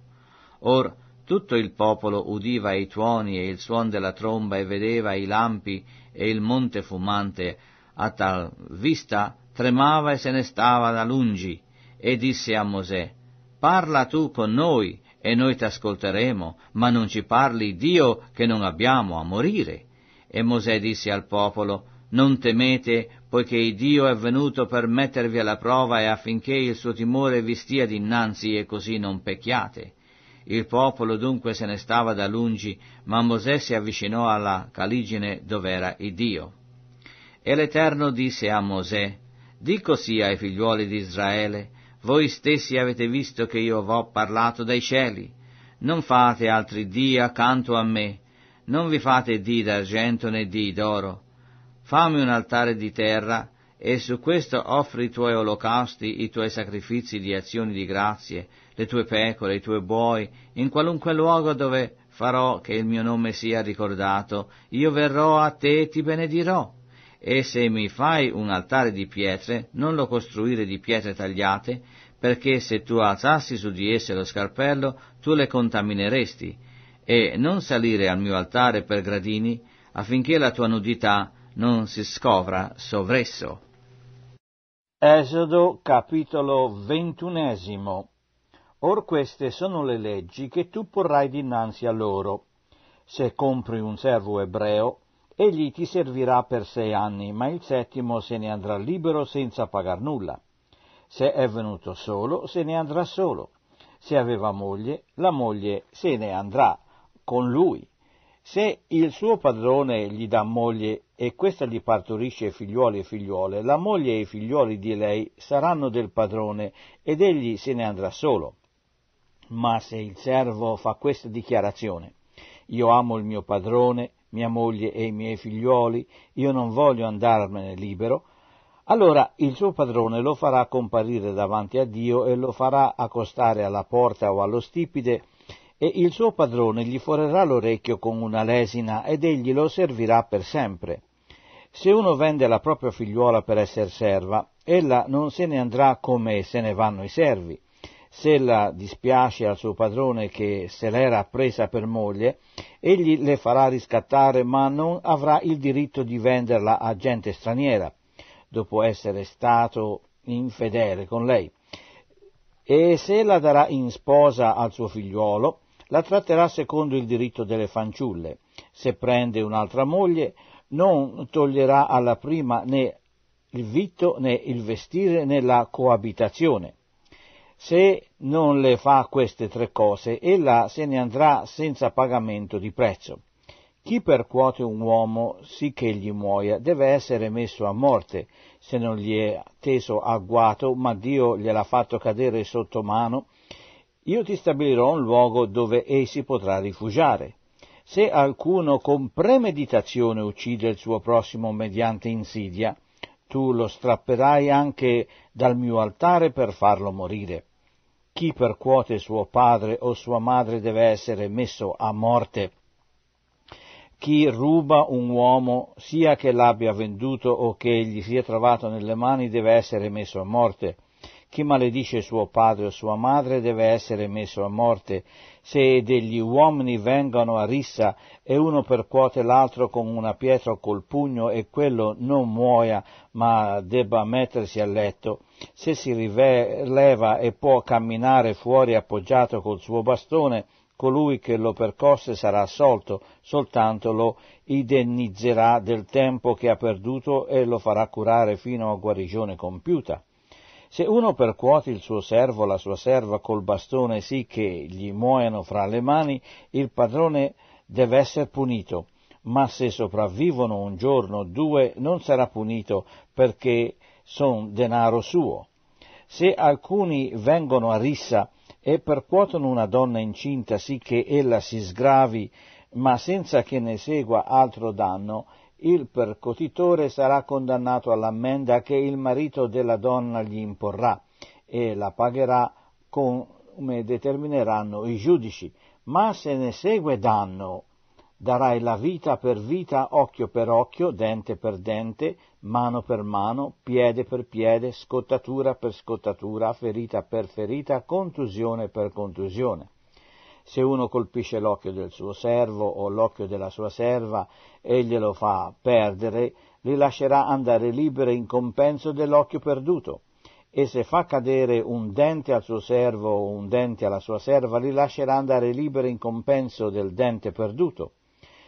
Or tutto il popolo udiva i tuoni e il suon della tromba e vedeva i lampi e il monte fumante, a tal vista tremava e se ne stava da lungi, e disse a Mosè, Parla tu con noi, e noi t'ascolteremo, ma non ci parli Dio che non abbiamo a morire. E Mosè disse al popolo, non temete, poiché Dio è venuto per mettervi alla prova e affinché il suo timore vi stia dinanzi e così non pecchiate. Il popolo dunque se ne stava da lungi, ma Mosè si avvicinò alla caligine dov'era il Dio. E l'Eterno disse a Mosè, Dico sì ai figliuoli di Israele, voi stessi avete visto che io v'ho parlato dai cieli. Non fate altri dì accanto a me, non vi fate dì d'argento né dì d'oro. Fammi un altare di terra, e su questo offri i tuoi olocausti, i tuoi sacrifici di azioni di grazie, le tue pecore, i tuoi buoi, in qualunque luogo dove farò che il mio nome sia ricordato, io verrò a te e ti benedirò. E se mi fai un altare di pietre, non lo costruire di pietre tagliate, perché se tu alzassi su di esse lo scarpello, tu le contamineresti, e non salire al mio altare per gradini, affinché la tua nudità non si scovra sovresso. Esodo capitolo ventunesimo Or queste sono le leggi che tu porrai dinanzi a loro. Se compri un servo ebreo, egli ti servirà per sei anni, ma il settimo se ne andrà libero senza pagar nulla. Se è venuto solo, se ne andrà solo. Se aveva moglie, la moglie se ne andrà con lui. Se il suo padrone gli dà moglie e questa gli partorisce figliuoli e figliuole, la moglie e i figliuoli di lei saranno del padrone ed egli se ne andrà solo. Ma se il servo fa questa dichiarazione, io amo il mio padrone mia moglie e i miei figliuoli, io non voglio andarmene libero, allora il suo padrone lo farà comparire davanti a Dio e lo farà accostare alla porta o allo stipite, e il suo padrone gli forerà l'orecchio con una lesina ed egli lo servirà per sempre. Se uno vende la propria figliuola per essere serva, ella non se ne andrà come se ne vanno i servi se la dispiace al suo padrone che se l'era presa per moglie, egli le farà riscattare ma non avrà il diritto di venderla a gente straniera, dopo essere stato infedele con lei. E se la darà in sposa al suo figliuolo, la tratterà secondo il diritto delle fanciulle. Se prende un'altra moglie, non toglierà alla prima né il vitto né il vestire né la coabitazione se non le fa queste tre cose, ella se ne andrà senza pagamento di prezzo. Chi percuote un uomo sì che egli muoia deve essere messo a morte, se non gli è teso agguato, ma Dio gliel'ha fatto cadere sotto mano, io ti stabilirò un luogo dove ei si potrà rifugiare. Se alcuno con premeditazione uccide il suo prossimo mediante insidia, tu lo strapperai anche dal mio altare per farlo morire chi percuote suo padre o sua madre deve essere messo a morte. Chi ruba un uomo, sia che l'abbia venduto o che gli sia trovato nelle mani, deve essere messo a morte. Chi maledice suo padre o sua madre deve essere messo a morte. Se degli uomini vengono a rissa e uno percuote l'altro con una pietra o col pugno e quello non muoia ma debba mettersi a letto, se si rileva e può camminare fuori appoggiato col suo bastone, colui che lo percosse sarà assolto, soltanto lo indennizzerà del tempo che ha perduto e lo farà curare fino a guarigione compiuta. Se uno percuoti il suo servo o la sua serva col bastone sì che gli muoiano fra le mani, il padrone deve essere punito, ma se sopravvivono un giorno o due non sarà punito perché son denaro suo. Se alcuni vengono a rissa e percuotono una donna incinta sì che ella si sgravi, ma senza che ne segua altro danno, il percotitore sarà condannato all'ammenda che il marito della donna gli imporrà e la pagherà come determineranno i giudici, ma se ne segue danno, darai la vita per vita, occhio per occhio, dente per dente, mano per mano, piede per piede, scottatura per scottatura, ferita per ferita, contusione per contusione se uno colpisce l'occhio del suo servo o l'occhio della sua serva e glielo fa perdere, li lascerà andare liberi in compenso dell'occhio perduto. E se fa cadere un dente al suo servo o un dente alla sua serva, li lascerà andare liberi in compenso del dente perduto.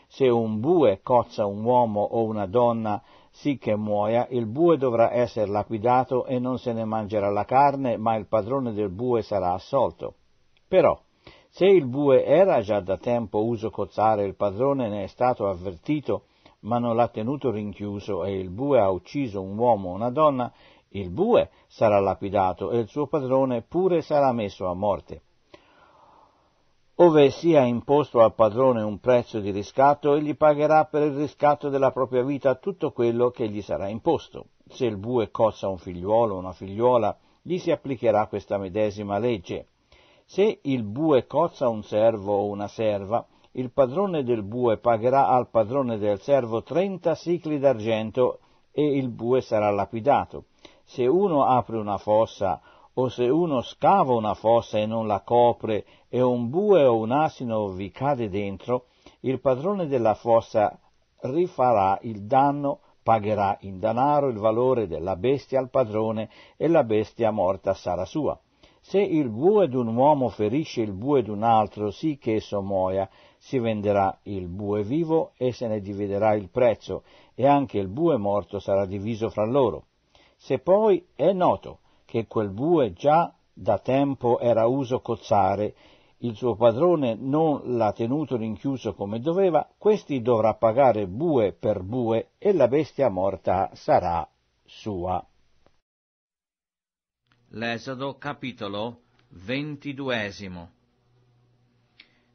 Se un bue cozza un uomo o una donna, sì che muoia, il bue dovrà essere lapidato e non se ne mangerà la carne, ma il padrone del bue sarà assolto. Però, se il bue era già da tempo uso cozzare, il padrone ne è stato avvertito, ma non l'ha tenuto rinchiuso e il bue ha ucciso un uomo o una donna, il bue sarà lapidato e il suo padrone pure sarà messo a morte. Ove sia imposto al padrone un prezzo di riscatto, egli pagherà per il riscatto della propria vita tutto quello che gli sarà imposto. Se il bue cozza un figliuolo o una figliuola, gli si applicherà questa medesima legge. Se il bue cozza un servo o una serva, il padrone del bue pagherà al padrone del servo 30 sicli d'argento e il bue sarà lapidato. Se uno apre una fossa o se uno scava una fossa e non la copre e un bue o un asino vi cade dentro, il padrone della fossa rifarà il danno, pagherà in danaro il valore della bestia al padrone e la bestia morta sarà sua. Se il bue d'un uomo ferisce il bue d'un altro, sì che esso muoia, si venderà il bue vivo e se ne dividerà il prezzo, e anche il bue morto sarà diviso fra loro. Se poi è noto che quel bue già da tempo era uso cozzare, il suo padrone non l'ha tenuto rinchiuso come doveva, questi dovrà pagare bue per bue e la bestia morta sarà sua. L'esodo capitolo ventiduesimo.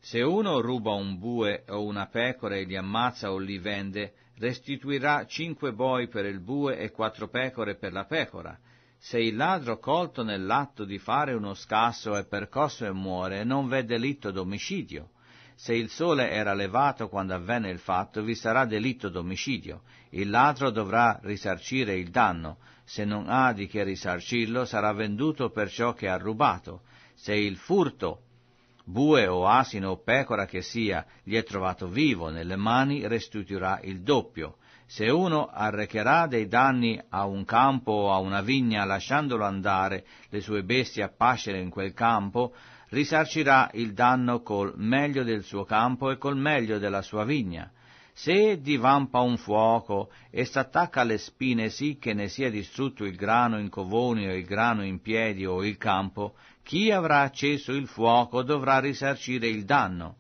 Se uno ruba un bue o una pecora e li ammazza o li vende, restituirà cinque boi per il bue e quattro pecore per la pecora. Se il ladro colto nell'atto di fare uno scasso è percosso e muore, non v'è delitto d'omicidio. Se il sole era levato quando avvenne il fatto, vi sarà delitto d'omicidio. Il ladro dovrà risarcire il danno se non ha di che risarcirlo, sarà venduto per ciò che ha rubato. Se il furto, bue o asino o pecora che sia, gli è trovato vivo nelle mani, restituirà il doppio. Se uno arrecherà dei danni a un campo o a una vigna lasciandolo andare, le sue bestie a pascere in quel campo, risarcirà il danno col meglio del suo campo e col meglio della sua vigna se divampa un fuoco e s'attacca alle spine sì che ne sia distrutto il grano in covoni o il grano in piedi o il campo, chi avrà acceso il fuoco dovrà risarcire il danno,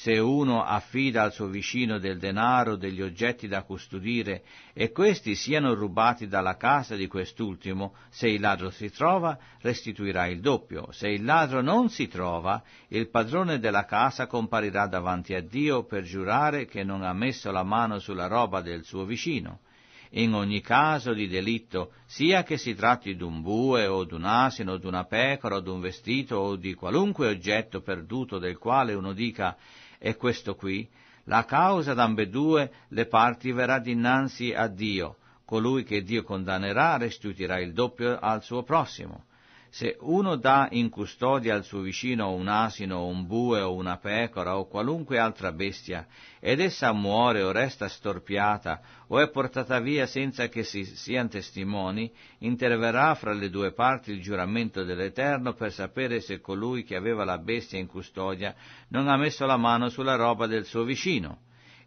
se uno affida al suo vicino del denaro degli oggetti da custodire e questi siano rubati dalla casa di quest'ultimo, se il ladro si trova, restituirà il doppio. Se il ladro non si trova, il padrone della casa comparirà davanti a Dio per giurare che non ha messo la mano sulla roba del suo vicino. In ogni caso di delitto, sia che si tratti d'un bue o d'un asino, o d'una pecora o d'un vestito o di qualunque oggetto perduto del quale uno dica è questo qui, la causa d'ambedue le parti verrà dinanzi a Dio, colui che Dio condannerà restituirà il doppio al suo prossimo. Se uno dà in custodia al suo vicino un asino, un bue o una pecora o qualunque altra bestia, ed essa muore o resta storpiata o è portata via senza che si siano testimoni, interverrà fra le due parti il giuramento dell'Eterno per sapere se colui che aveva la bestia in custodia non ha messo la mano sulla roba del suo vicino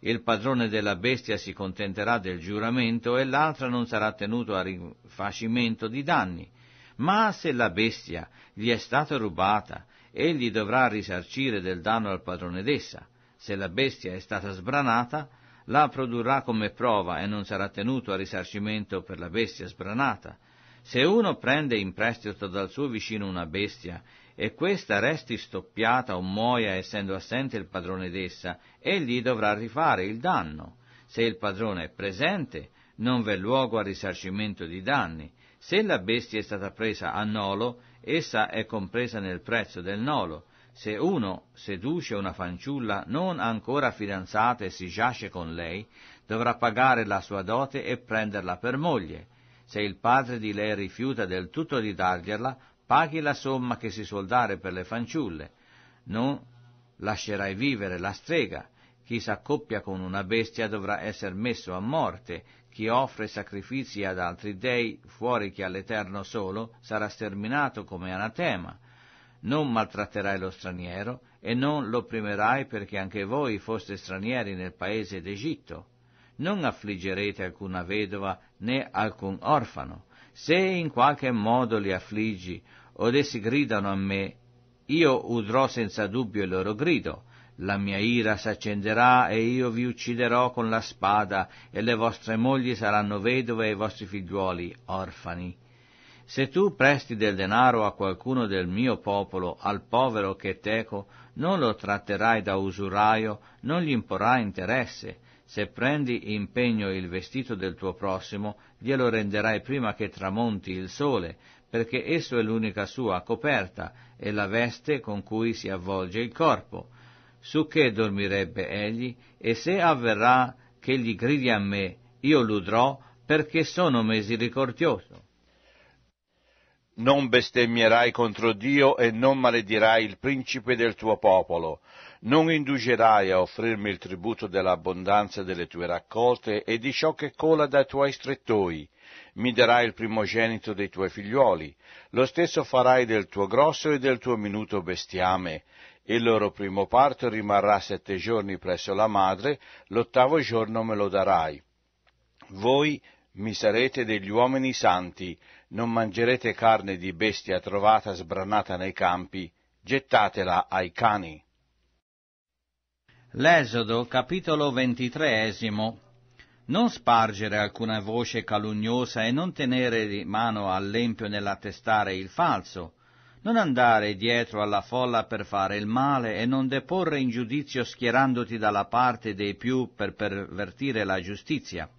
il padrone della bestia si contenterà del giuramento e l'altra non sarà tenuto a rifacimento di danni. Ma se la bestia gli è stata rubata, egli dovrà risarcire del danno al padrone d'essa. Se la bestia è stata sbranata, la produrrà come prova e non sarà tenuto a risarcimento per la bestia sbranata. Se uno prende in prestito dal suo vicino una bestia e questa resti stoppiata o muoia essendo assente il padrone d'essa, egli dovrà rifare il danno. Se il padrone è presente, non v'è luogo a risarcimento di danni, se la bestia è stata presa a nolo, essa è compresa nel prezzo del nolo. Se uno seduce una fanciulla non ancora fidanzata e si giace con lei, dovrà pagare la sua dote e prenderla per moglie. Se il padre di lei rifiuta del tutto di dargliela, paghi la somma che si suol dare per le fanciulle. Non lascerai vivere la strega, chi s'accoppia con una bestia dovrà essere messo a morte, chi offre sacrifici ad altri dei, fuori che all'Eterno solo, sarà sterminato come anatema. Non maltratterai lo straniero e non l'opprimerai perché anche voi foste stranieri nel paese d'Egitto. Non affliggerete alcuna vedova né alcun orfano. Se in qualche modo li affliggi od essi gridano a me, io udrò senza dubbio il loro grido, la mia ira s'accenderà e io vi ucciderò con la spada e le vostre mogli saranno vedove e i vostri figliuoli orfani. Se tu presti del denaro a qualcuno del mio popolo, al povero che teco, non lo tratterai da usuraio, non gli imporrai interesse. Se prendi in pegno il vestito del tuo prossimo, glielo renderai prima che tramonti il sole, perché esso è l'unica sua coperta e la veste con cui si avvolge il corpo su che dormirebbe egli, e se avverrà che gli gridi a me, io l'udrò, perché sono misericordioso. Non bestemmierai contro Dio e non maledirai il principe del tuo popolo. Non indugerai a offrirmi il tributo dell'abbondanza delle tue raccolte e di ciò che cola dai tuoi strettoi. Mi darai il primogenito dei tuoi figliuoli. Lo stesso farai del tuo grosso e del tuo minuto bestiame, il loro primo parto rimarrà sette giorni presso la madre, l'ottavo giorno me lo darai. Voi mi sarete degli uomini santi, non mangerete carne di bestia trovata sbranata nei campi, gettatela ai cani. L'Esodo, capitolo ventitreesimo. Non spargere alcuna voce calunniosa e non tenere di mano all'empio nell'attestare il falso, non andare dietro alla folla per fare il male e non deporre in giudizio schierandoti dalla parte dei più per pervertire la giustizia.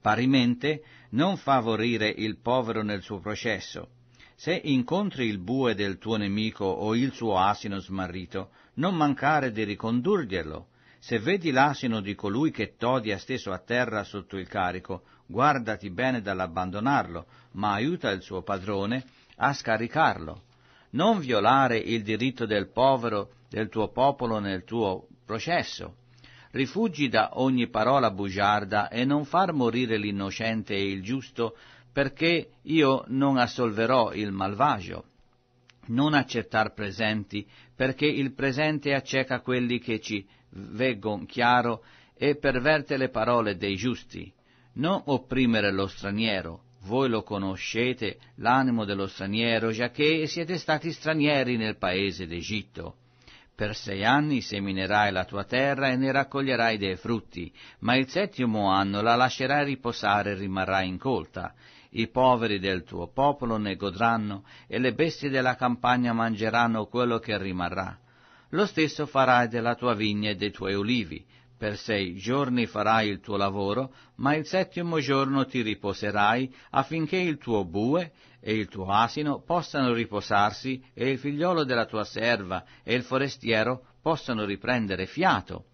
Parimente, non favorire il povero nel suo processo. Se incontri il bue del tuo nemico o il suo asino smarrito, non mancare di ricondurglielo. Se vedi l'asino di colui che t'odia steso a terra sotto il carico, guardati bene dall'abbandonarlo, ma aiuta il suo padrone a scaricarlo non violare il diritto del povero, del tuo popolo nel tuo processo. Rifugi da ogni parola bugiarda e non far morire l'innocente e il giusto, perché io non assolverò il malvagio. Non accettar presenti, perché il presente acceca quelli che ci veggon chiaro e perverte le parole dei giusti. Non opprimere lo straniero, voi lo conoscete, l'animo dello straniero, giacché siete stati stranieri nel paese d'Egitto. Per sei anni seminerai la tua terra e ne raccoglierai dei frutti, ma il settimo anno la lascerai riposare e rimarrai incolta. I poveri del tuo popolo ne godranno e le bestie della campagna mangeranno quello che rimarrà. Lo stesso farai della tua vigna e dei tuoi ulivi, per sei giorni farai il tuo lavoro, ma il settimo giorno ti riposerai affinché il tuo bue e il tuo asino possano riposarsi e il figliolo della tua serva e il forestiero possano riprendere fiato.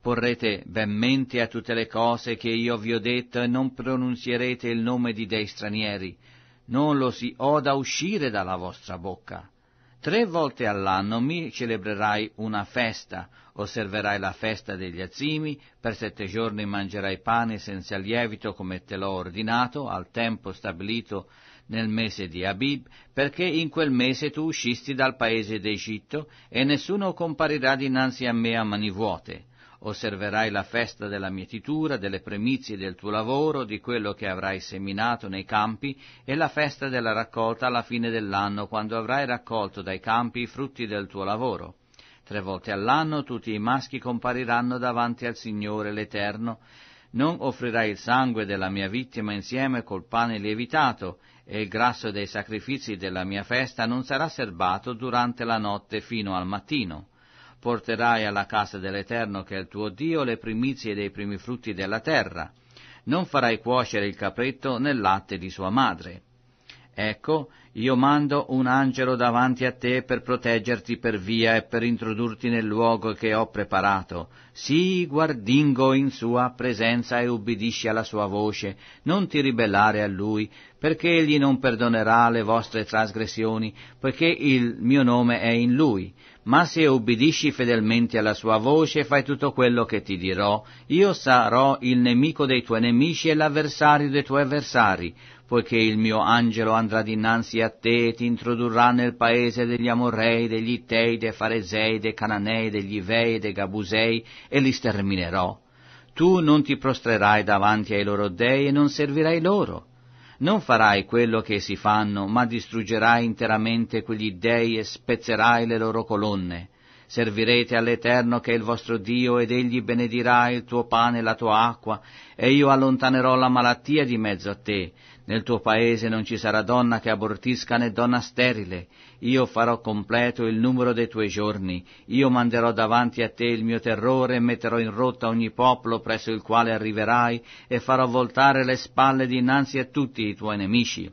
Porrete ben mente a tutte le cose che io vi ho detto e non pronunzierete il nome di dei stranieri. Non lo si oda uscire dalla vostra bocca Tre volte all'anno mi celebrerai una festa, osserverai la festa degli azimi, per sette giorni mangerai pane senza lievito come te l'ho ordinato, al tempo stabilito nel mese di Abib, perché in quel mese tu uscisti dal paese d'Egitto e nessuno comparirà dinanzi a me a mani vuote osserverai la festa della mietitura, delle premizie del tuo lavoro, di quello che avrai seminato nei campi, e la festa della raccolta alla fine dell'anno, quando avrai raccolto dai campi i frutti del tuo lavoro. Tre volte all'anno tutti i maschi compariranno davanti al Signore l'Eterno. Non offrirai il sangue della mia vittima insieme col pane lievitato, e il grasso dei sacrifici della mia festa non sarà serbato durante la notte fino al mattino porterai alla casa dell'Eterno che è il tuo Dio le primizie dei primi frutti della terra. Non farai cuocere il capretto nel latte di sua madre. Ecco, io mando un angelo davanti a te per proteggerti per via e per introdurti nel luogo che ho preparato. Sii guardingo in sua presenza e ubbidisci alla sua voce, non ti ribellare a lui, perché egli non perdonerà le vostre trasgressioni, poiché il mio nome è in lui ma se ubbidisci fedelmente alla sua voce e fai tutto quello che ti dirò, io sarò il nemico dei tuoi nemici e l'avversario dei tuoi avversari, poiché il mio angelo andrà dinanzi a te e ti introdurrà nel paese degli amorei, degli Ittei, dei Faresei, dei Cananei, degli Ivei e dei Gabusei, e li sterminerò. Tu non ti prostrerai davanti ai loro dei e non servirai loro non farai quello che si fanno, ma distruggerai interamente quegli dèi e spezzerai le loro colonne. Servirete all'Eterno che è il vostro Dio ed egli benedirà il tuo pane e la tua acqua, e io allontanerò la malattia di mezzo a te. Nel tuo paese non ci sarà donna che abortisca né donna sterile, io farò completo il numero dei tuoi giorni, io manderò davanti a te il mio terrore e metterò in rotta ogni popolo presso il quale arriverai e farò voltare le spalle dinanzi a tutti i tuoi nemici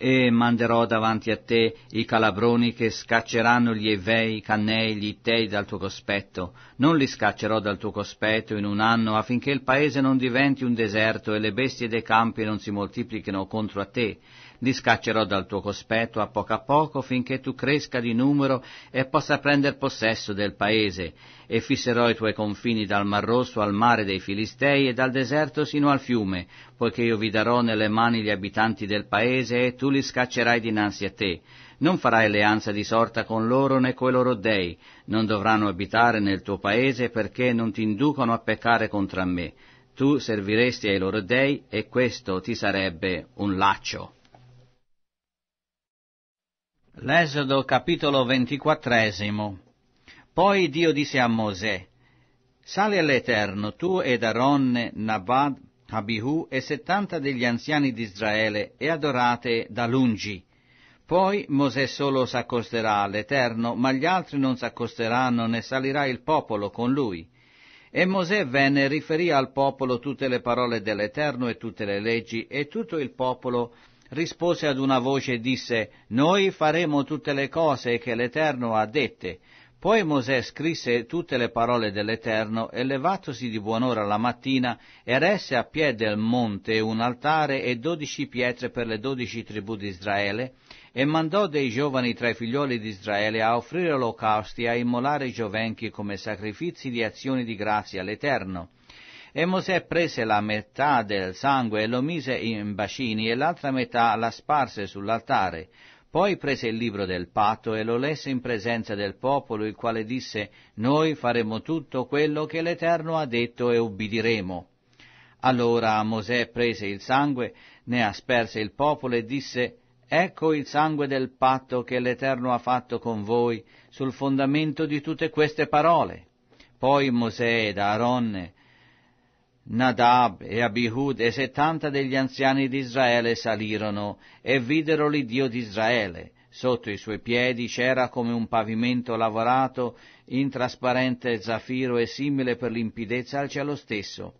e manderò davanti a te i calabroni che scacceranno gli Evei, i Cannei, gli Ittei dal tuo cospetto. Non li scaccerò dal tuo cospetto in un anno affinché il paese non diventi un deserto e le bestie dei campi non si moltiplichino contro a te. Li scaccerò dal tuo cospetto a poco a poco finché tu cresca di numero e possa prendere possesso del paese, e fisserò i tuoi confini dal Mar Rosso al mare dei Filistei e dal deserto sino al fiume, poiché io vi darò nelle mani gli abitanti del paese e tu li scaccerai dinanzi a te. Non farai alleanza di sorta con loro né coi loro dei, non dovranno abitare nel tuo paese perché non ti inducono a peccare contro me. Tu serviresti ai loro dei e questo ti sarebbe un laccio. L'esodo capitolo ventiquattresimo Poi Dio disse a Mosè, Sali all'Eterno, tu ed Aaron, Nabad, Abihu e settanta degli anziani di Israele, e adorate da lungi. Poi Mosè solo s'accosterà all'Eterno, ma gli altri non s'accosteranno, né salirà il popolo con lui. E Mosè venne e riferì al popolo tutte le parole dell'Eterno e tutte le leggi, e tutto il popolo rispose ad una voce e disse, Noi faremo tutte le cose che l'Eterno ha dette. Poi Mosè scrisse tutte le parole dell'Eterno e levatosi di buon'ora la mattina eresse a piè del monte un altare e dodici pietre per le dodici tribù di Israele e mandò dei giovani tra i figlioli di Israele a offrire olocausti e a immolare i giovenchi come sacrifizi di azioni di grazia all'Eterno. E Mosè prese la metà del sangue e lo mise in bacini e l'altra metà la sparse sull'altare. Poi prese il libro del patto e lo lesse in presenza del popolo, il quale disse, Noi faremo tutto quello che l'Eterno ha detto e ubbidiremo. Allora Mosè prese il sangue, ne asperse il popolo e disse, Ecco il sangue del patto che l'Eterno ha fatto con voi sul fondamento di tutte queste parole. Poi Mosè ed Aaronne Nadab e Abihud e settanta degli anziani di Israele salirono e videro l'Iddio di Israele. Sotto i suoi piedi c'era come un pavimento lavorato in trasparente zaffiro e simile per limpidezza al cielo stesso.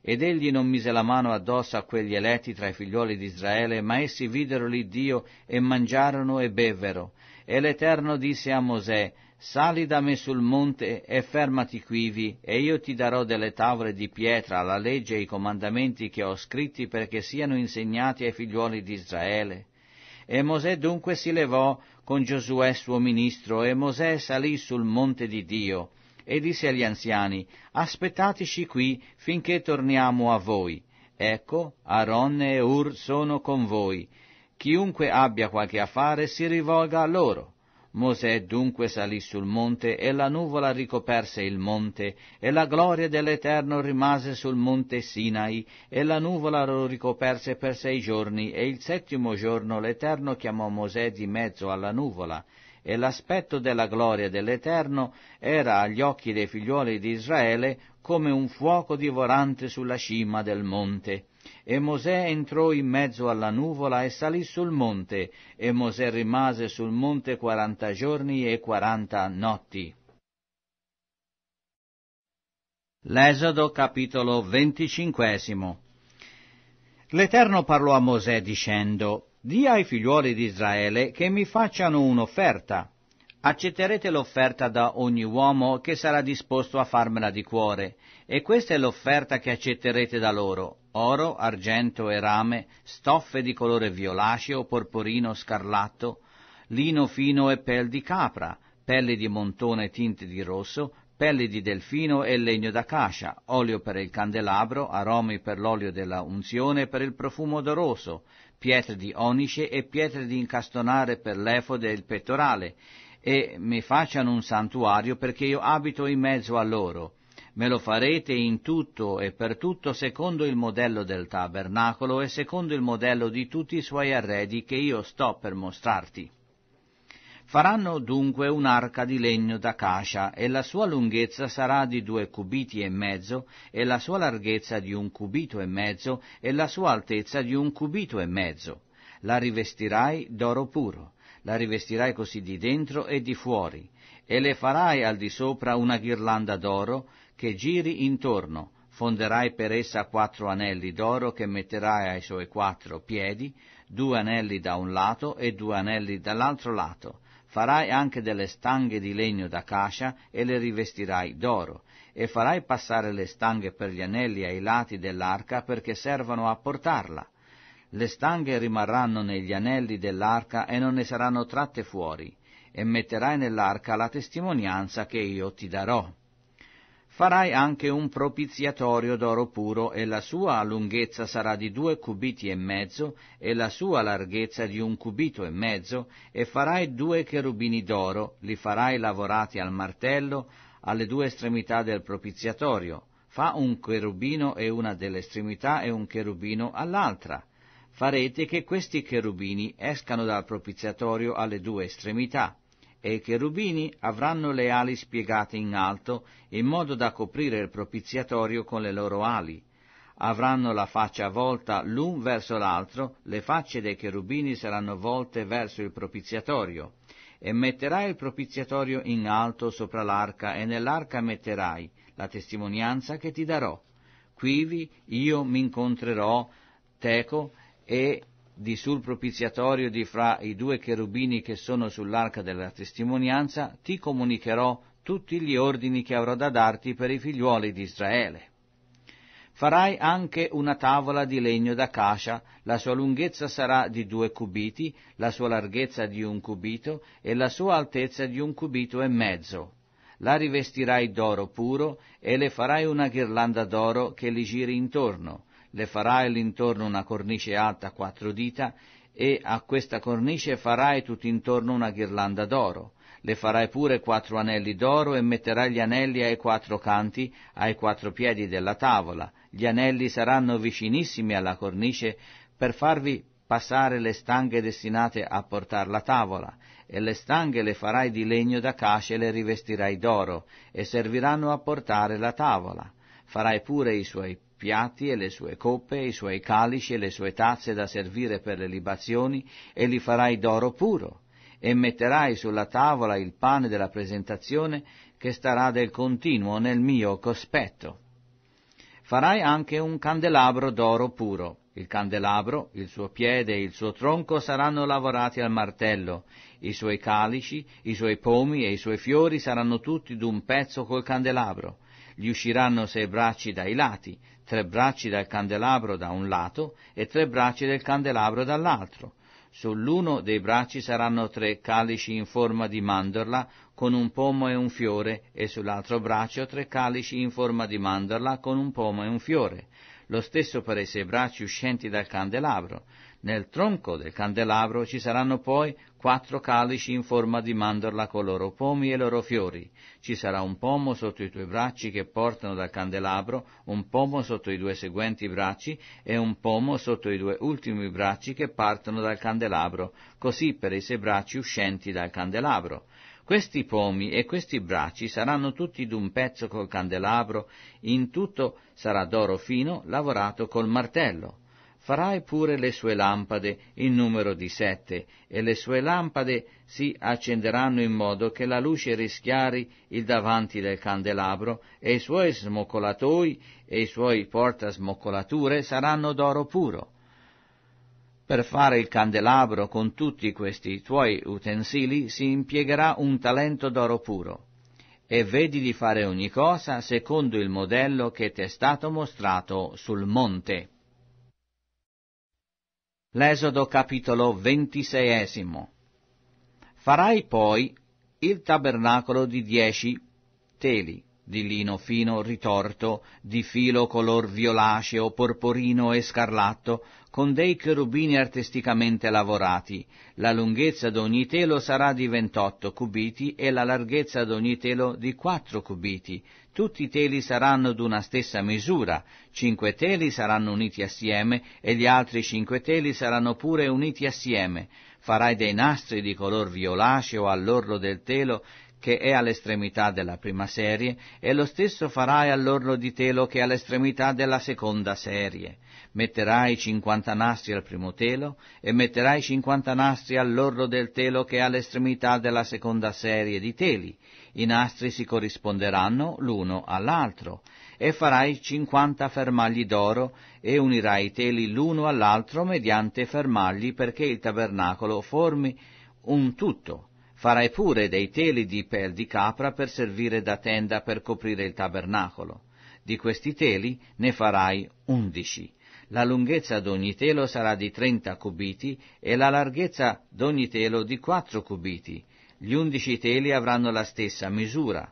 Ed egli non mise la mano addosso a quegli eletti tra i figliuoli di Israele, ma essi videro l'Iddio e mangiarono e bevvero. E l'Eterno disse a Mosè, Sali da me sul monte e fermati quivi, e io ti darò delle tavole di pietra, la legge e i comandamenti che ho scritti perché siano insegnati ai figliuoli di Israele. E Mosè dunque si levò con Giosuè suo ministro, e Mosè salì sul monte di Dio, e disse agli anziani, Aspettateci qui finché torniamo a voi. Ecco, Aaron e Ur sono con voi. Chiunque abbia qualche affare si rivolga a loro. Mosè dunque salì sul monte e la nuvola ricoperse il monte e la gloria dell'Eterno rimase sul monte Sinai e la nuvola lo ricoperse per sei giorni e il settimo giorno l'Eterno chiamò Mosè di mezzo alla nuvola e l'aspetto della gloria dell'Eterno era agli occhi dei figliuoli di Israele come un fuoco divorante sulla cima del monte. E Mosè entrò in mezzo alla nuvola e salì sul monte, e Mosè rimase sul monte quaranta giorni e quaranta notti. L'esodo capitolo venticinquesimo L'Eterno parlò a Mosè dicendo, Dì ai figliuoli di Israele che mi facciano un'offerta. Accetterete l'offerta da ogni uomo che sarà disposto a farmela di cuore, e questa è l'offerta che accetterete da loro, oro, argento e rame, stoffe di colore violaceo, porporino, scarlatto, lino fino e pel di capra, pelle di montone tinte di rosso, pelle di delfino e legno d'acacia, olio per il candelabro, aromi per l'olio della unzione e per il profumo odoroso, pietre di onice e pietre di incastonare per l'efode e il pettorale, e mi facciano un santuario perché io abito in mezzo a loro me lo farete in tutto e per tutto secondo il modello del tabernacolo e secondo il modello di tutti i suoi arredi che io sto per mostrarti. Faranno dunque un'arca di legno d'acacia e la sua lunghezza sarà di due cubiti e mezzo e la sua larghezza di un cubito e mezzo e la sua altezza di un cubito e mezzo. La rivestirai d'oro puro, la rivestirai così di dentro e di fuori e le farai al di sopra una ghirlanda d'oro che giri intorno, fonderai per essa quattro anelli d'oro che metterai ai suoi quattro piedi, due anelli da un lato e due anelli dall'altro lato. Farai anche delle stanghe di legno d'acacia e le rivestirai d'oro, e farai passare le stanghe per gli anelli ai lati dell'arca perché servano a portarla. Le stanghe rimarranno negli anelli dell'arca e non ne saranno tratte fuori, e metterai nell'arca la testimonianza che io ti darò farai anche un propiziatorio d'oro puro e la sua lunghezza sarà di due cubiti e mezzo e la sua larghezza di un cubito e mezzo e farai due cherubini d'oro, li farai lavorati al martello alle due estremità del propiziatorio. Fa un cherubino e una delle estremità e un cherubino all'altra. Farete che questi cherubini escano dal propiziatorio alle due estremità e i cherubini avranno le ali spiegate in alto in modo da coprire il propiziatorio con le loro ali. Avranno la faccia volta l'un verso l'altro, le facce dei cherubini saranno volte verso il propiziatorio. E metterai il propiziatorio in alto sopra l'arca, e nell'arca metterai la testimonianza che ti darò. Quivi io mi incontrerò, teco, e di sul propiziatorio di fra i due cherubini che sono sull'arca della testimonianza, ti comunicherò tutti gli ordini che avrò da darti per i figliuoli di Israele. Farai anche una tavola di legno d'acacia, la sua lunghezza sarà di due cubiti, la sua larghezza di un cubito e la sua altezza di un cubito e mezzo. La rivestirai d'oro puro e le farai una ghirlanda d'oro che li giri intorno le farai l'intorno una cornice alta a quattro dita e a questa cornice farai tutt'intorno una ghirlanda d'oro. Le farai pure quattro anelli d'oro e metterai gli anelli ai quattro canti, ai quattro piedi della tavola. Gli anelli saranno vicinissimi alla cornice per farvi passare le stanghe destinate a portare la tavola, e le stanghe le farai di legno d'acacia e le rivestirai d'oro, e serviranno a portare la tavola. Farai pure i suoi piatti e le sue coppe, i suoi calici e le sue tazze da servire per le libazioni, e li farai d'oro puro, e metterai sulla tavola il pane della presentazione che starà del continuo nel mio cospetto. Farai anche un candelabro d'oro puro. Il candelabro, il suo piede e il suo tronco saranno lavorati al martello, i suoi calici, i suoi pomi e i suoi fiori saranno tutti d'un pezzo col candelabro gli usciranno sei bracci dai lati, tre bracci dal candelabro da un lato e tre bracci del candelabro dall'altro. Sull'uno dei bracci saranno tre calici in forma di mandorla con un pomo e un fiore e sull'altro braccio tre calici in forma di mandorla con un pomo e un fiore. Lo stesso per i sei bracci uscenti dal candelabro. Nel tronco del candelabro ci saranno poi quattro calici in forma di mandorla con loro pomi e loro fiori. Ci sarà un pomo sotto i tuoi bracci che portano dal candelabro, un pomo sotto i due seguenti bracci e un pomo sotto i due ultimi bracci che partono dal candelabro, così per i sei bracci uscenti dal candelabro. Questi pomi e questi bracci saranno tutti d'un pezzo col candelabro, in tutto sarà d'oro fino lavorato col martello. Farai pure le sue lampade in numero di sette, e le sue lampade si accenderanno in modo che la luce rischiari il davanti del candelabro, e i suoi smoccolatoi e i suoi portasmoccolature saranno d'oro puro. Per fare il candelabro con tutti questi tuoi utensili si impiegherà un talento d'oro puro. E vedi di fare ogni cosa secondo il modello che ti è stato mostrato sul monte. L'esodo capitolo ventiseiesimo. Farai poi il tabernacolo di dieci teli di lino fino ritorto, di filo color violaceo, porporino e scarlatto, con dei cherubini artisticamente lavorati. La lunghezza d'ogni telo sarà di ventotto cubiti e la larghezza d'ogni telo di quattro cubiti, tutti i teli saranno d'una stessa misura, cinque teli saranno uniti assieme e gli altri cinque teli saranno pure uniti assieme. Farai dei nastri di color violaceo all'orlo del telo che è all'estremità della prima serie e lo stesso farai all'orlo di telo che è all'estremità della seconda serie metterai cinquanta nastri al primo telo e metterai cinquanta nastri all'orlo del telo che è all'estremità della seconda serie di teli. I nastri si corrisponderanno l'uno all'altro e farai cinquanta fermagli d'oro e unirai i teli l'uno all'altro mediante fermagli perché il tabernacolo formi un tutto. Farai pure dei teli di pel di capra per servire da tenda per coprire il tabernacolo. Di questi teli ne farai undici. La lunghezza d'ogni telo sarà di 30 cubiti e la larghezza d'ogni telo di 4 cubiti. Gli undici teli avranno la stessa misura.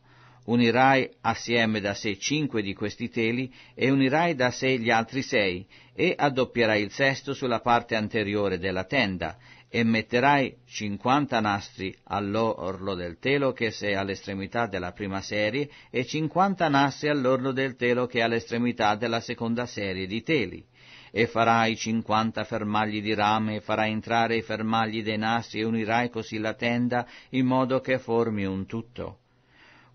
Unirai assieme da sé cinque di questi teli e unirai da sé gli altri sei e addoppierai il sesto sulla parte anteriore della tenda e metterai cinquanta nastri all'orlo del telo che è all'estremità della prima serie e cinquanta nastri all'orlo del telo che è all'estremità della seconda serie di teli e farai cinquanta fermagli di rame, e farai entrare i fermagli dei nastri, e unirai così la tenda, in modo che formi un tutto.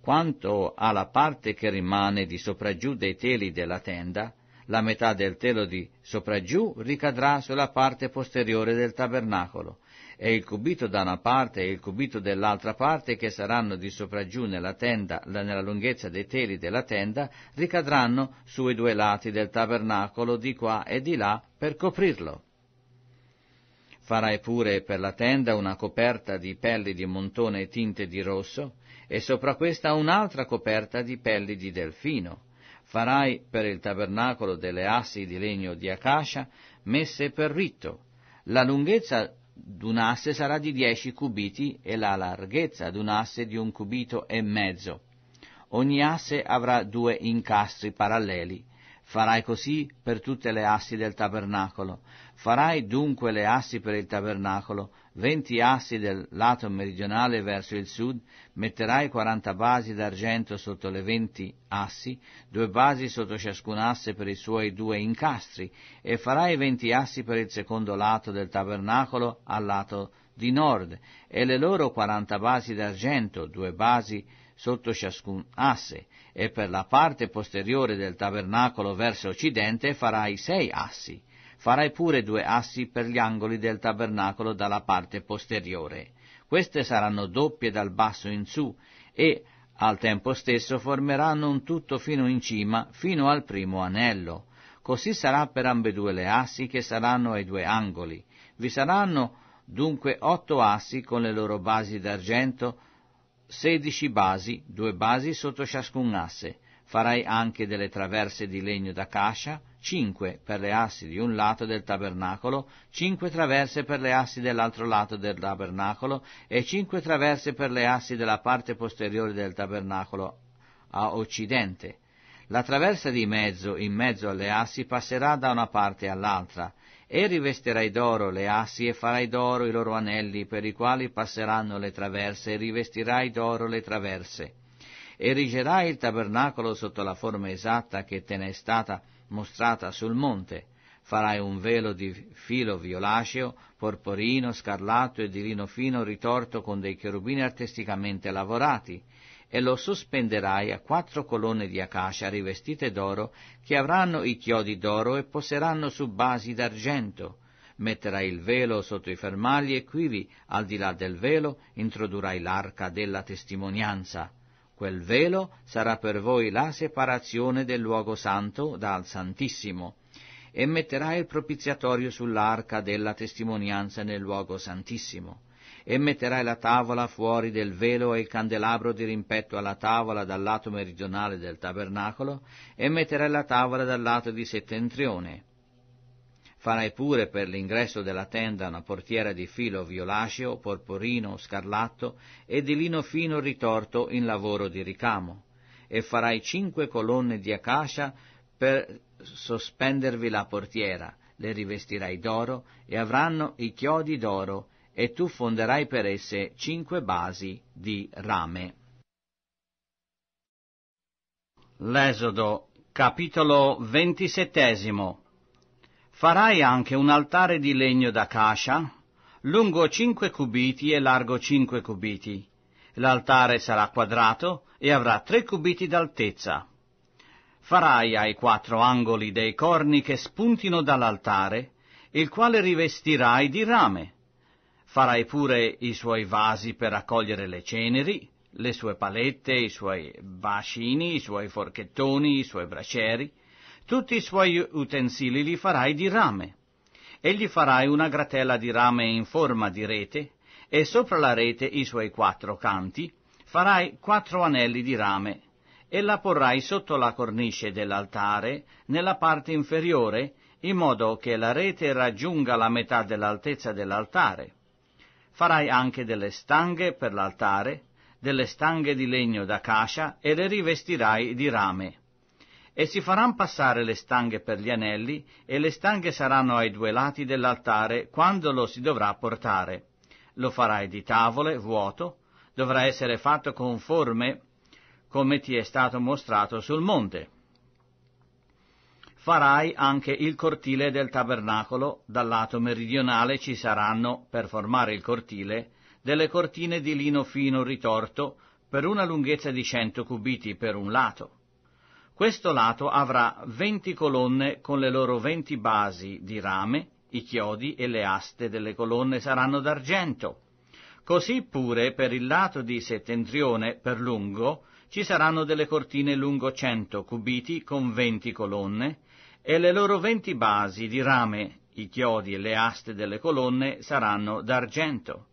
Quanto alla parte che rimane di sopraggiù dei teli della tenda, la metà del telo di sopraggiù ricadrà sulla parte posteriore del tabernacolo, e il cubito da una parte e il cubito dall'altra parte che saranno di sopraggiù nella tenda, nella lunghezza dei teli della tenda, ricadranno sui due lati del tabernacolo di qua e di là per coprirlo. Farai pure per la tenda una coperta di pelli di montone tinte di rosso e sopra questa un'altra coperta di pelli di delfino. Farai per il tabernacolo delle assi di legno di acacia messe per ritto. La lunghezza d'un asse sarà di 10 cubiti e la larghezza d'un asse di un cubito e mezzo. Ogni asse avrà due incastri paralleli. Farai così per tutte le assi del tabernacolo. Farai dunque le assi per il tabernacolo, venti assi del lato meridionale verso il sud, metterai quaranta basi d'argento sotto le venti assi, due basi sotto ciascun asse per i suoi due incastri, e farai venti assi per il secondo lato del tabernacolo al lato di nord, e le loro quaranta basi d'argento, due basi sotto ciascun asse, e per la parte posteriore del tabernacolo verso occidente farai sei assi Farai pure due assi per gli angoli del tabernacolo dalla parte posteriore. Queste saranno doppie dal basso in su e, al tempo stesso, formeranno un tutto fino in cima, fino al primo anello. Così sarà per ambedue le assi che saranno ai due angoli. Vi saranno dunque otto assi con le loro basi d'argento, sedici basi, due basi sotto ciascun asse. Farai anche delle traverse di legno da cascia, cinque per le assi di un lato del tabernacolo, cinque traverse per le assi dell'altro lato del tabernacolo e cinque traverse per le assi della parte posteriore del tabernacolo a occidente. La traversa di mezzo in mezzo alle assi passerà da una parte all'altra e rivesterai d'oro le assi e farai d'oro i loro anelli per i quali passeranno le traverse e rivestirai d'oro le traverse erigerai il tabernacolo sotto la forma esatta che te ne è stata mostrata sul monte. Farai un velo di filo violaceo, porporino, scarlatto e di lino fino ritorto con dei cherubini artisticamente lavorati e lo sospenderai a quattro colonne di acacia rivestite d'oro che avranno i chiodi d'oro e poseranno su basi d'argento. Metterai il velo sotto i fermagli e quivi, al di là del velo, introdurrai l'arca della testimonianza. Quel velo sarà per voi la separazione del luogo santo dal Santissimo, e metterà il propiziatorio sull'arca della testimonianza nel luogo santissimo, e metterai la tavola fuori del velo e il candelabro di rimpetto alla tavola dal lato meridionale del tabernacolo, e metterai la tavola dal lato di settentrione, Farai pure per l'ingresso della tenda una portiera di filo violaceo, porporino, scarlatto e di lino fino ritorto in lavoro di ricamo. E farai cinque colonne di acacia per sospendervi la portiera, le rivestirai d'oro e avranno i chiodi d'oro e tu fonderai per esse cinque basi di rame. L'esodo, capitolo ventisettesimo. Farai anche un altare di legno d'acacia, lungo cinque cubiti e largo cinque cubiti. L'altare sarà quadrato e avrà tre cubiti d'altezza. Farai ai quattro angoli dei corni che spuntino dall'altare, il quale rivestirai di rame. Farai pure i suoi vasi per raccogliere le ceneri, le sue palette, i suoi bacini, i suoi forchettoni, i suoi braceri, tutti i suoi utensili li farai di rame. E gli farai una gratella di rame in forma di rete, e sopra la rete i suoi quattro canti, farai quattro anelli di rame, e la porrai sotto la cornice dell'altare, nella parte inferiore, in modo che la rete raggiunga la metà dell'altezza dell'altare. Farai anche delle stanghe per l'altare, delle stanghe di legno d'acacia e le rivestirai di rame e si faran passare le stanghe per gli anelli, e le stanghe saranno ai due lati dell'altare quando lo si dovrà portare. Lo farai di tavole, vuoto, dovrà essere fatto conforme come ti è stato mostrato sul monte. Farai anche il cortile del tabernacolo, dal lato meridionale ci saranno, per formare il cortile, delle cortine di lino fino ritorto per una lunghezza di cento cubiti per un lato questo lato avrà 20 colonne con le loro 20 basi di rame, i chiodi e le aste delle colonne saranno d'argento. Così pure per il lato di settentrione, per lungo, ci saranno delle cortine lungo 100 cubiti con 20 colonne e le loro 20 basi di rame, i chiodi e le aste delle colonne saranno d'argento.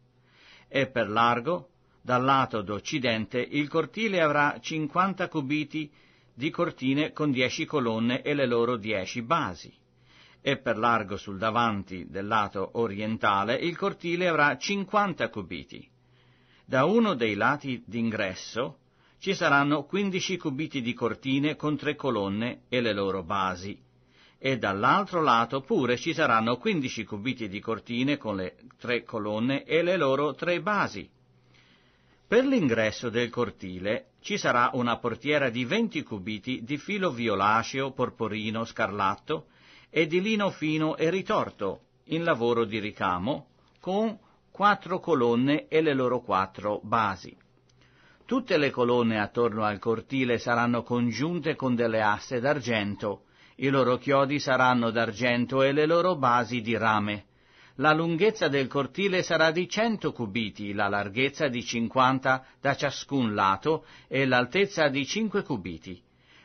E per largo, dal lato d'occidente, il cortile avrà 50 cubiti di cortine con dieci colonne e le loro dieci basi. E per largo sul davanti del lato orientale il cortile avrà 50 cubiti. Da uno dei lati d'ingresso ci saranno 15 cubiti di cortine con tre colonne e le loro basi, e dall'altro lato pure ci saranno 15 cubiti di cortine con le tre colonne e le loro tre basi per l'ingresso del cortile ci sarà una portiera di 20 cubiti di filo violaceo, porporino, scarlatto e di lino fino e ritorto, in lavoro di ricamo, con quattro colonne e le loro quattro basi. Tutte le colonne attorno al cortile saranno congiunte con delle asse d'argento, i loro chiodi saranno d'argento e le loro basi di rame. La lunghezza del cortile sarà di cento cubiti, la larghezza di cinquanta da ciascun lato e l'altezza di cinque cubiti.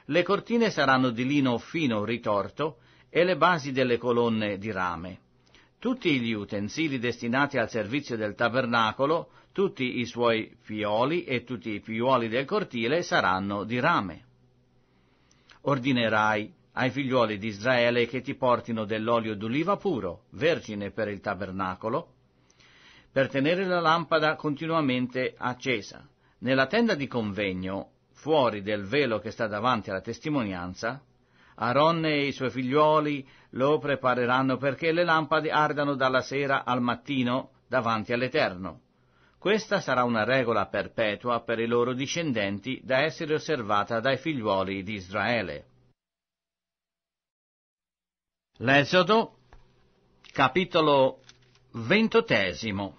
Le cortine saranno di lino fino ritorto e le basi delle colonne di rame. Tutti gli utensili destinati al servizio del tabernacolo, tutti i suoi fioli e tutti i fioli del cortile saranno di rame. Ordinerai ai figliuoli di Israele che ti portino dell'olio d'oliva puro, vergine per il tabernacolo, per tenere la lampada continuamente accesa. Nella tenda di convegno, fuori del velo che sta davanti alla testimonianza, Aaron e i suoi figliuoli lo prepareranno perché le lampade ardano dalla sera al mattino davanti all'Eterno. Questa sarà una regola perpetua per i loro discendenti da essere osservata dai figliuoli di Israele. L'esodo, capitolo ventottesimo.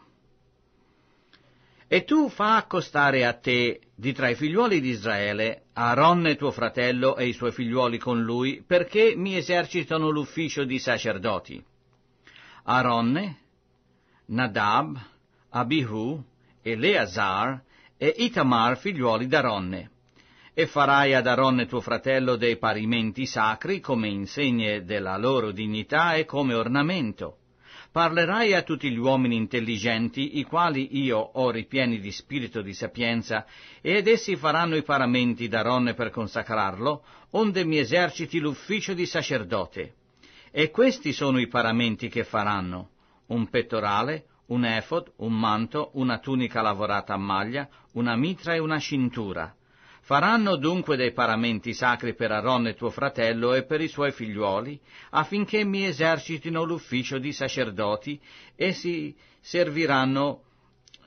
E tu fa accostare a te di tra i figliuoli di Israele Aaron tuo fratello e i suoi figliuoli con lui, perché mi esercitano l'ufficio di sacerdoti. Aaron, Nadab, Abihu, Eleazar e Itamar figliuoli d'Aronne e farai ad Aronne tuo fratello dei parimenti sacri come insegne della loro dignità e come ornamento. Parlerai a tutti gli uomini intelligenti, i quali io ho ripieni di spirito di sapienza, ed essi faranno i paramenti d'Aronne per consacrarlo, onde mi eserciti l'ufficio di sacerdote. E questi sono i paramenti che faranno, un pettorale, un efod, un manto, una tunica lavorata a maglia, una mitra e una cintura Faranno dunque dei paramenti sacri per Aaron tuo fratello e per i suoi figliuoli, affinché mi esercitino l'ufficio di sacerdoti e si serviranno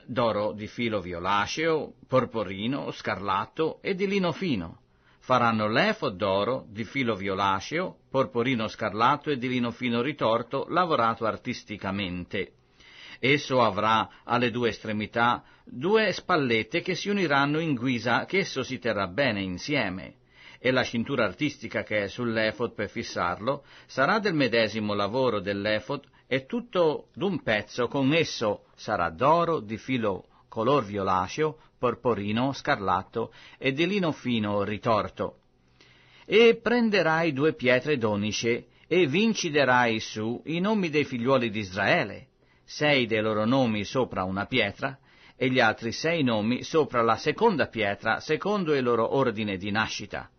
d'oro di filo violaceo, porporino, scarlatto e di lino fino. Faranno l'efod d'oro di filo violaceo, porporino scarlatto e di lino fino ritorto, lavorato artisticamente. Esso avrà alle due estremità due spallette che si uniranno in guisa che esso si terrà bene insieme e la cintura artistica che è sull'efod per fissarlo sarà del medesimo lavoro dell'efod e tutto d'un pezzo con esso sarà d'oro di filo color violaceo, porporino, scarlatto e di lino fino ritorto. E prenderai due pietre donice e vinciderai su i nomi dei figliuoli di Israele sei dei loro nomi sopra una pietra e gli altri sei nomi sopra la seconda pietra secondo il loro ordine di nascita.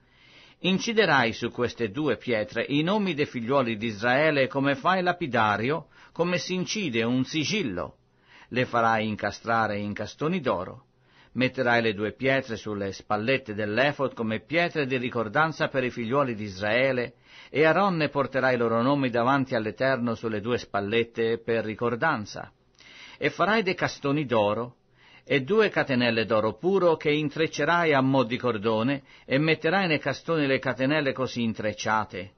Inciderai su queste due pietre i nomi dei figliuoli di Israele come fa il lapidario, come si incide un sigillo. Le farai incastrare in castoni d'oro. Metterai le due pietre sulle spallette dell'Efod come pietre di ricordanza per i figliuoli di Israele e Aronne porterà i loro nomi davanti all'Eterno sulle due spallette per ricordanza. E farai dei castoni d'oro e due catenelle d'oro puro che intreccerai a mo' di cordone e metterai nei castoni le catenelle così intrecciate.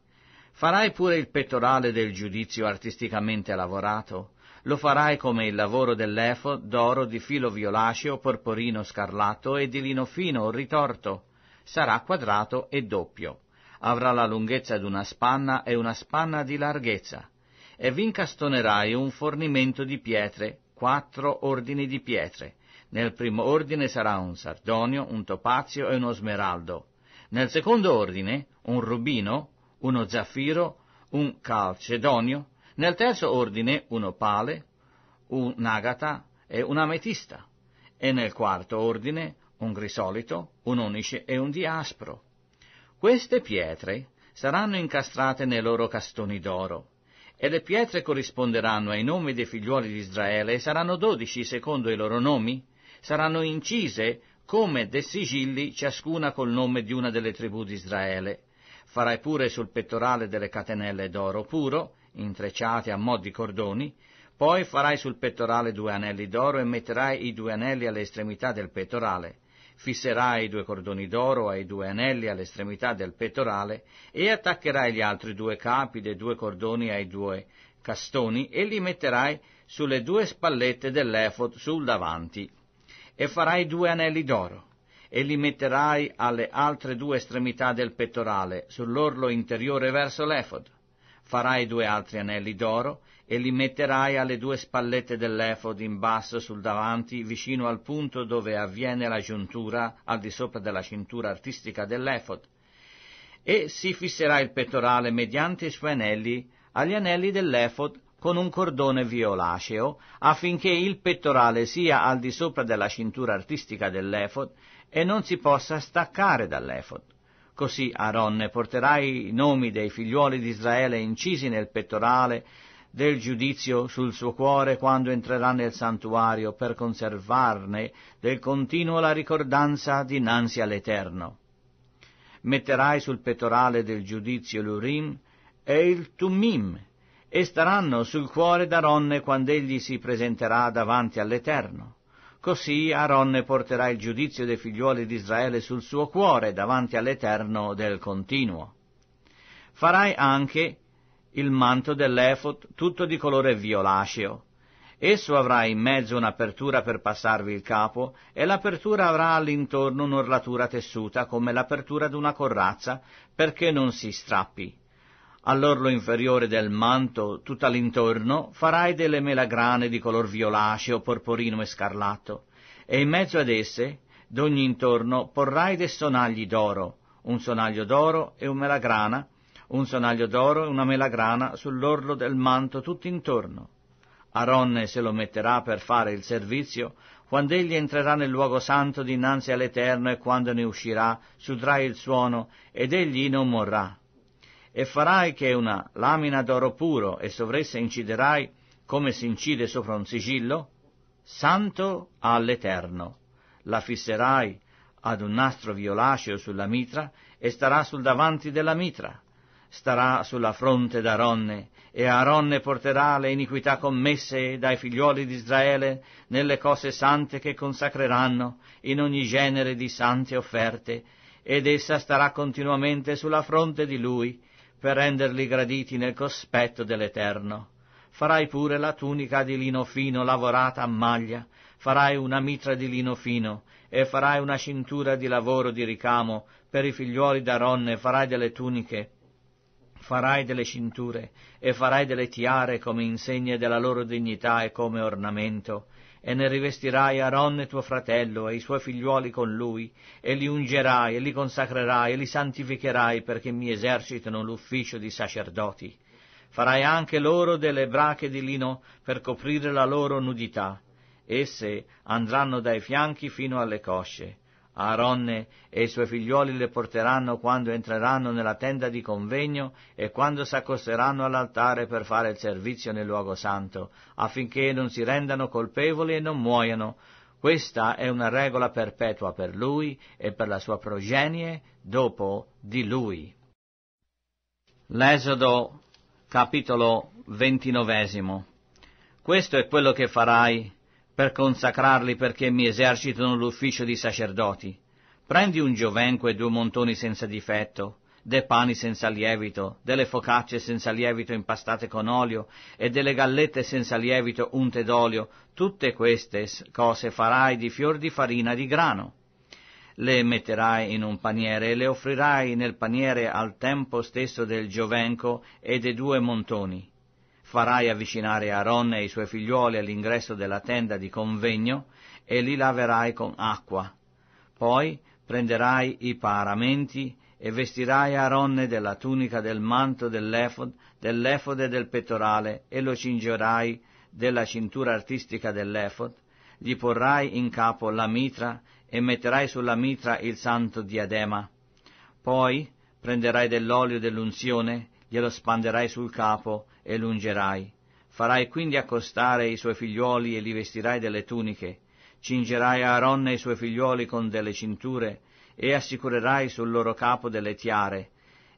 Farai pure il pettorale del giudizio artisticamente lavorato. Lo farai come il lavoro dell'efo d'oro di filo violaceo, porporino scarlatto e di lino fino o ritorto. Sarà quadrato e doppio avrà la lunghezza d'una spanna e una spanna di larghezza, e v'incastonerai un fornimento di pietre, quattro ordini di pietre. Nel primo ordine sarà un sardonio, un topazio e uno smeraldo. Nel secondo ordine un rubino, uno zaffiro, un calcedonio. Nel terzo ordine un opale, un'agata e un'ametista. E nel quarto ordine un grisolito, un onice e un diaspro. Queste pietre saranno incastrate nei loro castoni d'oro, e le pietre corrisponderanno ai nomi dei figliuoli di Israele e saranno dodici secondo i loro nomi, saranno incise come dei sigilli ciascuna col nome di una delle tribù di Israele. Farai pure sul pettorale delle catenelle d'oro puro, intrecciate a mo' di cordoni, poi farai sul pettorale due anelli d'oro e metterai i due anelli alle estremità del pettorale. Fisserai i due cordoni d'oro ai due anelli all'estremità del pettorale e attaccherai gli altri due capi dei due cordoni ai due castoni e li metterai sulle due spallette dell'efod sul davanti. E farai due anelli d'oro e li metterai alle altre due estremità del pettorale, sull'orlo interiore verso l'efod. Farai due altri anelli d'oro e li metterai alle due spallette dell'efod in basso sul davanti, vicino al punto dove avviene la giuntura, al di sopra della cintura artistica dell'efod. E si fisserà il pettorale mediante i suoi anelli agli anelli dell'efod con un cordone violaceo, affinché il pettorale sia al di sopra della cintura artistica dell'efod e non si possa staccare dall'efod. Così, Aronne, porterai i nomi dei figliuoli di Israele incisi nel pettorale del giudizio sul suo cuore quando entrerà nel santuario per conservarne del continuo la ricordanza dinanzi all'Eterno. Metterai sul pettorale del giudizio l'Urim e il Tumim, e staranno sul cuore d'Aronne quando egli si presenterà davanti all'Eterno. Così Aronne porterà il giudizio dei figlioli di Israele sul suo cuore davanti all'Eterno del continuo. Farai anche il manto dell'efot tutto di colore violaceo. Esso avrà in mezzo un'apertura per passarvi il capo e l'apertura avrà all'intorno un'orlatura tessuta come l'apertura d'una corrazza perché non si strappi. All'orlo inferiore del manto, tutto all'intorno, farai delle melagrane di color violaceo, porporino e scarlatto, e in mezzo ad esse, d'ogni intorno, porrai dei sonagli d'oro, un sonaglio d'oro e un melagrana, un sonaglio d'oro e una melagrana sull'orlo del manto tutt'intorno. Aronne se lo metterà per fare il servizio quando egli entrerà nel luogo santo dinanzi all'Eterno e quando ne uscirà, sudrà il suono ed egli non morrà. E farai che una lamina d'oro puro e sovressa inciderai come si incide sopra un sigillo? Santo all'Eterno. La fisserai ad un nastro violaceo sulla mitra e starà sul davanti della mitra starà sulla fronte d'Aronne, e Aronne porterà le iniquità commesse dai figliuoli di Israele nelle cose sante che consacreranno in ogni genere di sante offerte, ed essa starà continuamente sulla fronte di lui, per renderli graditi nel cospetto dell'Eterno. Farai pure la tunica di lino fino lavorata a maglia, farai una mitra di lino fino, e farai una cintura di lavoro di ricamo, per i figliuoli d'Aronne farai delle tuniche, farai delle cinture e farai delle tiare come insegne della loro dignità e come ornamento, e ne rivestirai Aaron tuo fratello e i suoi figliuoli con lui, e li ungerai e li consacrerai e li santificherai perché mi esercitano l'ufficio di sacerdoti. Farai anche loro delle brache di lino per coprire la loro nudità. Esse andranno dai fianchi fino alle cosce Aaronne e i suoi figliuoli le porteranno quando entreranno nella tenda di convegno e quando s'accosteranno all'altare per fare il servizio nel luogo santo, affinché non si rendano colpevoli e non muoiano. Questa è una regola perpetua per lui e per la sua progenie dopo di lui. L'esodo, capitolo ventinovesimo. Questo è quello che farai per consacrarli perché mi esercitano l'ufficio di sacerdoti. Prendi un giovenco e due montoni senza difetto, dei pani senza lievito, delle focacce senza lievito impastate con olio e delle gallette senza lievito unte d'olio, tutte queste cose farai di fior di farina di grano. Le metterai in un paniere e le offrirai nel paniere al tempo stesso del giovenco e dei due montoni farai avvicinare Aaron e i suoi figliuoli all'ingresso della tenda di convegno e li laverai con acqua. Poi prenderai i paramenti e vestirai Aaron della tunica, del manto, dell'efod, dell'Efod e del pettorale e lo cingerai della cintura artistica dell'efod, gli porrai in capo la mitra e metterai sulla mitra il santo diadema. Poi prenderai dell'olio dell'unzione, glielo spanderai sul capo e l'ungerai. Farai quindi accostare i suoi figliuoli e li vestirai delle tuniche, cingerai Aaron e i suoi figliuoli con delle cinture, e assicurerai sul loro capo delle tiare,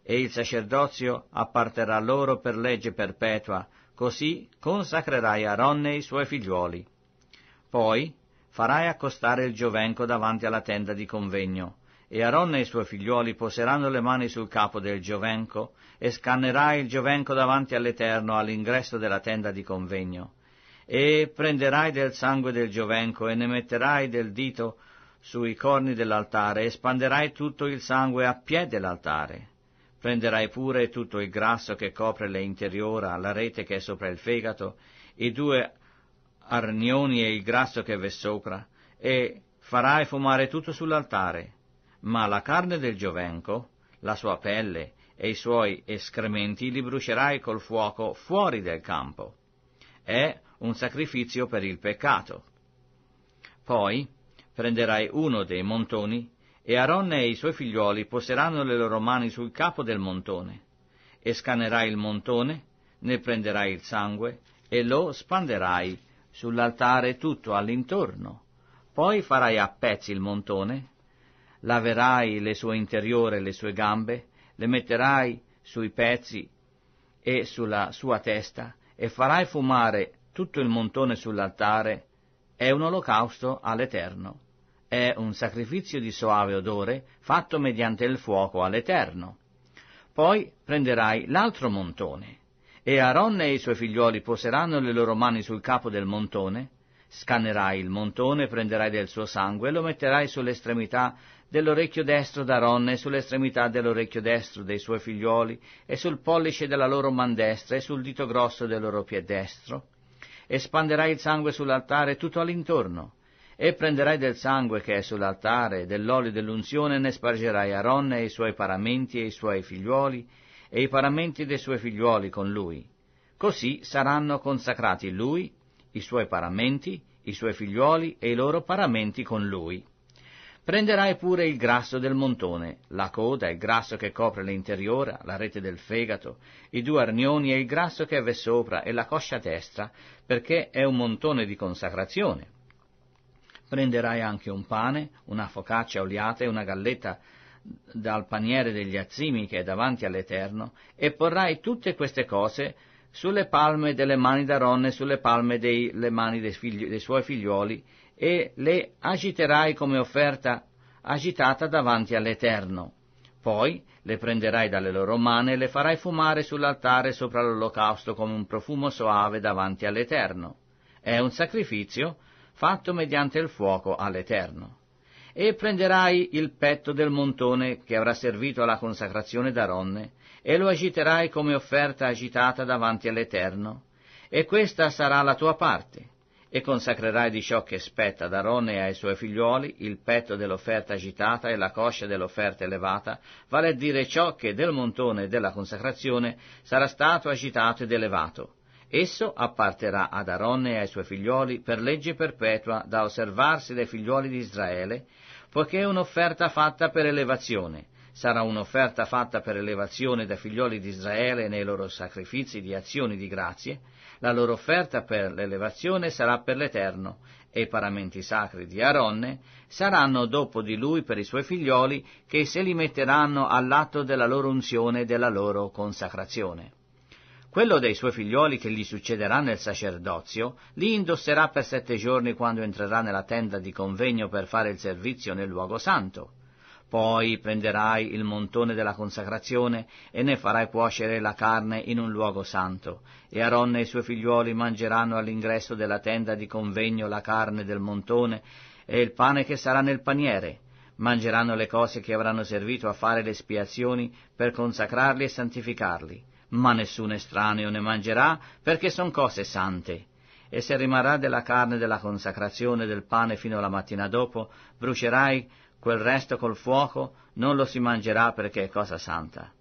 e il sacerdozio apparterà loro per legge perpetua, così consacrerai Aaron e i suoi figliuoli. Poi farai accostare il giovenco davanti alla tenda di convegno, e Aaron e i suoi figliuoli poseranno le mani sul capo del giovenco e scannerà il giovenco davanti all'Eterno all'ingresso della tenda di convegno. E prenderai del sangue del giovenco e ne metterai del dito sui corni dell'altare e spanderai tutto il sangue a piè dell'altare. Prenderai pure tutto il grasso che copre le interiora, la rete che è sopra il fegato, i due arnioni e il grasso che v'è sopra, e farai fumare tutto sull'altare ma la carne del giovenco, la sua pelle e i suoi escrementi li brucerai col fuoco fuori del campo. È un sacrificio per il peccato. Poi prenderai uno dei montoni e Aronne e i suoi figliuoli poseranno le loro mani sul capo del montone. E scannerai il montone, ne prenderai il sangue e lo spanderai sull'altare tutto all'intorno. Poi farai a pezzi il montone laverai le sue interiore, e le sue gambe, le metterai sui pezzi e sulla sua testa, e farai fumare tutto il montone sull'altare, è un olocausto all'Eterno. È un sacrificio di soave odore fatto mediante il fuoco all'Eterno. Poi prenderai l'altro montone, e Aaron e i suoi figlioli poseranno le loro mani sul capo del montone, scannerai il montone, prenderai del suo sangue e lo metterai sull'estremità dell'orecchio destro d'Aronne, sull'estremità dell'orecchio destro dei suoi figliuoli, e sul pollice della loro man destra, e sul dito grosso del loro piede destro. E spanderai il sangue sull'altare tutto all'intorno. E prenderai del sangue che è sull'altare, dell'olio dell'unzione, e ne spargerai Aronne e i suoi paramenti e i suoi figliuoli, e i paramenti dei suoi figliuoli con lui. Così saranno consacrati lui, i suoi paramenti, i suoi figliuoli e i loro paramenti con lui. Prenderai pure il grasso del montone, la coda, il grasso che copre l'interiore, la rete del fegato, i due arnioni e il grasso che è sopra e la coscia destra, perché è un montone di consacrazione. Prenderai anche un pane, una focaccia oliata e una galletta dal paniere degli azzimi che è davanti all'Eterno, e porrai tutte queste cose sulle palme delle mani d'Aronne e sulle palme delle mani dei, figli, dei suoi figlioli, e le agiterai come offerta agitata davanti all'Eterno. Poi le prenderai dalle loro mani e le farai fumare sull'altare sopra l'olocausto come un profumo soave davanti all'Eterno. È un sacrificio fatto mediante il fuoco all'Eterno. E prenderai il petto del montone che avrà servito alla consacrazione d'Aronne e lo agiterai come offerta agitata davanti all'Eterno. E questa sarà la tua parte e consacrerai di ciò che spetta ad Aronne e ai suoi figliuoli il petto dell'offerta agitata e la coscia dell'offerta elevata, vale a dire ciò che del montone della consacrazione sarà stato agitato ed elevato. Esso apparterà ad Aronne e ai suoi figlioli per legge perpetua da osservarsi dai figlioli di Israele, poiché è un'offerta fatta per elevazione. Sarà un'offerta fatta per elevazione dai figlioli di Israele nei loro sacrifici di azioni di grazie, la loro offerta per l'elevazione sarà per l'Eterno, e i paramenti sacri di Aronne saranno dopo di lui per i suoi figlioli che se li metteranno all'atto della loro unzione e della loro consacrazione. Quello dei suoi figlioli che gli succederà nel sacerdozio li indosserà per sette giorni quando entrerà nella tenda di convegno per fare il servizio nel luogo santo poi prenderai il montone della consacrazione e ne farai cuocere la carne in un luogo santo, e Aaron e i suoi figliuoli mangeranno all'ingresso della tenda di convegno la carne del montone e il pane che sarà nel paniere. Mangeranno le cose che avranno servito a fare le espiazioni per consacrarli e santificarli. Ma nessun estraneo ne mangerà, perché sono cose sante e se rimarrà della carne della consacrazione del pane fino alla mattina dopo, brucerai quel resto col fuoco non lo si mangerà perché è cosa santa.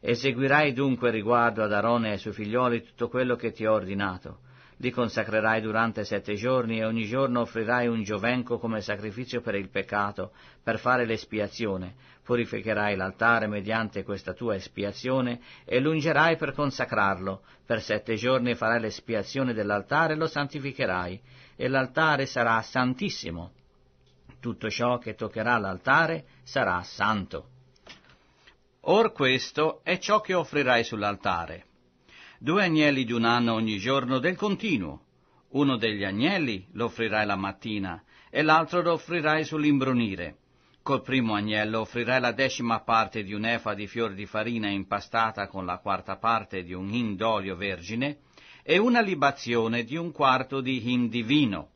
Eseguirai dunque riguardo ad Arone e ai suoi figlioli tutto quello che ti ho ordinato. Li consacrerai durante sette giorni e ogni giorno offrirai un giovenco come sacrificio per il peccato, per fare l'espiazione. Purificherai l'altare mediante questa tua espiazione e lungerai per consacrarlo. Per sette giorni farai l'espiazione dell'altare e lo santificherai. E l'altare sarà santissimo tutto ciò che toccherà l'altare sarà santo. Or questo è ciò che offrirai sull'altare. Due agnelli di un anno ogni giorno del continuo. Uno degli agnelli lo offrirai la mattina e l'altro lo offrirai sull'imbrunire. Col primo agnello offrirai la decima parte di un'efa di fior di farina impastata con la quarta parte di un hin d'olio vergine e una libazione di un quarto di hin di vino.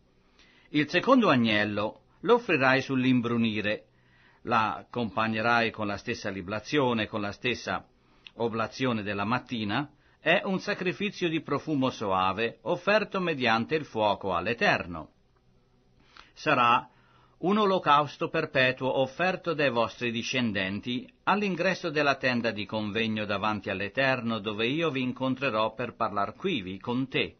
Il secondo agnello lo offrirai sull'imbrunire, la accompagnerai con la stessa liblazione, con la stessa oblazione della mattina, è un sacrificio di profumo soave offerto mediante il fuoco all'Eterno. Sarà un olocausto perpetuo offerto dai vostri discendenti all'ingresso della tenda di convegno davanti all'Eterno dove io vi incontrerò per parlar quivi con te.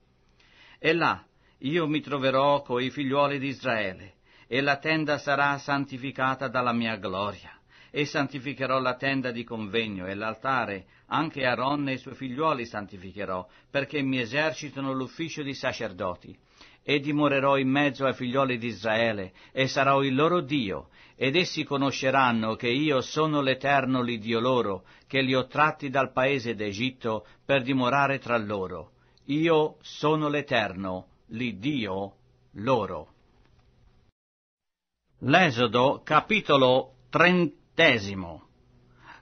E là io mi troverò coi figliuoli di Israele e la tenda sarà santificata dalla mia gloria. E santificherò la tenda di convegno e l'altare, anche Aaron e i suoi figliuoli santificherò, perché mi esercitano l'ufficio di sacerdoti. E dimorerò in mezzo ai figlioli di Israele, e sarò il loro Dio, ed essi conosceranno che io sono l'Eterno l'Idio loro, che li ho tratti dal paese d'Egitto per dimorare tra loro. Io sono l'Eterno, l'Idio loro. L'Esodo, capitolo trentesimo.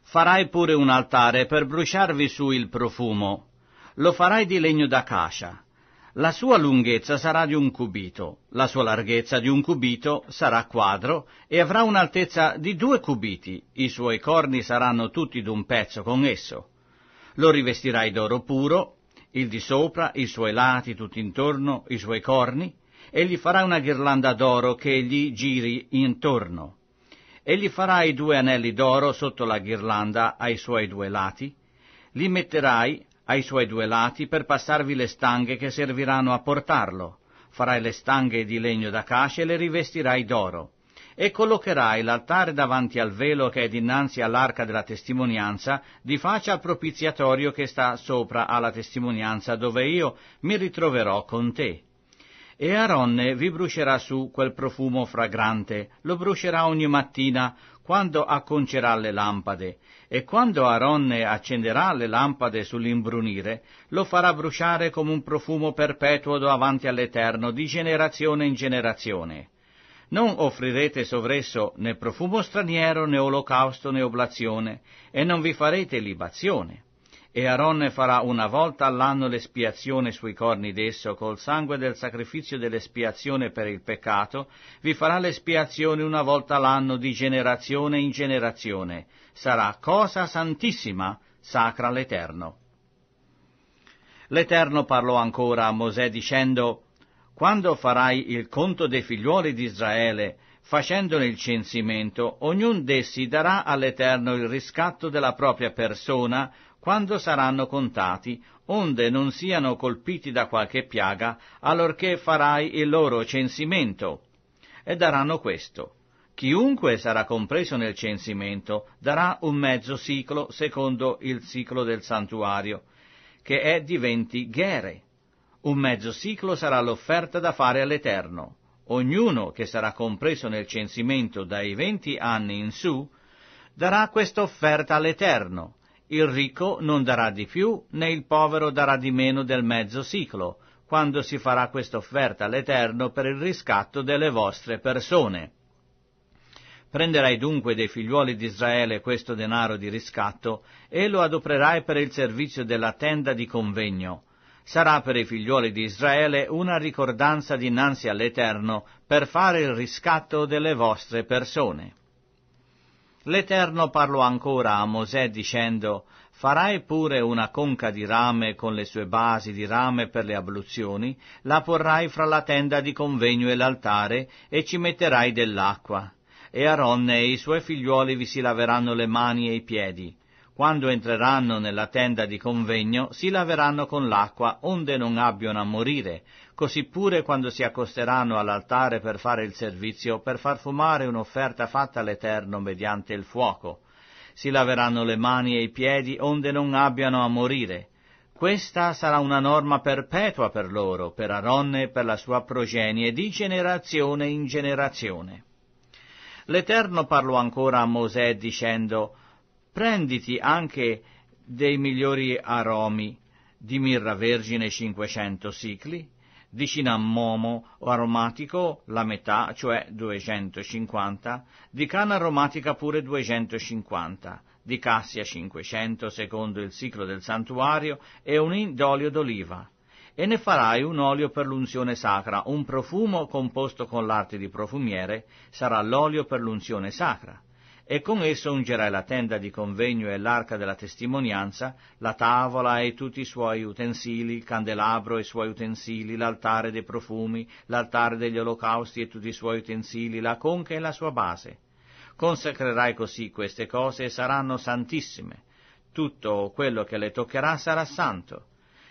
Farai pure un altare per bruciarvi su il profumo. Lo farai di legno d'acacia. La sua lunghezza sarà di un cubito, la sua larghezza di un cubito sarà quadro e avrà un'altezza di due cubiti. I suoi corni saranno tutti d'un pezzo con esso. Lo rivestirai d'oro puro, il di sopra, i suoi lati tutt'intorno, i suoi corni, e gli farà una ghirlanda d'oro che gli giri intorno. Egli farà i due anelli d'oro sotto la ghirlanda ai suoi due lati, li metterai ai suoi due lati per passarvi le stanghe che serviranno a portarlo. Farai le stanghe di legno d'acacia e le rivestirai d'oro. E collocherai l'altare davanti al velo che è dinanzi all'arca della testimonianza, di faccia al propiziatorio che sta sopra alla testimonianza, dove io mi ritroverò con te. E Aaronne vi brucerà su quel profumo fragrante, lo brucerà ogni mattina quando acconcerà le lampade, e quando Aaronne accenderà le lampade sull'imbrunire, lo farà bruciare come un profumo perpetuo davanti all'Eterno di generazione in generazione. Non offrirete sovresso né profumo straniero né olocausto né oblazione, e non vi farete libazione. E Aaron farà una volta all'anno l'espiazione sui corni d'esso col sangue del sacrificio dell'espiazione per il peccato, vi farà l'espiazione una volta all'anno di generazione in generazione. Sarà cosa santissima, sacra l'Eterno. L'Eterno parlò ancora a Mosè dicendo, Quando farai il conto dei figliuoli di Israele, facendone il censimento, ognun d'essi darà all'Eterno il riscatto della propria persona, quando saranno contati, onde non siano colpiti da qualche piaga, allorché farai il loro censimento. E daranno questo. Chiunque sarà compreso nel censimento darà un mezzo ciclo secondo il ciclo del santuario, che è di venti ghere. Un mezzo ciclo sarà l'offerta da fare all'Eterno. Ognuno che sarà compreso nel censimento dai venti anni in su darà questa offerta all'Eterno, il ricco non darà di più, né il povero darà di meno del mezzo siclo, quando si farà questa offerta all'Eterno per il riscatto delle vostre persone. Prenderai dunque dei figliuoli di Israele questo denaro di riscatto e lo adoprerai per il servizio della tenda di convegno. Sarà per i figliuoli di Israele una ricordanza dinanzi all'Eterno per fare il riscatto delle vostre persone. L'Eterno parlò ancora a Mosè dicendo Farai pure una conca di rame con le sue basi di rame per le abluzioni, la porrai fra la tenda di convegno e l'altare e ci metterai dell'acqua. E Aronne e i suoi figliuoli vi si laveranno le mani e i piedi quando entreranno nella tenda di convegno, si laveranno con l'acqua, onde non abbiano a morire, così pure quando si accosteranno all'altare per fare il servizio, per far fumare un'offerta fatta all'Eterno mediante il fuoco. Si laveranno le mani e i piedi onde non abbiano a morire. Questa sarà una norma perpetua per loro, per Aronne e per la sua progenie, di generazione in generazione. L'Eterno parlò ancora a Mosè dicendo, prenditi anche dei migliori aromi, di mirra vergine 500 sicli, di cinnamomo aromatico la metà, cioè 250, di canna aromatica pure 250, di cassia 500 secondo il ciclo del santuario e un in d'olio d'oliva. E ne farai un olio per l'unzione sacra, un profumo composto con l'arte di profumiere sarà l'olio per l'unzione sacra e con esso ungerai la tenda di convegno e l'arca della testimonianza, la tavola e tutti i suoi utensili, il candelabro e i suoi utensili, l'altare dei profumi, l'altare degli olocausti e tutti i suoi utensili, la conca e la sua base. Consacrerai così queste cose e saranno santissime. Tutto quello che le toccherà sarà santo.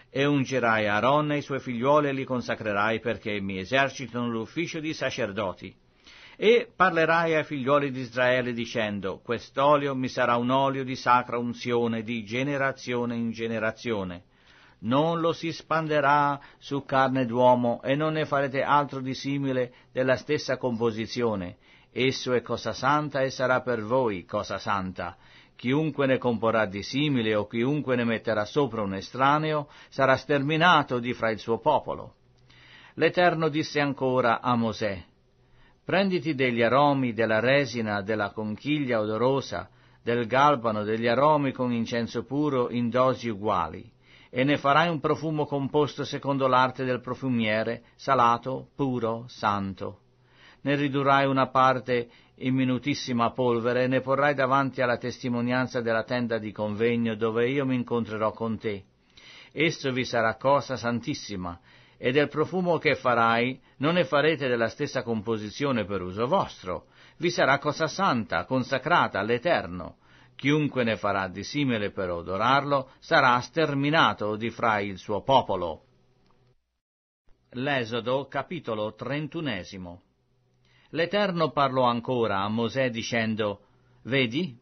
E ungerai Aaron e i suoi figliuoli e li consacrerai perché mi esercitano l'ufficio di sacerdoti e parlerai ai figlioli di Israele dicendo, quest'olio mi sarà un olio di sacra unzione di generazione in generazione. Non lo si spanderà su carne d'uomo e non ne farete altro di simile della stessa composizione. Esso è cosa santa e sarà per voi cosa santa. Chiunque ne comporrà di simile o chiunque ne metterà sopra un estraneo sarà sterminato di fra il suo popolo. L'Eterno disse ancora a Mosè, prenditi degli aromi, della resina, della conchiglia odorosa, del galbano, degli aromi con incenso puro in dosi uguali, e ne farai un profumo composto secondo l'arte del profumiere, salato, puro, santo. Ne ridurrai una parte in minutissima polvere e ne porrai davanti alla testimonianza della tenda di convegno dove io mi incontrerò con te. Esso vi sarà cosa santissima, e del profumo che farai non ne farete della stessa composizione per uso vostro, vi sarà cosa santa, consacrata all'Eterno. Chiunque ne farà di simile per odorarlo sarà sterminato di fra il suo popolo. L'Esodo, capitolo trentunesimo. L'Eterno parlò ancora a Mosè dicendo, Vedi,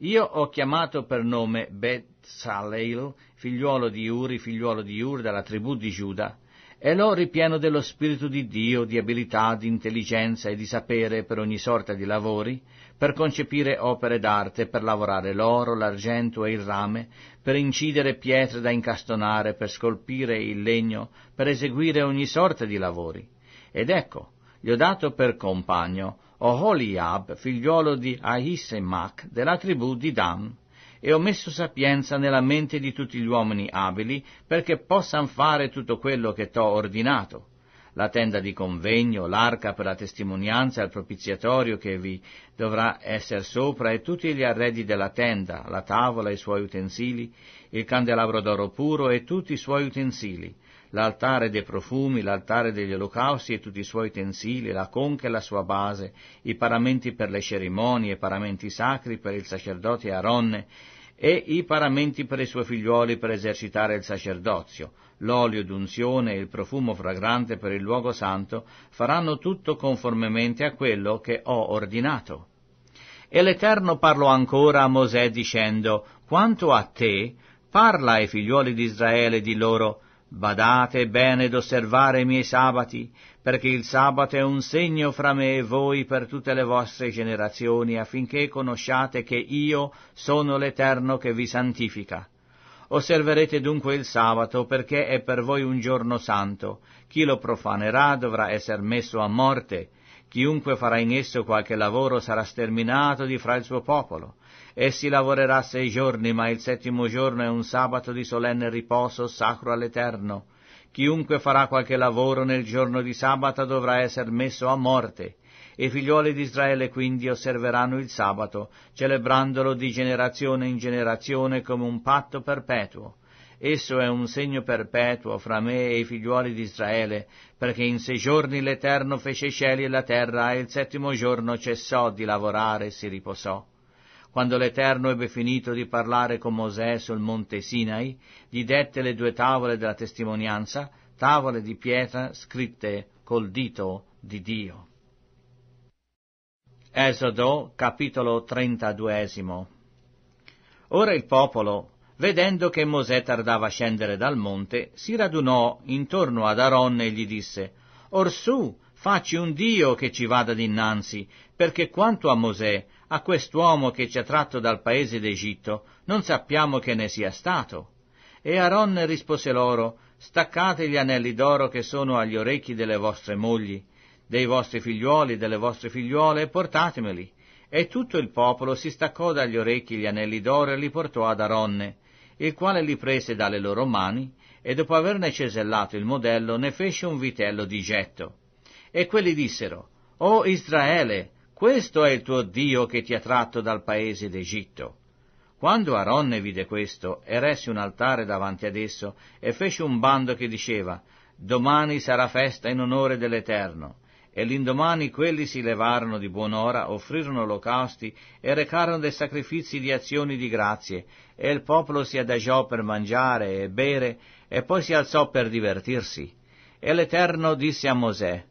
io ho chiamato per nome Bet Saleil, figliuolo di Uri, figliuolo di Ur dalla tribù di Giuda, e lo ripieno dello Spirito di Dio, di abilità, di intelligenza e di sapere per ogni sorta di lavori, per concepire opere d'arte, per lavorare l'oro, l'argento e il rame, per incidere pietre da incastonare, per scolpire il legno, per eseguire ogni sorta di lavori. Ed ecco, gli ho dato per compagno Oholiab, figliuolo di Ahisemach, della tribù di Dan, e ho messo sapienza nella mente di tutti gli uomini abili perché possano fare tutto quello che t'ho ordinato. La tenda di convegno, l'arca per la testimonianza, il propiziatorio che vi dovrà essere sopra e tutti gli arredi della tenda, la tavola e i suoi utensili, il candelabro d'oro puro e tutti i suoi utensili, l'altare dei profumi, l'altare degli olocausti e tutti i suoi utensili, la conca e la sua base, i paramenti per le cerimonie, i paramenti sacri per il sacerdote Aronne e i paramenti per i suoi figliuoli per esercitare il sacerdozio, l'olio d'unzione e il profumo fragrante per il luogo santo faranno tutto conformemente a quello che ho ordinato. E l'Eterno parlò ancora a Mosè dicendo, Quanto a te, parla ai figlioli di Israele di loro, Badate bene ed osservare i miei sabati, perché il sabato è un segno fra me e voi per tutte le vostre generazioni, affinché conosciate che io sono l'Eterno che vi santifica. Osserverete dunque il sabato perché è per voi un giorno santo. Chi lo profanerà dovrà essere messo a morte. Chiunque farà in esso qualche lavoro sarà sterminato di fra il suo popolo Essi lavorerà sei giorni, ma il settimo giorno è un sabato di solenne riposo sacro all'Eterno. Chiunque farà qualche lavoro nel giorno di sabato dovrà essere messo a morte. I figliuoli di Israele quindi osserveranno il sabato, celebrandolo di generazione in generazione come un patto perpetuo. Esso è un segno perpetuo fra me e i figliuoli di Israele, perché in sei giorni l'Eterno fece i cieli e la terra, e il settimo giorno cessò di lavorare e si riposò. Quando l'Eterno ebbe finito di parlare con Mosè sul monte Sinai, gli dette le due tavole della testimonianza, tavole di pietra scritte col dito di Dio. Esodo capitolo 32 Ora il popolo, vedendo che Mosè tardava a scendere dal monte, si radunò intorno ad Aaron e gli disse, Orsù, facci un Dio che ci vada dinanzi, perché quanto a Mosè, a quest'uomo che ci ha tratto dal paese d'Egitto, non sappiamo che ne sia stato. E Aaron rispose loro, staccate gli anelli d'oro che sono agli orecchi delle vostre mogli, dei vostri figliuoli delle vostre figliuole, e portatemeli. E tutto il popolo si staccò dagli orecchi gli anelli d'oro e li portò ad Aronne, il quale li prese dalle loro mani, e dopo averne cesellato il modello ne fece un vitello di getto. E quelli dissero, O Israele, questo è il tuo Dio che ti ha tratto dal paese d'Egitto. Quando Aronne vide questo, eresse un altare davanti ad esso e fece un bando che diceva, Domani sarà festa in onore dell'Eterno. E l'indomani quelli si levarono di buon'ora, offrirono olocausti e recarono dei sacrifici di azioni di grazie, e il popolo si adagiò per mangiare e bere, e poi si alzò per divertirsi. E l'Eterno disse a Mosè,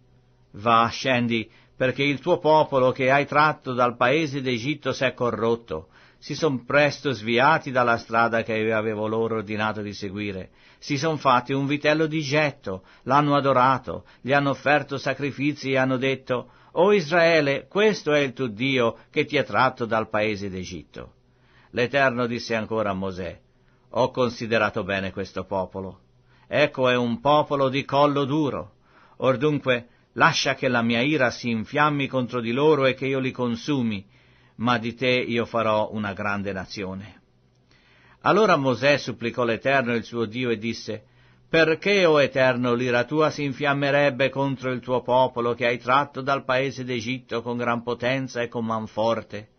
Va, scendi, perché il tuo popolo che hai tratto dal paese d'Egitto s'è corrotto, si son presto sviati dalla strada che io avevo loro ordinato di seguire, si son fatti un vitello di getto, l'hanno adorato, gli hanno offerto sacrifici e hanno detto, O Israele, questo è il tuo Dio che ti ha tratto dal paese d'Egitto. L'Eterno disse ancora a Mosè, Ho considerato bene questo popolo. Ecco è un popolo di collo duro. Or dunque, Lascia che la mia ira si infiammi contro di loro e che io li consumi, ma di te io farò una grande nazione. Allora Mosè supplicò l'Eterno il suo Dio e disse, Perché, o oh Eterno, l'ira tua si infiammerebbe contro il tuo popolo che hai tratto dal paese d'Egitto con gran potenza e con man forte?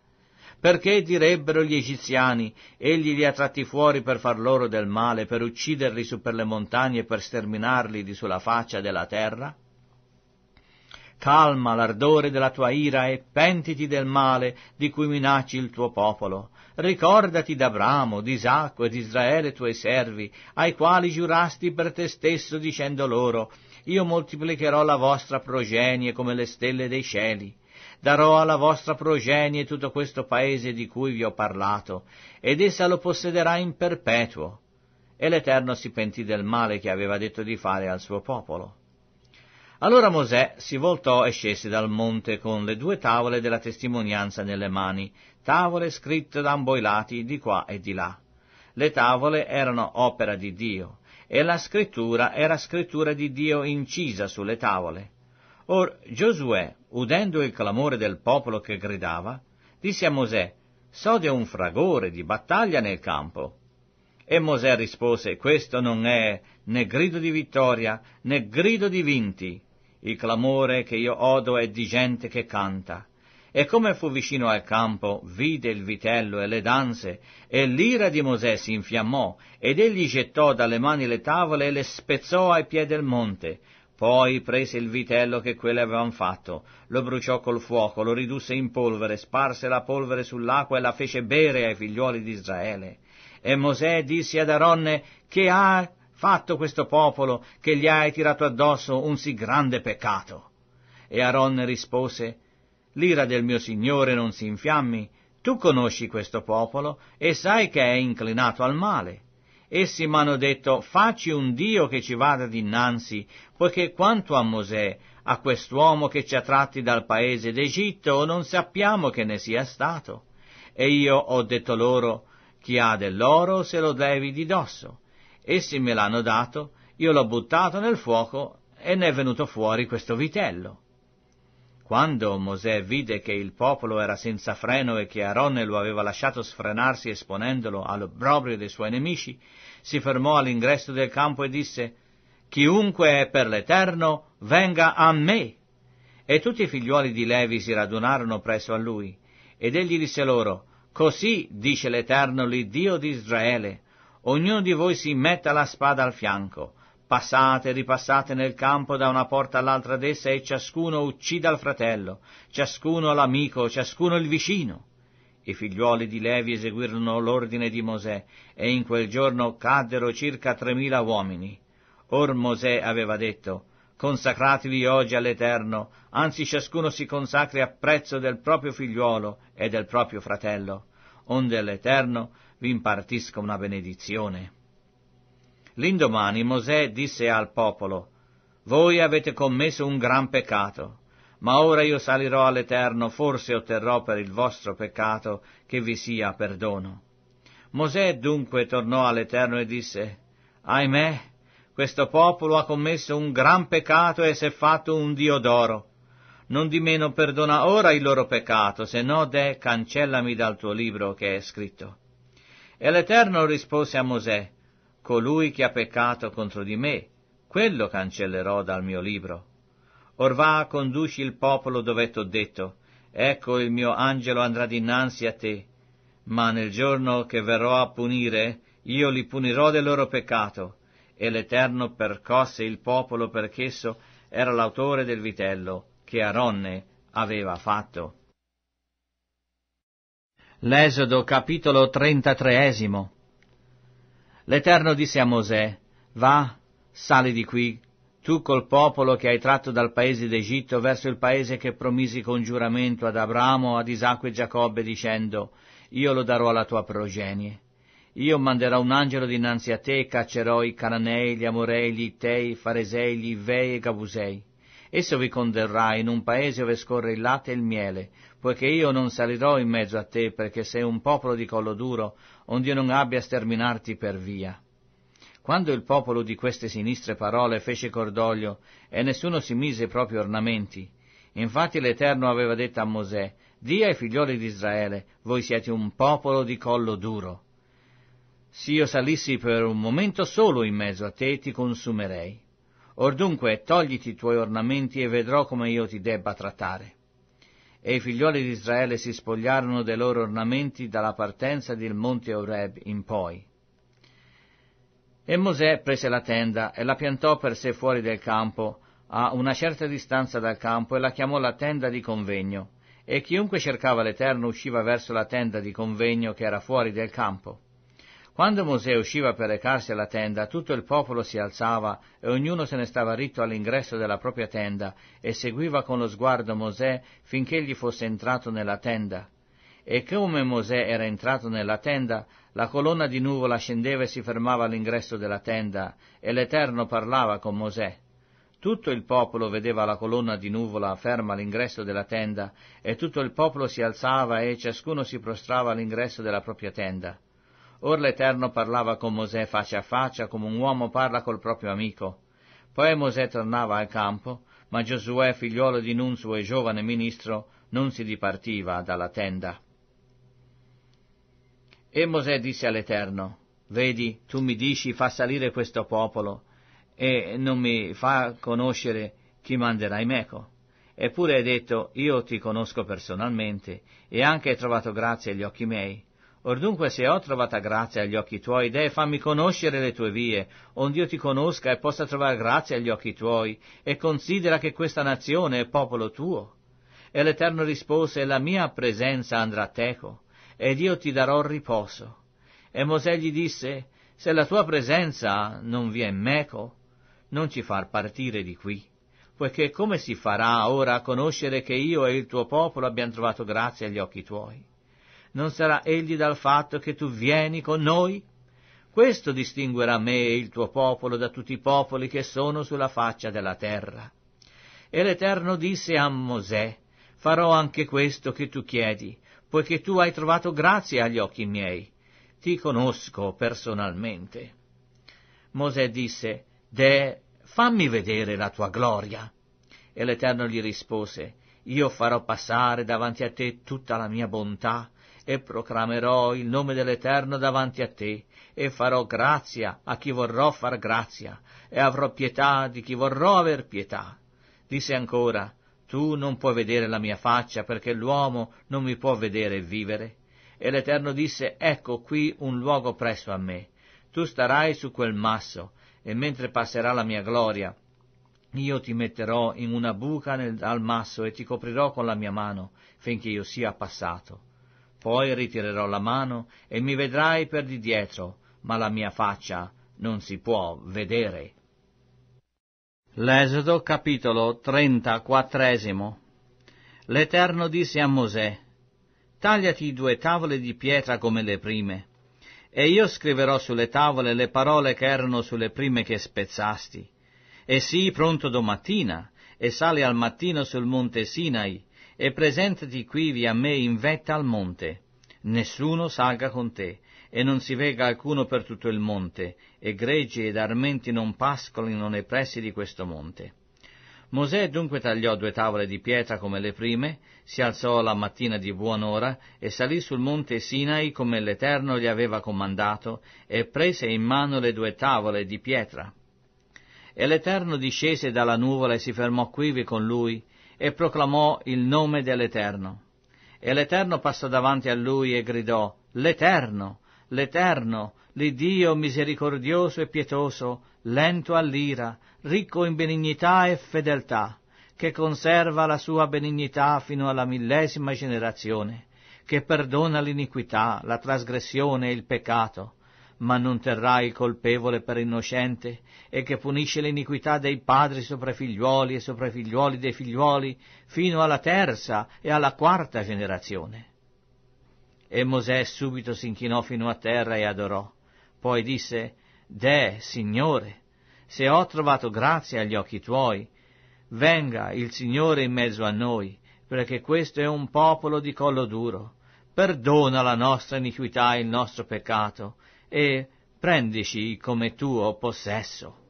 Perché direbbero gli egiziani, egli li ha tratti fuori per far loro del male, per ucciderli su per le montagne e per sterminarli di sulla faccia della terra? calma l'ardore della tua ira e pentiti del male di cui minacci il tuo popolo. Ricordati d'Abramo, di Isacco e di Israele tuoi servi, ai quali giurasti per te stesso dicendo loro, io moltiplicherò la vostra progenie come le stelle dei cieli. Darò alla vostra progenie tutto questo paese di cui vi ho parlato, ed essa lo possederà in perpetuo. E l'Eterno si pentì del male che aveva detto di fare al suo popolo. Allora Mosè si voltò e scese dal monte con le due tavole della testimonianza nelle mani, tavole scritte da ambo i lati di qua e di là. Le tavole erano opera di Dio, e la scrittura era scrittura di Dio incisa sulle tavole. Or Giosuè, udendo il clamore del popolo che gridava, disse a Mosè, Sode un fragore di battaglia nel campo. E Mosè rispose, Questo non è né grido di vittoria, né grido di vinti, il clamore che io odo è di gente che canta. E come fu vicino al campo, vide il vitello e le danze, e l'ira di Mosè si infiammò, ed egli gettò dalle mani le tavole e le spezzò ai piedi del monte. Poi prese il vitello che quelle avevano fatto, lo bruciò col fuoco, lo ridusse in polvere, sparse la polvere sull'acqua e la fece bere ai figliuoli di Israele. E Mosè disse ad Aronne, che ha fatto questo popolo che gli hai tirato addosso un sì grande peccato? E Aaron rispose, L'ira del mio Signore non si infiammi, tu conosci questo popolo e sai che è inclinato al male. Essi m'hanno detto, facci un Dio che ci vada dinanzi, poiché quanto a Mosè, a quest'uomo che ci ha tratti dal paese d'Egitto, non sappiamo che ne sia stato. E io ho detto loro, chi ha dell'oro se lo levi di dosso Essi me l'hanno dato, io l'ho buttato nel fuoco e ne è venuto fuori questo vitello. Quando Mosè vide che il popolo era senza freno e che Aronne lo aveva lasciato sfrenarsi esponendolo all'obbrobrio dei suoi nemici, si fermò all'ingresso del campo e disse Chiunque è per l'Eterno venga a me. E tutti i figliuoli di Levi si radunarono presso a lui, ed egli disse loro Così dice l'Eterno l'Iddio di Israele Ognuno di voi si metta la spada al fianco. Passate, e ripassate nel campo da una porta all'altra d'essa e ciascuno uccida il fratello, ciascuno l'amico, ciascuno il vicino. I figliuoli di Levi eseguirono l'ordine di Mosè e in quel giorno caddero circa tremila uomini. Or Mosè aveva detto, consacratevi oggi all'Eterno, anzi ciascuno si consacri a prezzo del proprio figliuolo e del proprio fratello, onde l'Eterno vi impartisco una benedizione. L'indomani Mosè disse al popolo, Voi avete commesso un gran peccato, ma ora io salirò all'Eterno, forse otterrò per il vostro peccato che vi sia perdono. Mosè dunque tornò all'Eterno e disse, Ahimè, questo popolo ha commesso un gran peccato e si è fatto un dio d'oro. Non di meno perdona ora il loro peccato, se no de cancellami dal tuo libro che è scritto. E l'Eterno rispose a Mosè, colui che ha peccato contro di me, quello cancellerò dal mio libro. Or va, conduci il popolo dove t'ho detto, ecco il mio angelo andrà dinanzi a te, ma nel giorno che verrò a punire, io li punirò del loro peccato. E l'Eterno percosse il popolo perché esso era l'autore del vitello che Aronne aveva fatto. L'Esodo capitolo 33. L'Eterno disse a Mosè, va, sali di qui, tu col popolo che hai tratto dal paese d'Egitto verso il paese che promisi con giuramento ad Abramo, ad Isacco e Giacobbe, dicendo, io lo darò alla tua progenie. Io manderò un angelo dinanzi a te e caccerò i Cananei, gli Amorei, gli Ittei, i Faresei, gli Ivei e i Gabusei. Esso vi conderrà in un paese dove scorre il latte e il miele, poiché io non salirò in mezzo a te, perché sei un popolo di collo duro, onde io non abbia a sterminarti per via. Quando il popolo di queste sinistre parole fece cordoglio, e nessuno si mise i propri ornamenti, infatti l'Eterno aveva detto a Mosè, Dì ai figlioli di Israele, voi siete un popolo di collo duro. Se io salissi per un momento solo in mezzo a te, ti consumerei. Or dunque togliti i tuoi ornamenti e vedrò come io ti debba trattare. E i figlioli di Israele si spogliarono dei loro ornamenti dalla partenza del monte Oreb in poi. E Mosè prese la tenda e la piantò per sé fuori del campo, a una certa distanza dal campo, e la chiamò la tenda di convegno. E chiunque cercava l'Eterno usciva verso la tenda di convegno che era fuori del campo. Quando Mosè usciva per recarsi alla tenda, tutto il popolo si alzava e ognuno se ne stava ritto all'ingresso della propria tenda e seguiva con lo sguardo Mosè finché egli fosse entrato nella tenda. E come Mosè era entrato nella tenda, la colonna di nuvola scendeva e si fermava all'ingresso della tenda, e l'Eterno parlava con Mosè. Tutto il popolo vedeva la colonna di nuvola ferma all'ingresso della tenda, e tutto il popolo si alzava e ciascuno si prostrava all'ingresso della propria tenda. Or l'Eterno parlava con Mosè faccia a faccia, come un uomo parla col proprio amico. Poi Mosè tornava al campo, ma Giosuè, figliuolo di Nun, suo giovane ministro, non si dipartiva dalla tenda. E Mosè disse all'Eterno, Vedi, tu mi dici fa salire questo popolo, e non mi fa conoscere chi manderai meco. Eppure hai detto, io ti conosco personalmente, e anche hai trovato grazia agli occhi miei. Or dunque se ho trovata grazia agli occhi tuoi, deh, fammi conoscere le tue vie, onde io ti conosca e possa trovare grazia agli occhi tuoi, e considera che questa nazione è popolo tuo. E l'Eterno rispose, la mia presenza andrà a teco, ed io ti darò riposo. E Mosè gli disse, se la tua presenza non vi è meco, non ci far partire di qui, poiché come si farà ora a conoscere che io e il tuo popolo abbiamo trovato grazia agli occhi tuoi? non sarà egli dal fatto che tu vieni con noi? Questo distinguerà me e il tuo popolo da tutti i popoli che sono sulla faccia della terra. E l'Eterno disse a Mosè, farò anche questo che tu chiedi, poiché tu hai trovato grazia agli occhi miei. Ti conosco personalmente. Mosè disse, De, fammi vedere la tua gloria. E l'Eterno gli rispose, Io farò passare davanti a te tutta la mia bontà e proclamerò il nome dell'Eterno davanti a te, e farò grazia a chi vorrò far grazia, e avrò pietà di chi vorrò aver pietà. Disse ancora, Tu non puoi vedere la mia faccia, perché l'uomo non mi può vedere e vivere. E l'Eterno disse, Ecco qui un luogo presso a me. Tu starai su quel masso, e mentre passerà la mia gloria, io ti metterò in una buca nel, al masso e ti coprirò con la mia mano, finché io sia passato. Poi ritirerò la mano e mi vedrai per di dietro, ma la mia faccia non si può vedere. L'esodo capitolo 34 L'Eterno disse a Mosè, Tagliati due tavole di pietra come le prime, e io scriverò sulle tavole le parole che erano sulle prime che spezzasti. E sii pronto domattina, e sali al mattino sul monte Sinai, e presentati quivi a me in vetta al monte. Nessuno salga con te, e non si vega alcuno per tutto il monte, e greggi ed armenti non pascolino nei pressi di questo monte. Mosè dunque tagliò due tavole di pietra come le prime, si alzò la mattina di buon'ora e salì sul monte Sinai come l'Eterno gli aveva comandato, e prese in mano le due tavole di pietra. E l'Eterno discese dalla nuvola e si fermò quivi con lui, e proclamò il nome dell'Eterno. E l'Eterno passò davanti a lui e gridò, L'Eterno, l'Eterno, l'Iddio misericordioso e pietoso, lento all'ira, ricco in benignità e fedeltà, che conserva la sua benignità fino alla millesima generazione, che perdona l'iniquità, la trasgressione e il peccato, ma non terrai il colpevole per innocente, e che punisce l'iniquità dei padri sopra i figliuoli e sopra i figliuoli dei figliuoli, fino alla terza e alla quarta generazione. E Mosè subito si inchinò fino a terra e adorò. Poi disse, Deh, Signore, se ho trovato grazia agli occhi tuoi, venga il Signore in mezzo a noi, perché questo è un popolo di collo duro. Perdona la nostra iniquità e il nostro peccato, e prendici come tuo possesso.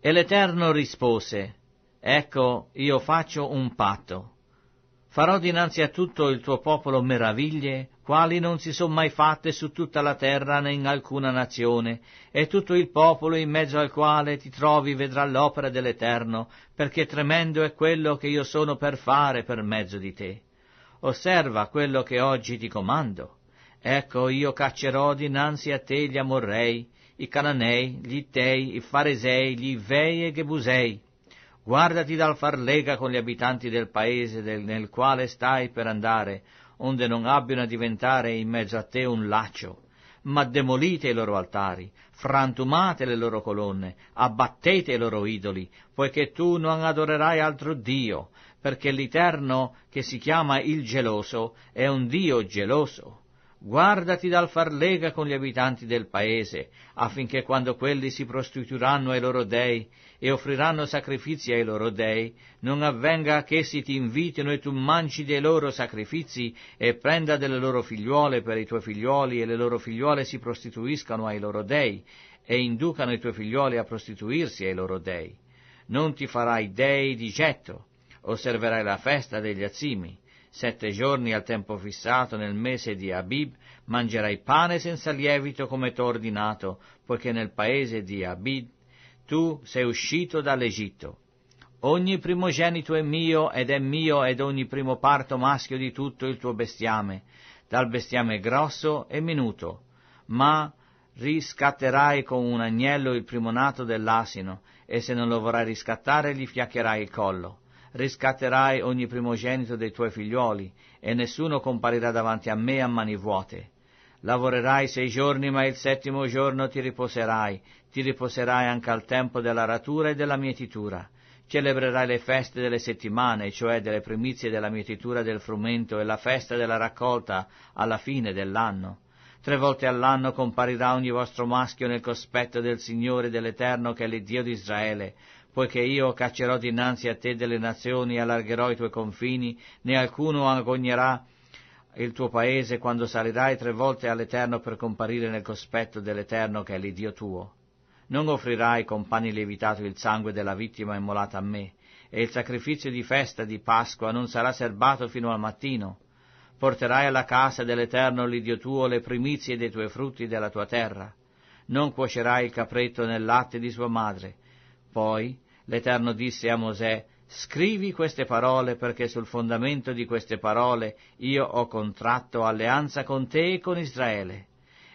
E l'Eterno rispose, Ecco, io faccio un patto. Farò dinanzi a tutto il tuo popolo meraviglie, quali non si sono mai fatte su tutta la terra né in alcuna nazione, e tutto il popolo in mezzo al quale ti trovi vedrà l'opera dell'Eterno, perché tremendo è quello che io sono per fare per mezzo di te. Osserva quello che oggi ti comando Ecco, io caccerò dinanzi a te gli amorrei, i cananei, gli ittei, i farisei, gli ivei e i gebusei. Guardati dal far lega con gli abitanti del paese del, nel quale stai per andare, onde non abbiano a diventare in mezzo a te un laccio. Ma demolite i loro altari, frantumate le loro colonne, abbattete i loro idoli, poiché tu non adorerai altro Dio, perché l'Eterno, che si chiama il geloso, è un Dio geloso guardati dal far lega con gli abitanti del paese, affinché quando quelli si prostituiranno ai loro dei e offriranno sacrifici ai loro dei, non avvenga che essi ti invitino e tu mangi dei loro sacrifici e prenda delle loro figliuole per i tuoi figlioli e le loro figliuole si prostituiscano ai loro dei e inducano i tuoi figlioli a prostituirsi ai loro dei. Non ti farai dei di getto, osserverai la festa degli azzimi Sette giorni al tempo fissato nel mese di Abib mangerai pane senza lievito come t'ho ordinato, poiché nel paese di Abib tu sei uscito dall'Egitto. Ogni primogenito è mio ed è mio ed ogni primo parto maschio di tutto il tuo bestiame, dal bestiame grosso e minuto, ma riscatterai con un agnello il primonato dell'asino, e se non lo vorrai riscattare gli fiaccherai il collo riscatterai ogni primogenito dei tuoi figlioli, e nessuno comparirà davanti a me a mani vuote. Lavorerai sei giorni, ma il settimo giorno ti riposerai, ti riposerai anche al tempo della ratura e della mietitura. Celebrerai le feste delle settimane, cioè delle primizie della mietitura del frumento e la festa della raccolta alla fine dell'anno. Tre volte all'anno comparirà ogni vostro maschio nel cospetto del Signore dell'Eterno che è l'Iddio di Israele, poiché io caccerò dinanzi a te delle nazioni e allargherò i tuoi confini, né alcuno agognerà il tuo paese quando salirai tre volte all'Eterno per comparire nel cospetto dell'Eterno che è l'Idio tuo. Non offrirai con pani lievitato il sangue della vittima immolata a me, e il sacrificio di festa di Pasqua non sarà serbato fino al mattino. Porterai alla casa dell'Eterno l'Idio tuo le primizie dei tuoi frutti della tua terra. Non cuocerai il capretto nel latte di sua madre, poi l'Eterno disse a Mosè, scrivi queste parole perché sul fondamento di queste parole io ho contratto alleanza con te e con Israele.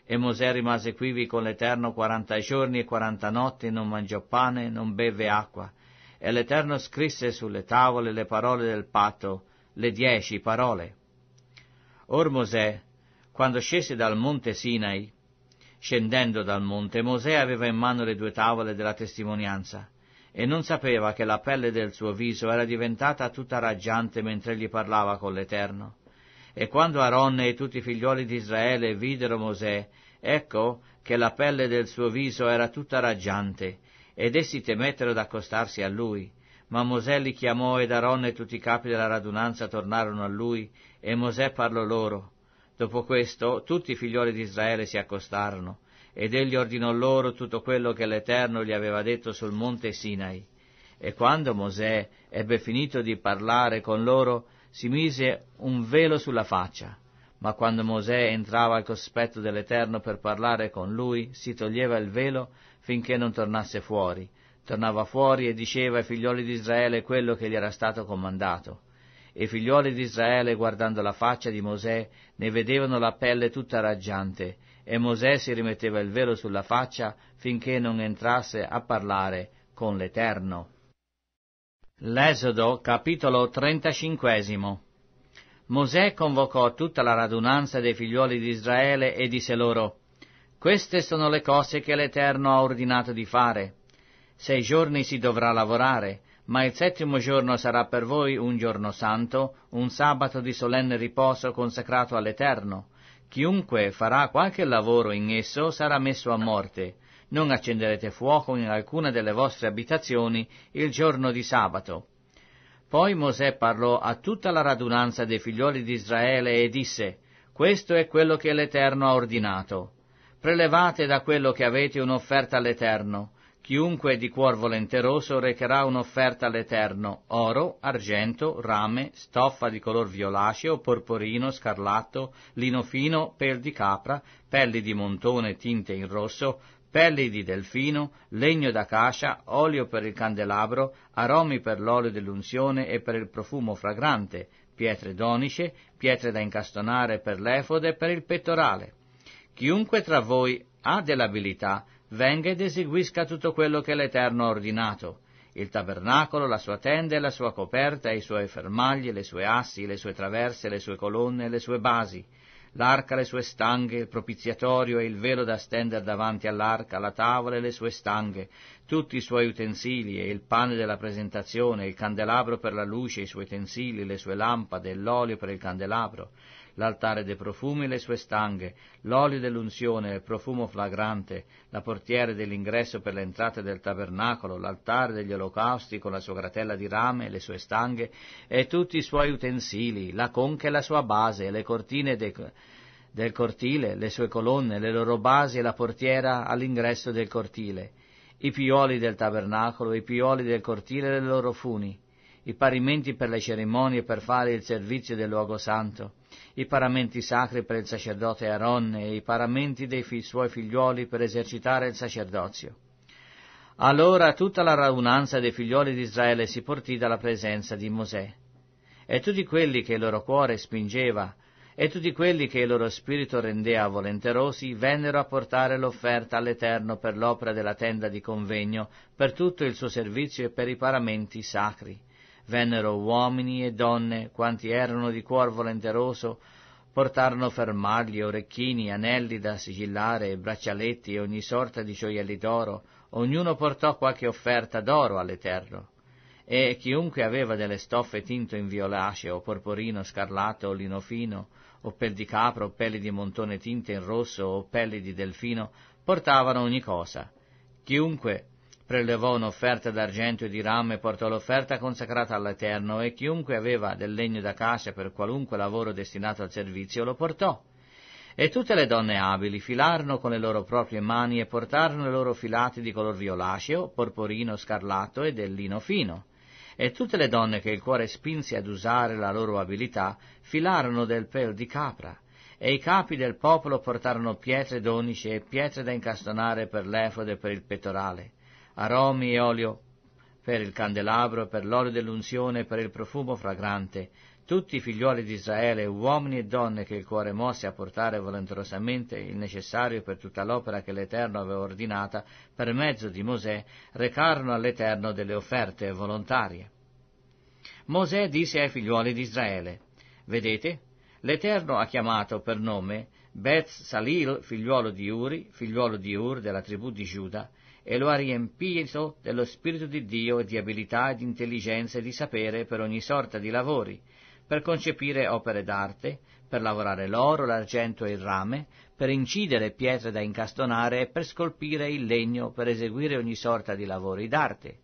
E Mosè rimase quivi con l'Eterno quaranta giorni e quaranta notti, non mangiò pane, non beve acqua. E l'Eterno scrisse sulle tavole le parole del patto, le dieci parole. Or Mosè, quando scese dal monte Sinai, scendendo dal monte, Mosè aveva in mano le due tavole della testimonianza e non sapeva che la pelle del suo viso era diventata tutta raggiante mentre egli parlava con l'Eterno. E quando Aaron e tutti i figlioli di Israele videro Mosè, ecco che la pelle del suo viso era tutta raggiante, ed essi temettero d'accostarsi a lui. Ma Mosè li chiamò ed Aaron e tutti i capi della radunanza tornarono a lui, e Mosè parlò loro, Dopo questo tutti i figlioli di Israele si accostarono, ed egli ordinò loro tutto quello che l'Eterno gli aveva detto sul monte Sinai. E quando Mosè ebbe finito di parlare con loro, si mise un velo sulla faccia. Ma quando Mosè entrava al cospetto dell'Eterno per parlare con lui, si toglieva il velo finché non tornasse fuori. Tornava fuori e diceva ai figlioli di Israele quello che gli era stato comandato e i figliuoli di Israele, guardando la faccia di Mosè, ne vedevano la pelle tutta raggiante, e Mosè si rimetteva il velo sulla faccia finché non entrasse a parlare con l'Eterno. L'esodo, capitolo 35 Mosè convocò tutta la radunanza dei figliuoli di Israele e disse loro, Queste sono le cose che l'Eterno ha ordinato di fare. Sei giorni si dovrà lavorare, ma il settimo giorno sarà per voi un giorno santo, un sabato di solenne riposo consacrato all'Eterno. Chiunque farà qualche lavoro in esso sarà messo a morte. Non accenderete fuoco in alcuna delle vostre abitazioni il giorno di sabato. Poi Mosè parlò a tutta la radunanza dei figlioli di Israele e disse, Questo è quello che l'Eterno ha ordinato. Prelevate da quello che avete un'offerta all'Eterno Chiunque di cuor volenteroso recherà un'offerta all'Eterno, oro, argento, rame, stoffa di color violaceo, porporino, scarlatto, lino fino, pel di capra, pelli di montone tinte in rosso, pelli di delfino, legno d'acacia, olio per il candelabro, aromi per l'olio dell'unzione e per il profumo fragrante, pietre donice, pietre da incastonare per l'efode e per il pettorale. Chiunque tra voi ha dell'abilità, venga ed eseguisca tutto quello che l'Eterno ha ordinato, il tabernacolo, la sua tenda e la sua coperta, i suoi fermagli, le sue assi, le sue traverse, le sue colonne e le sue basi, l'arca, le sue stanghe, il propiziatorio e il velo da stendere davanti all'arca, la tavola e le sue stanghe, tutti i suoi utensili e il pane della presentazione, il candelabro per la luce, i suoi utensili, le sue lampade l'olio per il candelabro, l'altare dei profumi e le sue stanghe, l'olio dell'unzione e il profumo flagrante, la portiera dell'ingresso per l'entrata del tabernacolo, l'altare degli olocausti con la sua gratella di rame, le sue stanghe e tutti i suoi utensili, la conca e la sua base, le cortine dei del cortile, le sue colonne, le loro basi e la portiera all'ingresso del cortile, i pioli del tabernacolo, i pioli del cortile e le loro funi, i parimenti per le cerimonie per fare il servizio del luogo santo, i paramenti sacri per il sacerdote Aaron e i paramenti dei fi- suoi figlioli per esercitare il sacerdozio. Allora tutta la radunanza dei figlioli di Israele si portì dalla presenza di Mosè. E tutti quelli che il loro cuore spingeva, e tutti quelli che il loro spirito rendeva volenterosi, vennero a portare l'offerta all'Eterno per l'opera della tenda di convegno, per tutto il suo servizio e per i paramenti sacri vennero uomini e donne, quanti erano di cuor volenteroso, portarono fermagli, orecchini, anelli da sigillare, braccialetti e ogni sorta di gioielli d'oro, ognuno portò qualche offerta d'oro all'Eterno. E chiunque aveva delle stoffe tinto in violaceo, porporino, scarlato o lino fino, o pel di capro, o pelli di montone tinte in rosso, o pelli di delfino, portavano ogni cosa. Chiunque prelevò un'offerta d'argento e di rame e portò l'offerta consacrata all'Eterno, e chiunque aveva del legno d'acacia per qualunque lavoro destinato al servizio lo portò. E tutte le donne abili filarono con le loro proprie mani e portarono i loro filati di color violaceo, porporino, scarlatto e del lino fino. E tutte le donne che il cuore spinse ad usare la loro abilità filarono del pel di capra e i capi del popolo portarono pietre d'onice e pietre da incastonare per l'efode e per il pettorale, aromi e olio per il candelabro, per l'olio dell'unzione, per il profumo fragrante, tutti i figliuoli di Israele, uomini e donne che il cuore mosse a portare volenterosamente il necessario per tutta l'opera che l'Eterno aveva ordinata per mezzo di Mosè, recarono all'Eterno delle offerte volontarie. Mosè disse ai figliuoli di Israele, Vedete, l'Eterno ha chiamato per nome Beth Salil, figliuolo di Uri, figliuolo di Ur della tribù di Giuda, e lo ha riempito dello Spirito di Dio e di abilità e di intelligenza e di sapere per ogni sorta di lavori, per concepire opere d'arte, per lavorare l'oro, l'argento e il rame, per incidere pietre da incastonare e per scolpire il legno, per eseguire ogni sorta di lavori d'arte.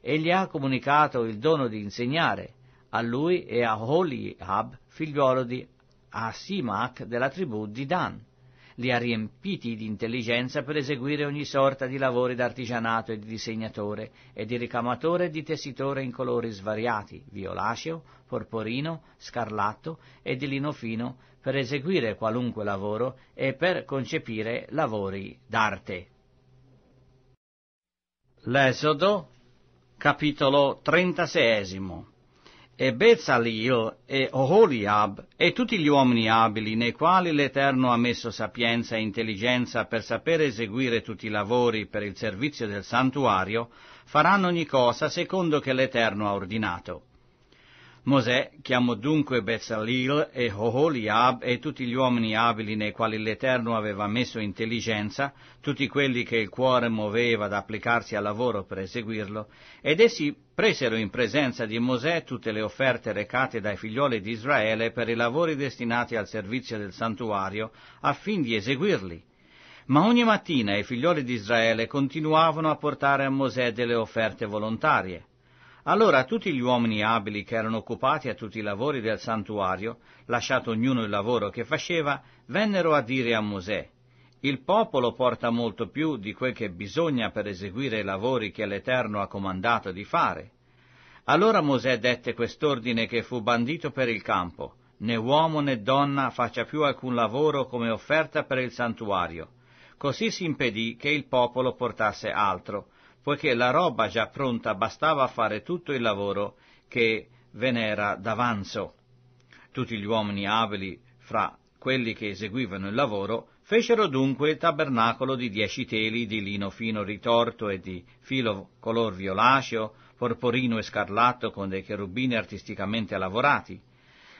Egli ha comunicato il dono di insegnare a lui e a Holiab, figliuolo di Asimach della tribù di Dan li ha riempiti di intelligenza per eseguire ogni sorta di lavori d'artigianato e di disegnatore e di ricamatore e di tessitore in colori svariati, violaceo, porporino, scarlatto e di lino fino, per eseguire qualunque lavoro e per concepire lavori d'arte. L'Esodo, capitolo trentaseiesimo e Bezalil e Oholiab e tutti gli uomini abili nei quali l'Eterno ha messo sapienza e intelligenza per sapere eseguire tutti i lavori per il servizio del santuario, faranno ogni cosa secondo che l'Eterno ha ordinato. Mosè chiamò dunque Bezzalil e Hoholiab e tutti gli uomini abili nei quali l'Eterno aveva messo intelligenza, tutti quelli che il cuore muoveva ad applicarsi al lavoro per eseguirlo, ed essi presero in presenza di Mosè tutte le offerte recate dai figlioli di Israele per i lavori destinati al servizio del santuario, affin di eseguirli. Ma ogni mattina i figlioli di Israele continuavano a portare a Mosè delle offerte volontarie. Allora tutti gli uomini abili che erano occupati a tutti i lavori del santuario, lasciato ognuno il lavoro che faceva, vennero a dire a Mosè, il popolo porta molto più di quel che bisogna per eseguire i lavori che l'Eterno ha comandato di fare. Allora Mosè dette quest'ordine che fu bandito per il campo, né uomo né donna faccia più alcun lavoro come offerta per il santuario. Così si impedì che il popolo portasse altro, poiché la roba già pronta bastava a fare tutto il lavoro che ve n'era d'avanzo. Tutti gli uomini abili fra quelli che eseguivano il lavoro fecero dunque il tabernacolo di dieci teli di lino fino ritorto e di filo color violaceo, porporino e scarlatto con dei cherubini artisticamente lavorati.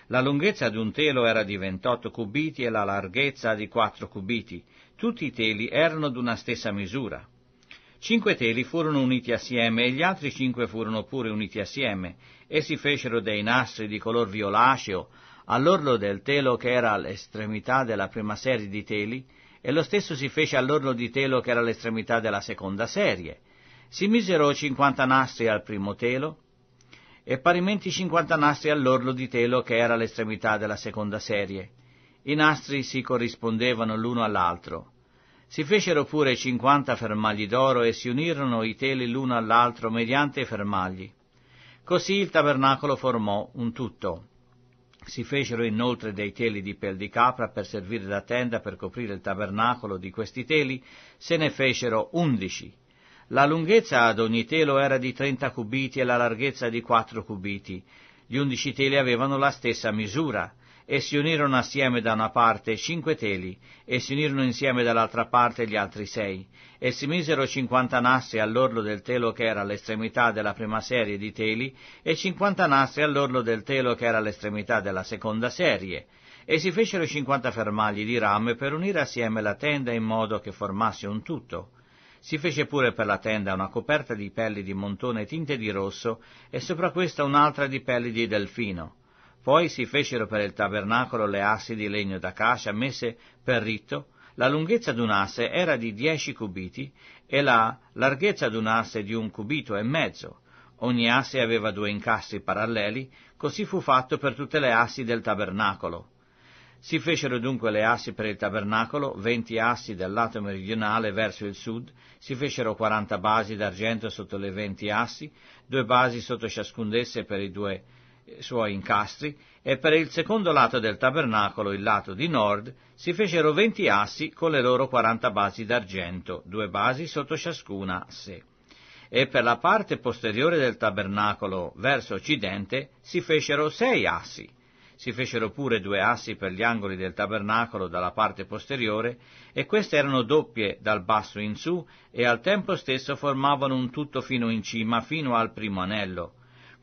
La lunghezza di un telo era di ventotto cubiti e la larghezza di quattro cubiti. Tutti i teli erano d'una stessa misura. Cinque teli furono uniti assieme e gli altri cinque furono pure uniti assieme, Essi fecero dei nastri di color violaceo all'orlo del telo che era all'estremità della prima serie di teli, e lo stesso si fece all'orlo di telo che era all'estremità della seconda serie. Si misero cinquanta nastri al primo telo, e parimenti cinquanta nastri all'orlo di telo che era all'estremità della seconda serie. I nastri si corrispondevano l'uno all'altro. Si fecero pure cinquanta fermagli d'oro e si unirono i teli l'uno all'altro mediante fermagli. Così il tabernacolo formò un tutto. Si fecero inoltre dei teli di pel di capra per servire da tenda per coprire il tabernacolo di questi teli, se ne fecero undici. La lunghezza ad ogni telo era di trenta cubiti e la larghezza di quattro cubiti. Gli undici teli avevano la stessa misura e si unirono assieme da una parte cinque teli, e si unirono insieme dall'altra parte gli altri sei, e si misero cinquanta nasse all'orlo del telo che era all'estremità della prima serie di teli, e cinquanta nasse all'orlo del telo che era all'estremità della seconda serie. E si fecero cinquanta fermagli di rame per unire assieme la tenda in modo che formasse un tutto. Si fece pure per la tenda una coperta di pelli di montone tinte di rosso e sopra questa un'altra di pelli di delfino poi si fecero per il tabernacolo le assi di legno d'acacia messe per ritto, la lunghezza d'un asse era di dieci cubiti e la larghezza d'un asse di un cubito e mezzo. Ogni asse aveva due incassi paralleli, così fu fatto per tutte le assi del tabernacolo. Si fecero dunque le assi per il tabernacolo, venti assi dal lato meridionale verso il sud, si fecero quaranta basi d'argento sotto le venti assi, due basi sotto ciascun d'esse per i due suoi incastri, e per il secondo lato del tabernacolo, il lato di nord, si fecero venti assi con le loro quaranta basi d'argento, due basi sotto ciascuna sé. E per la parte posteriore del tabernacolo, verso occidente, si fecero sei assi. Si fecero pure due assi per gli angoli del tabernacolo dalla parte posteriore, e queste erano doppie dal basso in su, e al tempo stesso formavano un tutto fino in cima, fino al primo anello,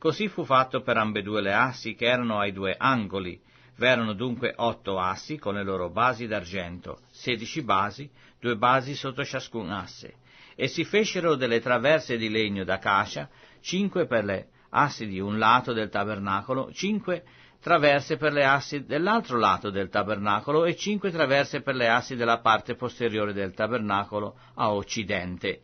Così fu fatto per ambedue le assi che erano ai due angoli. V'erano dunque otto assi con le loro basi d'argento, sedici basi, due basi sotto ciascun asse. E si fecero delle traverse di legno d'acacia, cinque per le assi di un lato del tabernacolo, cinque traverse per le assi dell'altro lato del tabernacolo e cinque traverse per le assi della parte posteriore del tabernacolo a occidente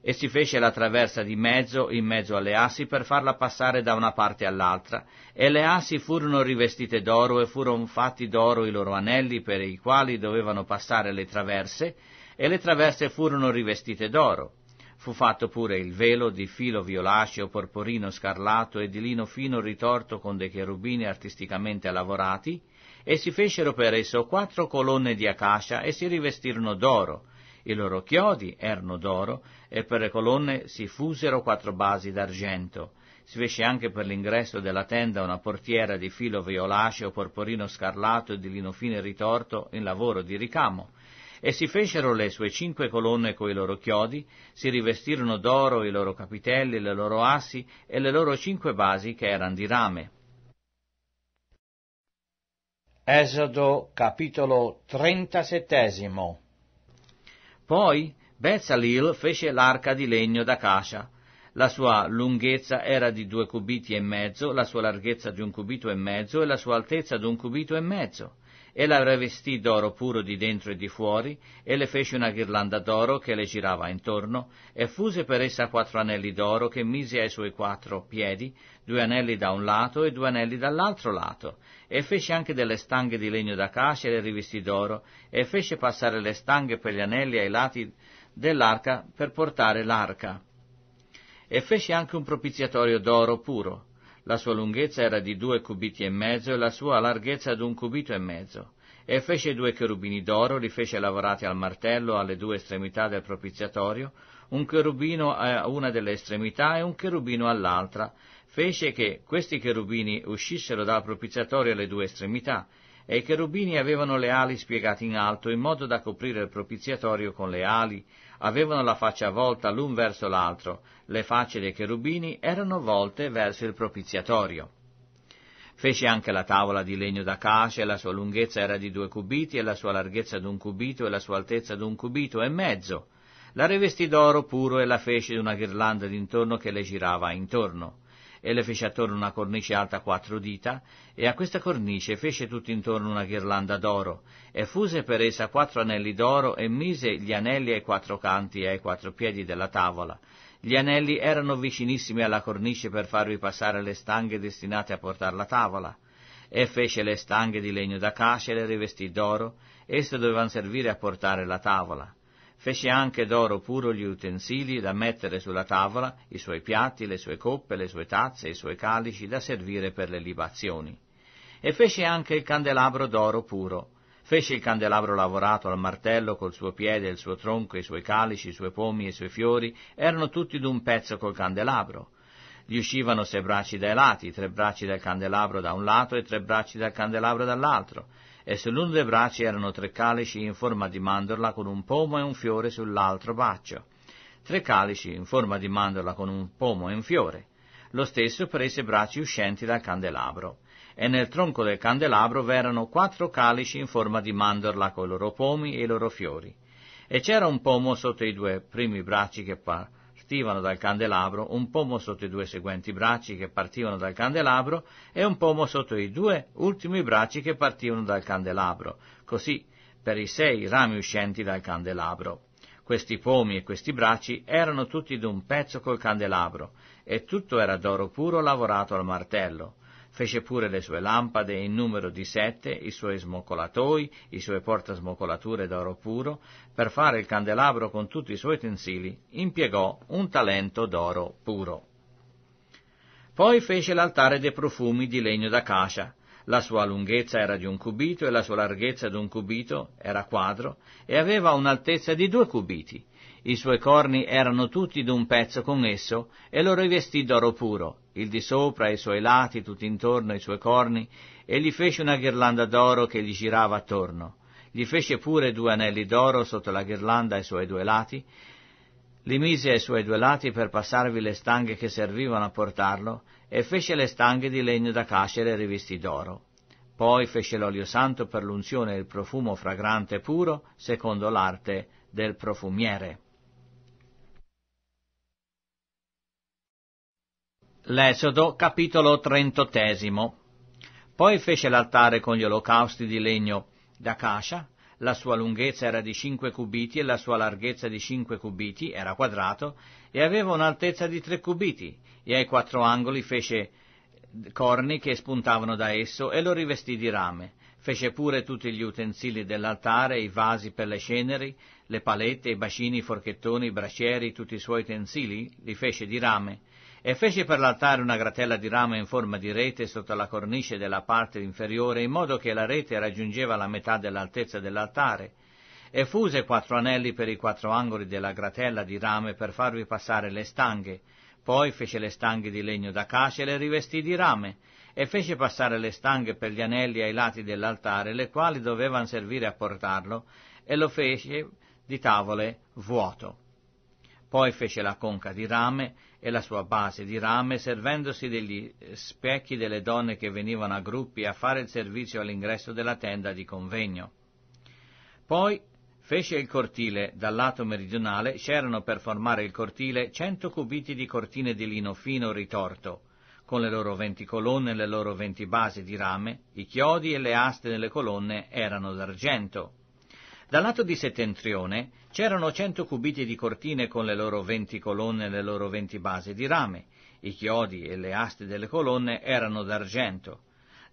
e si fece la traversa di mezzo in mezzo alle assi per farla passare da una parte all'altra, e le assi furono rivestite d'oro e furono fatti d'oro i loro anelli per i quali dovevano passare le traverse, e le traverse furono rivestite d'oro. Fu fatto pure il velo di filo violaceo, porporino scarlato e di lino fino ritorto con dei cherubini artisticamente lavorati, e si fecero per esso quattro colonne di acacia e si rivestirono d'oro, i loro chiodi erano d'oro e per le colonne si fusero quattro basi d'argento. Si fece anche per l'ingresso della tenda una portiera di filo violaceo, porporino scarlato e di lino fine ritorto in lavoro di ricamo. E si fecero le sue cinque colonne coi loro chiodi, si rivestirono d'oro i loro capitelli, le loro assi e le loro cinque basi che erano di rame. Esodo capitolo 37 Poi Bezalil fece l'arca di legno d'acacia. La sua lunghezza era di due cubiti e mezzo, la sua larghezza di un cubito e mezzo e la sua altezza di un cubito e mezzo. E la rivestì d'oro puro di dentro e di fuori, e le fece una ghirlanda d'oro che le girava intorno, e fuse per essa quattro anelli d'oro che mise ai suoi quattro piedi, due anelli da un lato e due anelli dall'altro lato, e fece anche delle stanghe di legno d'acacia e le rivestì d'oro, e fece passare le stanghe per gli anelli ai lati dell'arca per portare l'arca. E fece anche un propiziatorio d'oro puro. La sua lunghezza era di due cubiti e mezzo e la sua larghezza d'un cubito e mezzo. E fece due cherubini d'oro, li fece lavorati al martello alle due estremità del propiziatorio, un cherubino a una delle estremità e un cherubino all'altra. Fece che questi cherubini uscissero dal propiziatorio alle due estremità, e i cherubini avevano le ali spiegate in alto in modo da coprire il propiziatorio con le ali, avevano la faccia volta l'un verso l'altro, le facce dei cherubini erano volte verso il propiziatorio. Fece anche la tavola di legno d'acacia, e la sua lunghezza era di due cubiti, e la sua larghezza d'un cubito, e la sua altezza d'un cubito e mezzo. La rivestì d'oro puro e la fece di una ghirlanda d'intorno che le girava intorno e le fece attorno una cornice alta quattro dita, e a questa cornice fece tutt'intorno una ghirlanda d'oro, e fuse per essa quattro anelli d'oro e mise gli anelli ai quattro canti e ai quattro piedi della tavola. Gli anelli erano vicinissimi alla cornice per farvi passare le stanghe destinate a portare la tavola. E fece le stanghe di legno d'acacia e le rivestì d'oro, esse dovevano servire a portare la tavola fece anche d'oro puro gli utensili da mettere sulla tavola, i suoi piatti, le sue coppe, le sue tazze, i suoi calici da servire per le libazioni. E fece anche il candelabro d'oro puro. Fece il candelabro lavorato al martello col suo piede, il suo tronco, i suoi calici, i suoi pomi e i suoi fiori, erano tutti d'un pezzo col candelabro. Gli uscivano sei bracci dai lati, tre bracci dal candelabro da un lato e tre bracci dal candelabro dall'altro e sull'uno dei bracci erano tre calici in forma di mandorla con un pomo e un fiore sull'altro braccio, tre calici in forma di mandorla con un pomo e un fiore, lo stesso per i sei bracci uscenti dal candelabro, e nel tronco del candelabro v'erano quattro calici in forma di mandorla con i loro pomi e i loro fiori, e c'era un pomo sotto i due primi bracci che par- bastivano dal candelabro, un pomo sotto i due seguenti bracci che partivano dal candelabro e un pomo sotto i due ultimi bracci che partivano dal candelabro, così per i sei rami uscenti dal candelabro. Questi pomi e questi bracci erano tutti d'un pezzo col candelabro, e tutto era d'oro puro lavorato al martello. Fece pure le sue lampade in numero di sette, i suoi smocolatoi, i suoi portasmocolature d'oro puro, per fare il candelabro con tutti i suoi utensili, impiegò un talento d'oro puro. Poi fece l'altare dei profumi di legno d'acacia, la sua lunghezza era di un cubito e la sua larghezza di un cubito, era quadro, e aveva un'altezza di due cubiti. I suoi corni erano tutti d'un pezzo con esso e lo rivestì d'oro puro, il di sopra, i suoi lati, tutt'intorno, i suoi corni, e gli fece una ghirlanda d'oro che gli girava attorno. Gli fece pure due anelli d'oro sotto la ghirlanda ai suoi due lati, li mise ai suoi due lati per passarvi le stanghe che servivano a portarlo, e fece le stanghe di legno da cacere rivisti d'oro. Poi fece l'olio santo per l'unzione e il profumo fragrante e puro, secondo l'arte del profumiere. L'esodo, capitolo trentottesimo. Poi fece l'altare con gli olocausti di legno d'acacia, la sua lunghezza era di cinque cubiti e la sua larghezza di cinque cubiti, era quadrato, e aveva un'altezza di tre cubiti, e ai quattro angoli fece corni che spuntavano da esso e lo rivestì di rame. Fece pure tutti gli utensili dell'altare, i vasi per le ceneri, le palette, i bacini, i forchettoni, i bracieri, tutti i suoi utensili, li fece di rame e fece per l'altare una gratella di rame in forma di rete sotto la cornice della parte inferiore in modo che la rete raggiungeva la metà dell'altezza dell'altare e fuse quattro anelli per i quattro angoli della gratella di rame per farvi passare le stanghe. Poi fece le stanghe di legno d'acacia e le rivestì di rame, e fece passare le stanghe per gli anelli ai lati dell'altare, le quali dovevano servire a portarlo, e lo fece di tavole vuoto. Poi fece la conca di rame e la sua base di rame, servendosi degli specchi delle donne che venivano a gruppi a fare il servizio all'ingresso della tenda di convegno. Poi fece il cortile dal lato meridionale, c'erano per formare il cortile cento cubiti di cortine di lino fino ritorto, con le loro venti colonne e le loro venti basi di rame, i chiodi e le aste delle colonne erano d'argento. Dal lato di settentrione C'erano cento cubiti di cortine con le loro venti colonne e le loro venti basi di rame. I chiodi e le aste delle colonne erano d'argento.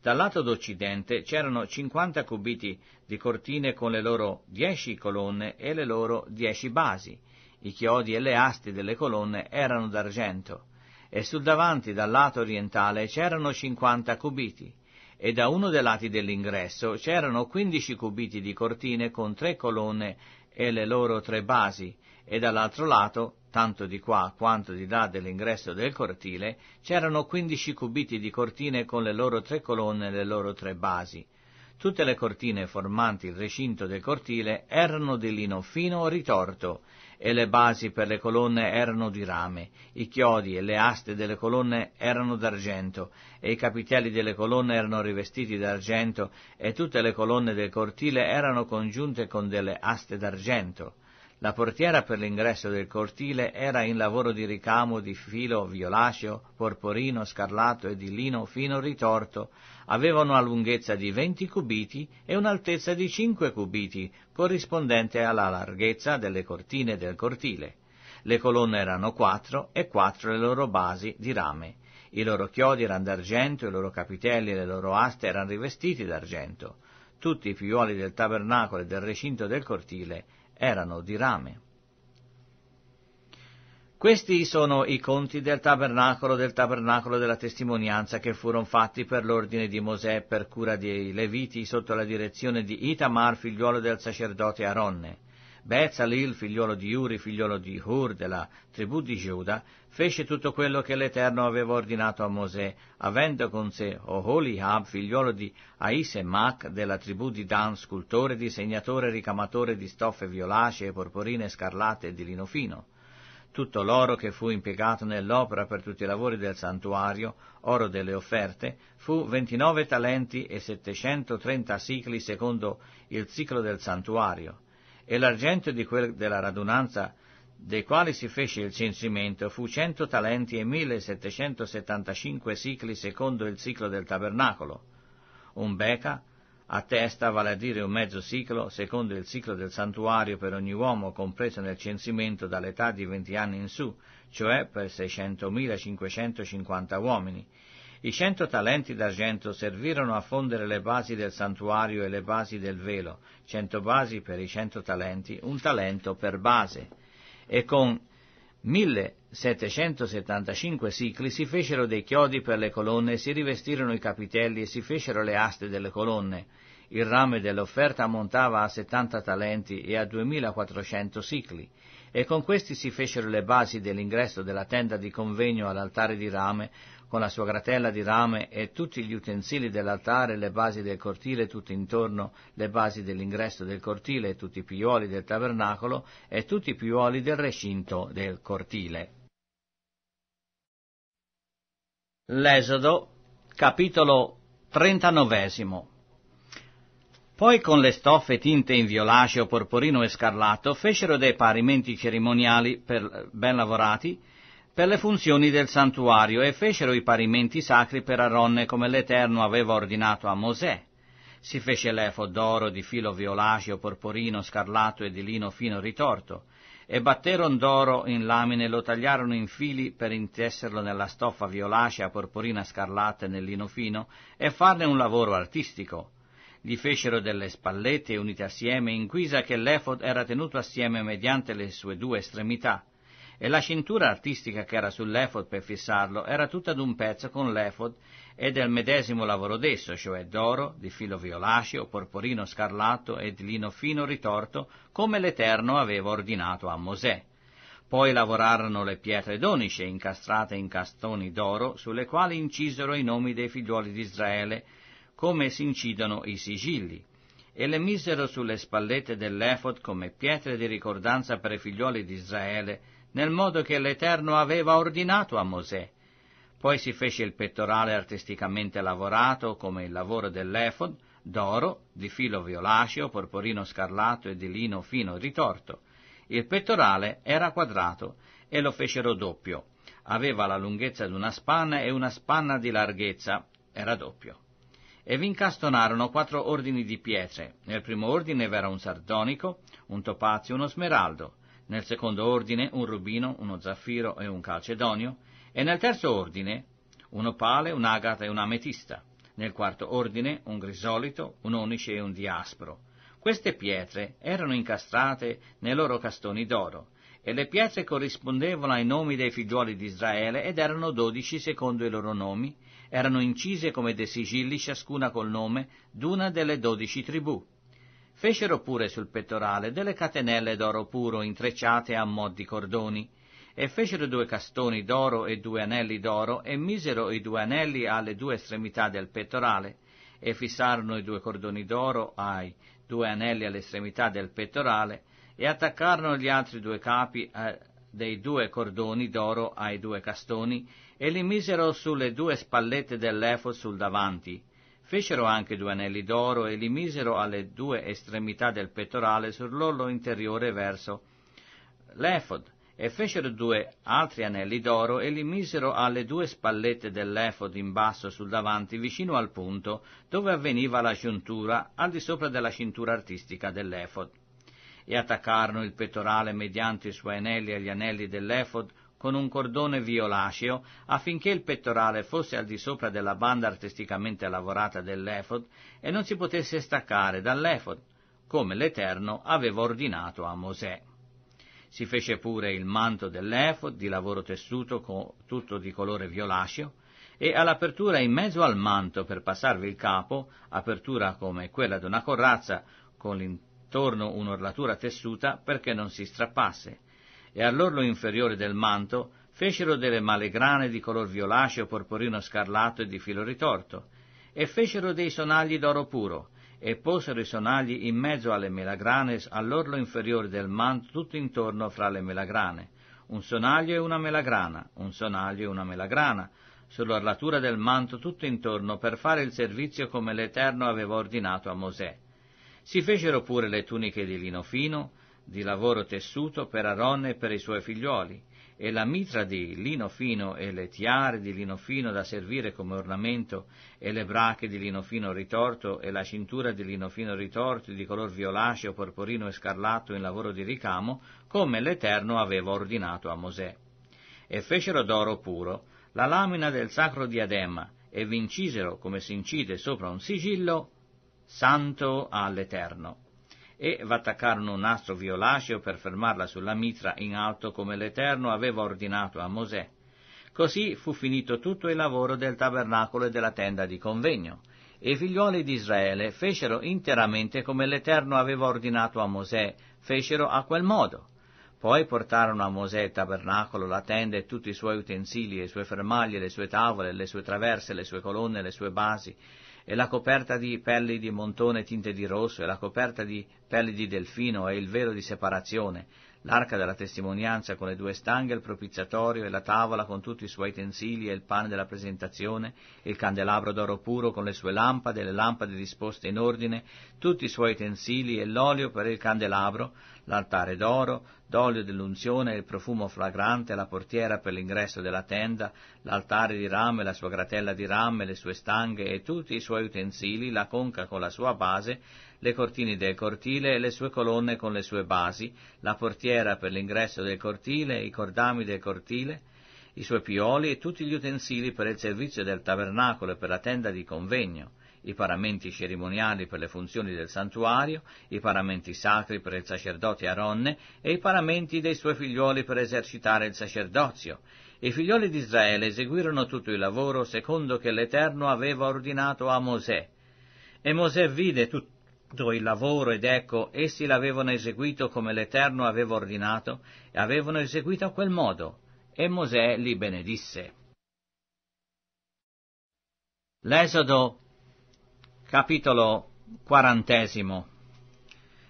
Dal lato d'occidente c'erano cinquanta cubiti di cortine con le loro dieci colonne e le loro dieci basi. I chiodi e le aste delle colonne erano d'argento. E sul davanti, dal lato orientale, c'erano cinquanta cubiti e da uno dei lati dell'ingresso c'erano quindici cubiti di cortine con tre colonne e le loro tre basi, e dall'altro lato, tanto di qua quanto di là dell'ingresso del cortile, c'erano quindici cubiti di cortine con le loro tre colonne e le loro tre basi. Tutte le cortine formanti il recinto del cortile erano di lino fino ritorto e le basi per le colonne erano di rame, i chiodi e le aste delle colonne erano d'argento, e i capitelli delle colonne erano rivestiti d'argento, e tutte le colonne del cortile erano congiunte con delle aste d'argento la portiera per l'ingresso del cortile era in lavoro di ricamo di filo violaceo, porporino, scarlato e di lino fino ritorto. Aveva una lunghezza di 20 cubiti e un'altezza di 5 cubiti, corrispondente alla larghezza delle cortine del cortile. Le colonne erano quattro e quattro le loro basi di rame. I loro chiodi erano d'argento, i loro capitelli e le loro aste erano rivestiti d'argento. Tutti i figlioli del tabernacolo e del recinto del cortile erano di rame. Questi sono i conti del tabernacolo, del tabernacolo della testimonianza che furono fatti per l'ordine di Mosè per cura dei Leviti sotto la direzione di Itamar, figliuolo del sacerdote Aronne. Bezalil, figliolo di Uri, figliolo di Hur, della tribù di Giuda, fece tutto quello che l'Eterno aveva ordinato a Mosè, avendo con sé Oholihab, figliolo di Aisemach, della tribù di Dan, scultore, disegnatore, ricamatore di stoffe violacee, porporine, scarlate e di lino fino. Tutto l'oro che fu impiegato nell'opera per tutti i lavori del santuario, oro delle offerte, fu 29 talenti e 730 sicli secondo il ciclo del santuario, e l'argento di quel della radunanza dei quali si fece il censimento fu cento talenti e 1775 sicli secondo il ciclo del tabernacolo. Un beca a testa, vale a dire un mezzo siclo, secondo il ciclo del santuario per ogni uomo compreso nel censimento dall'età di 20 anni in su, cioè per 600.550 uomini, i cento talenti d'argento servirono a fondere le basi del santuario e le basi del velo, cento basi per i cento talenti, un talento per base. E con 1775 sicli si fecero dei chiodi per le colonne, si rivestirono i capitelli e si fecero le aste delle colonne. Il rame dell'offerta ammontava a 70 talenti e a 2400 sicli e con questi si fecero le basi dell'ingresso della tenda di convegno all'altare di rame, con la sua gratella di rame e tutti gli utensili dell'altare, le basi del cortile tutto intorno, le basi dell'ingresso del cortile, tutti i piuoli del tabernacolo e tutti i piuoli del recinto del cortile. L'Esodo, capitolo 39. Poi con le stoffe tinte in violaceo, porporino e scarlatto fecero dei parimenti cerimoniali per ben lavorati, per le funzioni del santuario e fecero i parimenti sacri per Aronne come l'Eterno aveva ordinato a Mosè. Si fece l'efo d'oro di filo violaceo, porporino, scarlato e di lino fino ritorto, e batteron d'oro in lamine e lo tagliarono in fili per intesserlo nella stoffa violacea, porporina, scarlata e nel lino fino, e farne un lavoro artistico. Gli fecero delle spallette unite assieme in guisa che l'efod era tenuto assieme mediante le sue due estremità, e la cintura artistica che era sull'efod per fissarlo era tutta d'un pezzo con l'efod e del medesimo lavoro d'esso, cioè d'oro, di filo violaceo, porporino scarlatto e di lino fino ritorto, come l'Eterno aveva ordinato a Mosè. Poi lavorarono le pietre donice incastrate in castoni d'oro, sulle quali incisero i nomi dei figliuoli di Israele, come si incidono i sigilli e le misero sulle spallette dell'Efod come pietre di ricordanza per i figliuoli di Israele, nel modo che l'Eterno aveva ordinato a Mosè. Poi si fece il pettorale artisticamente lavorato, come il lavoro dell'Efod, d'oro, di filo violaceo, porporino scarlato e di lino fino ritorto. Il pettorale era quadrato e lo fecero doppio. Aveva la lunghezza di una spanna e una spanna di larghezza, era doppio. E vi incastonarono quattro ordini di pietre. Nel primo ordine v'era un sardonico, un topazio, uno smeraldo nel secondo ordine un rubino, uno zaffiro e un calcedonio, e nel terzo ordine un opale, un'agata e un ametista, nel quarto ordine un grisolito, un onice e un diaspro. Queste pietre erano incastrate nei loro castoni d'oro, e le pietre corrispondevano ai nomi dei figliuoli di Israele ed erano dodici secondo i loro nomi, erano incise come dei sigilli ciascuna col nome d'una delle dodici tribù. Fecero pure sul pettorale delle catenelle d'oro puro intrecciate a mo' di cordoni, e fecero due castoni d'oro e due anelli d'oro, e misero i due anelli alle due estremità del pettorale, e fissarono i due cordoni d'oro ai due anelli all'estremità del pettorale, e attaccarono gli altri due capi eh, dei due cordoni d'oro ai due castoni, e li misero sulle due spallette dell'efo sul davanti, Fecero anche due anelli d'oro e li misero alle due estremità del pettorale sull'orlo interiore verso l'efod, e fecero due altri anelli d'oro e li misero alle due spallette dell'efod in basso sul davanti vicino al punto dove avveniva la giuntura al di sopra della cintura artistica dell'efod. E attaccarono il pettorale mediante i suoi anelli agli anelli dell'efod con un cordone violaceo affinché il pettorale fosse al di sopra della banda artisticamente lavorata dell'efod e non si potesse staccare dall'efod, come l'Eterno aveva ordinato a Mosè. Si fece pure il manto dell'efod di lavoro tessuto tutto di colore violaceo e all'apertura in mezzo al manto per passarvi il capo, apertura come quella di una corrazza con l'intorno un'orlatura tessuta perché non si strappasse e all'orlo inferiore del manto fecero delle malegrane di color violaceo, porporino scarlato e di filo ritorto, e fecero dei sonagli d'oro puro, e posero i sonagli in mezzo alle melagrane all'orlo inferiore del manto tutto intorno fra le melagrane, un sonaglio e una melagrana, un sonaglio e una melagrana, sull'orlatura del manto tutto intorno per fare il servizio come l'Eterno aveva ordinato a Mosè. Si fecero pure le tuniche di lino fino, di lavoro tessuto per Aronne e per i suoi figliuoli, e la mitra di lino fino e le tiare di lino fino da servire come ornamento, e le brache di lino fino ritorto e la cintura di lino fino ritorto di color violaceo, porporino e scarlatto in lavoro di ricamo, come l'Eterno aveva ordinato a Mosè. E fecero d'oro puro la lamina del sacro diadema, e vincisero, come si incide sopra un sigillo, santo all'Eterno e v'attaccarono un nastro violaceo per fermarla sulla mitra in alto come l'Eterno aveva ordinato a Mosè. Così fu finito tutto il lavoro del tabernacolo e della tenda di convegno. E i figliuoli di Israele fecero interamente come l'Eterno aveva ordinato a Mosè, fecero a quel modo. Poi portarono a Mosè il tabernacolo, la tenda e tutti i suoi utensili, le sue fermaglie, le sue tavole, le sue traverse, le sue colonne, le sue basi, e la coperta di pelli di montone tinte di rosso, e la coperta di pelli di delfino, e il velo di separazione, l'arca della testimonianza con le due stanghe, il propiziatorio e la tavola con tutti i suoi utensili e il pane della presentazione, il candelabro d'oro puro con le sue lampade, le lampade disposte in ordine, tutti i suoi utensili e l'olio per il candelabro, l'altare d'oro, d'olio dell'unzione, il profumo flagrante, la portiera per l'ingresso della tenda, l'altare di rame, la sua gratella di rame, le sue stanghe e tutti i suoi utensili, la conca con la sua base, le cortine del cortile e le sue colonne con le sue basi, la portiera per l'ingresso del cortile, i cordami del cortile, i suoi pioli e tutti gli utensili per il servizio del tabernacolo e per la tenda di convegno, i paramenti cerimoniali per le funzioni del santuario, i paramenti sacri per il sacerdote Aronne e i paramenti dei suoi figlioli per esercitare il sacerdozio. I figlioli di Israele eseguirono tutto il lavoro secondo che l'Eterno aveva ordinato a Mosè. E Mosè vide tutto il lavoro ed ecco essi l'avevano eseguito come l'Eterno aveva ordinato e avevano eseguito a quel modo e Mosè li benedisse. L'esodo capitolo quarantesimo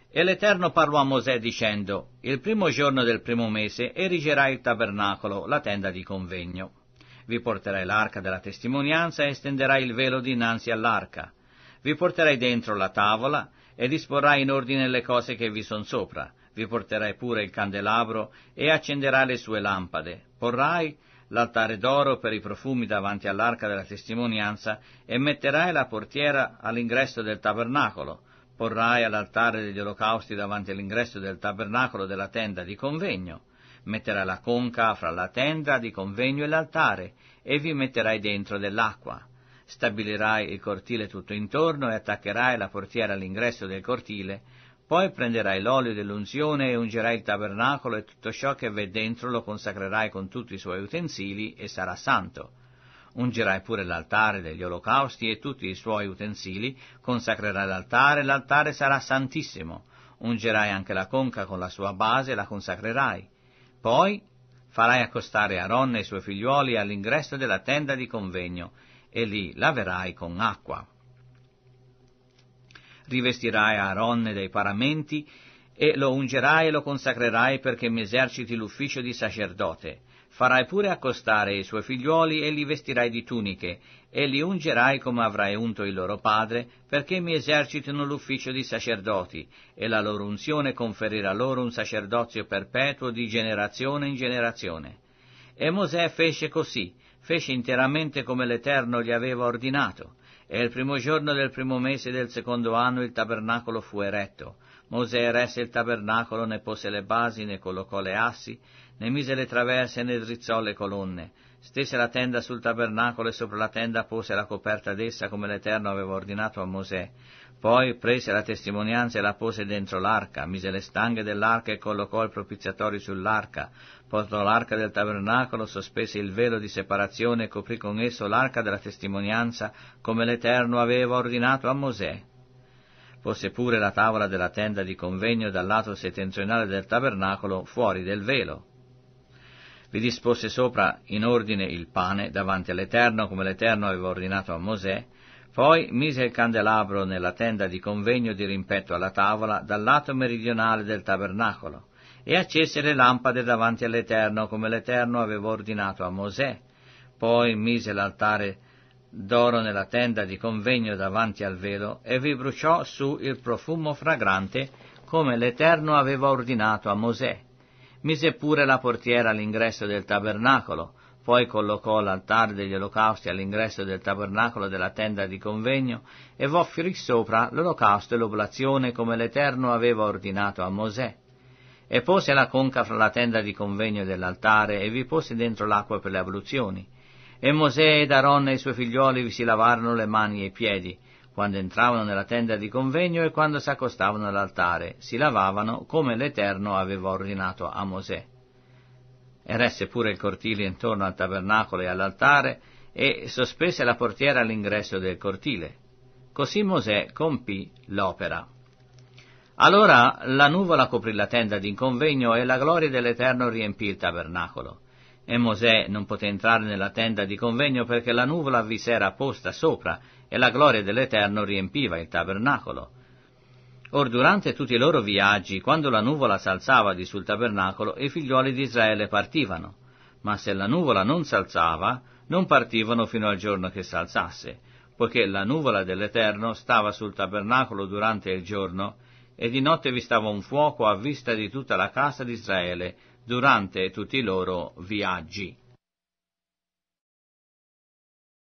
e l'Eterno parlò a Mosè dicendo, Il primo giorno del primo mese erigerai il tabernacolo, la tenda di convegno. Vi porterai l'arca della testimonianza e stenderai il velo dinanzi all'arca. Vi porterai dentro la tavola e disporrai in ordine le cose che vi son sopra. Vi porterai pure il candelabro e accenderai le sue lampade. Porrai l'altare d'oro per i profumi davanti all'arca della testimonianza e metterai la portiera all'ingresso del tabernacolo. Porrai all'altare degli olocausti davanti all'ingresso del tabernacolo della tenda di convegno. Metterai la conca fra la tenda di convegno e l'altare e vi metterai dentro dell'acqua stabilirai il cortile tutto intorno e attaccherai la portiera all'ingresso del cortile, poi prenderai l'olio dell'unzione e ungerai il tabernacolo e tutto ciò che v'è dentro lo consacrerai con tutti i suoi utensili e sarà santo. Ungerai pure l'altare degli olocausti e tutti i suoi utensili, consacrerai l'altare, e l'altare sarà santissimo. Ungerai anche la conca con la sua base e la consacrerai. Poi farai accostare Aaron e i suoi figliuoli all'ingresso della tenda di convegno e li laverai con acqua. Rivestirai Aaron dei paramenti e lo ungerai e lo consacrerai perché mi eserciti l'ufficio di sacerdote. Farai pure accostare i suoi figliuoli e li vestirai di tuniche, e li ungerai come avrai unto il loro padre, perché mi esercitino l'ufficio di sacerdoti, e la loro unzione conferirà loro un sacerdozio perpetuo di generazione in generazione. E Mosè fece così, fece interamente come l'Eterno gli aveva ordinato, e il primo giorno del primo mese del secondo anno il tabernacolo fu eretto. Mosè eresse il tabernacolo, ne pose le basi, ne collocò le assi, ne mise le traverse e ne drizzò le colonne. Stese la tenda sul tabernacolo e sopra la tenda pose la coperta d'essa come l'Eterno aveva ordinato a Mosè. Poi prese la testimonianza e la pose dentro l'arca, mise le stanghe dell'arca e collocò il propiziatorio sull'arca, portò l'arca del tabernacolo, sospese il velo di separazione e coprì con esso l'arca della testimonianza come l'Eterno aveva ordinato a Mosè. Pose pure la tavola della tenda di convegno dal lato settentrionale del tabernacolo fuori del velo vi dispose sopra in ordine il pane davanti all'Eterno, come l'Eterno aveva ordinato a Mosè, poi mise il candelabro nella tenda di convegno di rimpetto alla tavola dal lato meridionale del tabernacolo e accese le lampade davanti all'Eterno, come l'Eterno aveva ordinato a Mosè. Poi mise l'altare d'oro nella tenda di convegno davanti al velo e vi bruciò su il profumo fragrante come l'Eterno aveva ordinato a Mosè. Mise pure la portiera all'ingresso del tabernacolo, poi collocò l'altare degli olocausti all'ingresso del tabernacolo della tenda di convegno e v'offrì sopra l'olocausto e l'oblazione come l'Eterno aveva ordinato a Mosè. E pose la conca fra la tenda di convegno dell'altare e vi pose dentro l'acqua per le abluzioni. E Mosè ed Aaron e i suoi figlioli vi si lavarono le mani e i piedi, quando entravano nella tenda di convegno e quando si accostavano all'altare, si lavavano come l'Eterno aveva ordinato a Mosè. Eresse pure il cortile intorno al tabernacolo e all'altare, e sospese la portiera all'ingresso del cortile. Così Mosè compì l'opera. Allora la nuvola coprì la tenda di d'inconvegno e la gloria dell'Eterno riempì il tabernacolo. E Mosè non poté entrare nella tenda di convegno perché la nuvola vi s'era posta sopra e la gloria dell'Eterno riempiva il tabernacolo. Or durante tutti i loro viaggi, quando la nuvola s'alzava di sul tabernacolo, i figliuoli di Israele partivano, ma se la nuvola non s'alzava, non partivano fino al giorno che s'alzasse, poiché la nuvola dell'Eterno stava sul tabernacolo durante il giorno, e di notte vi stava un fuoco a vista di tutta la casa di Israele durante tutti i loro viaggi.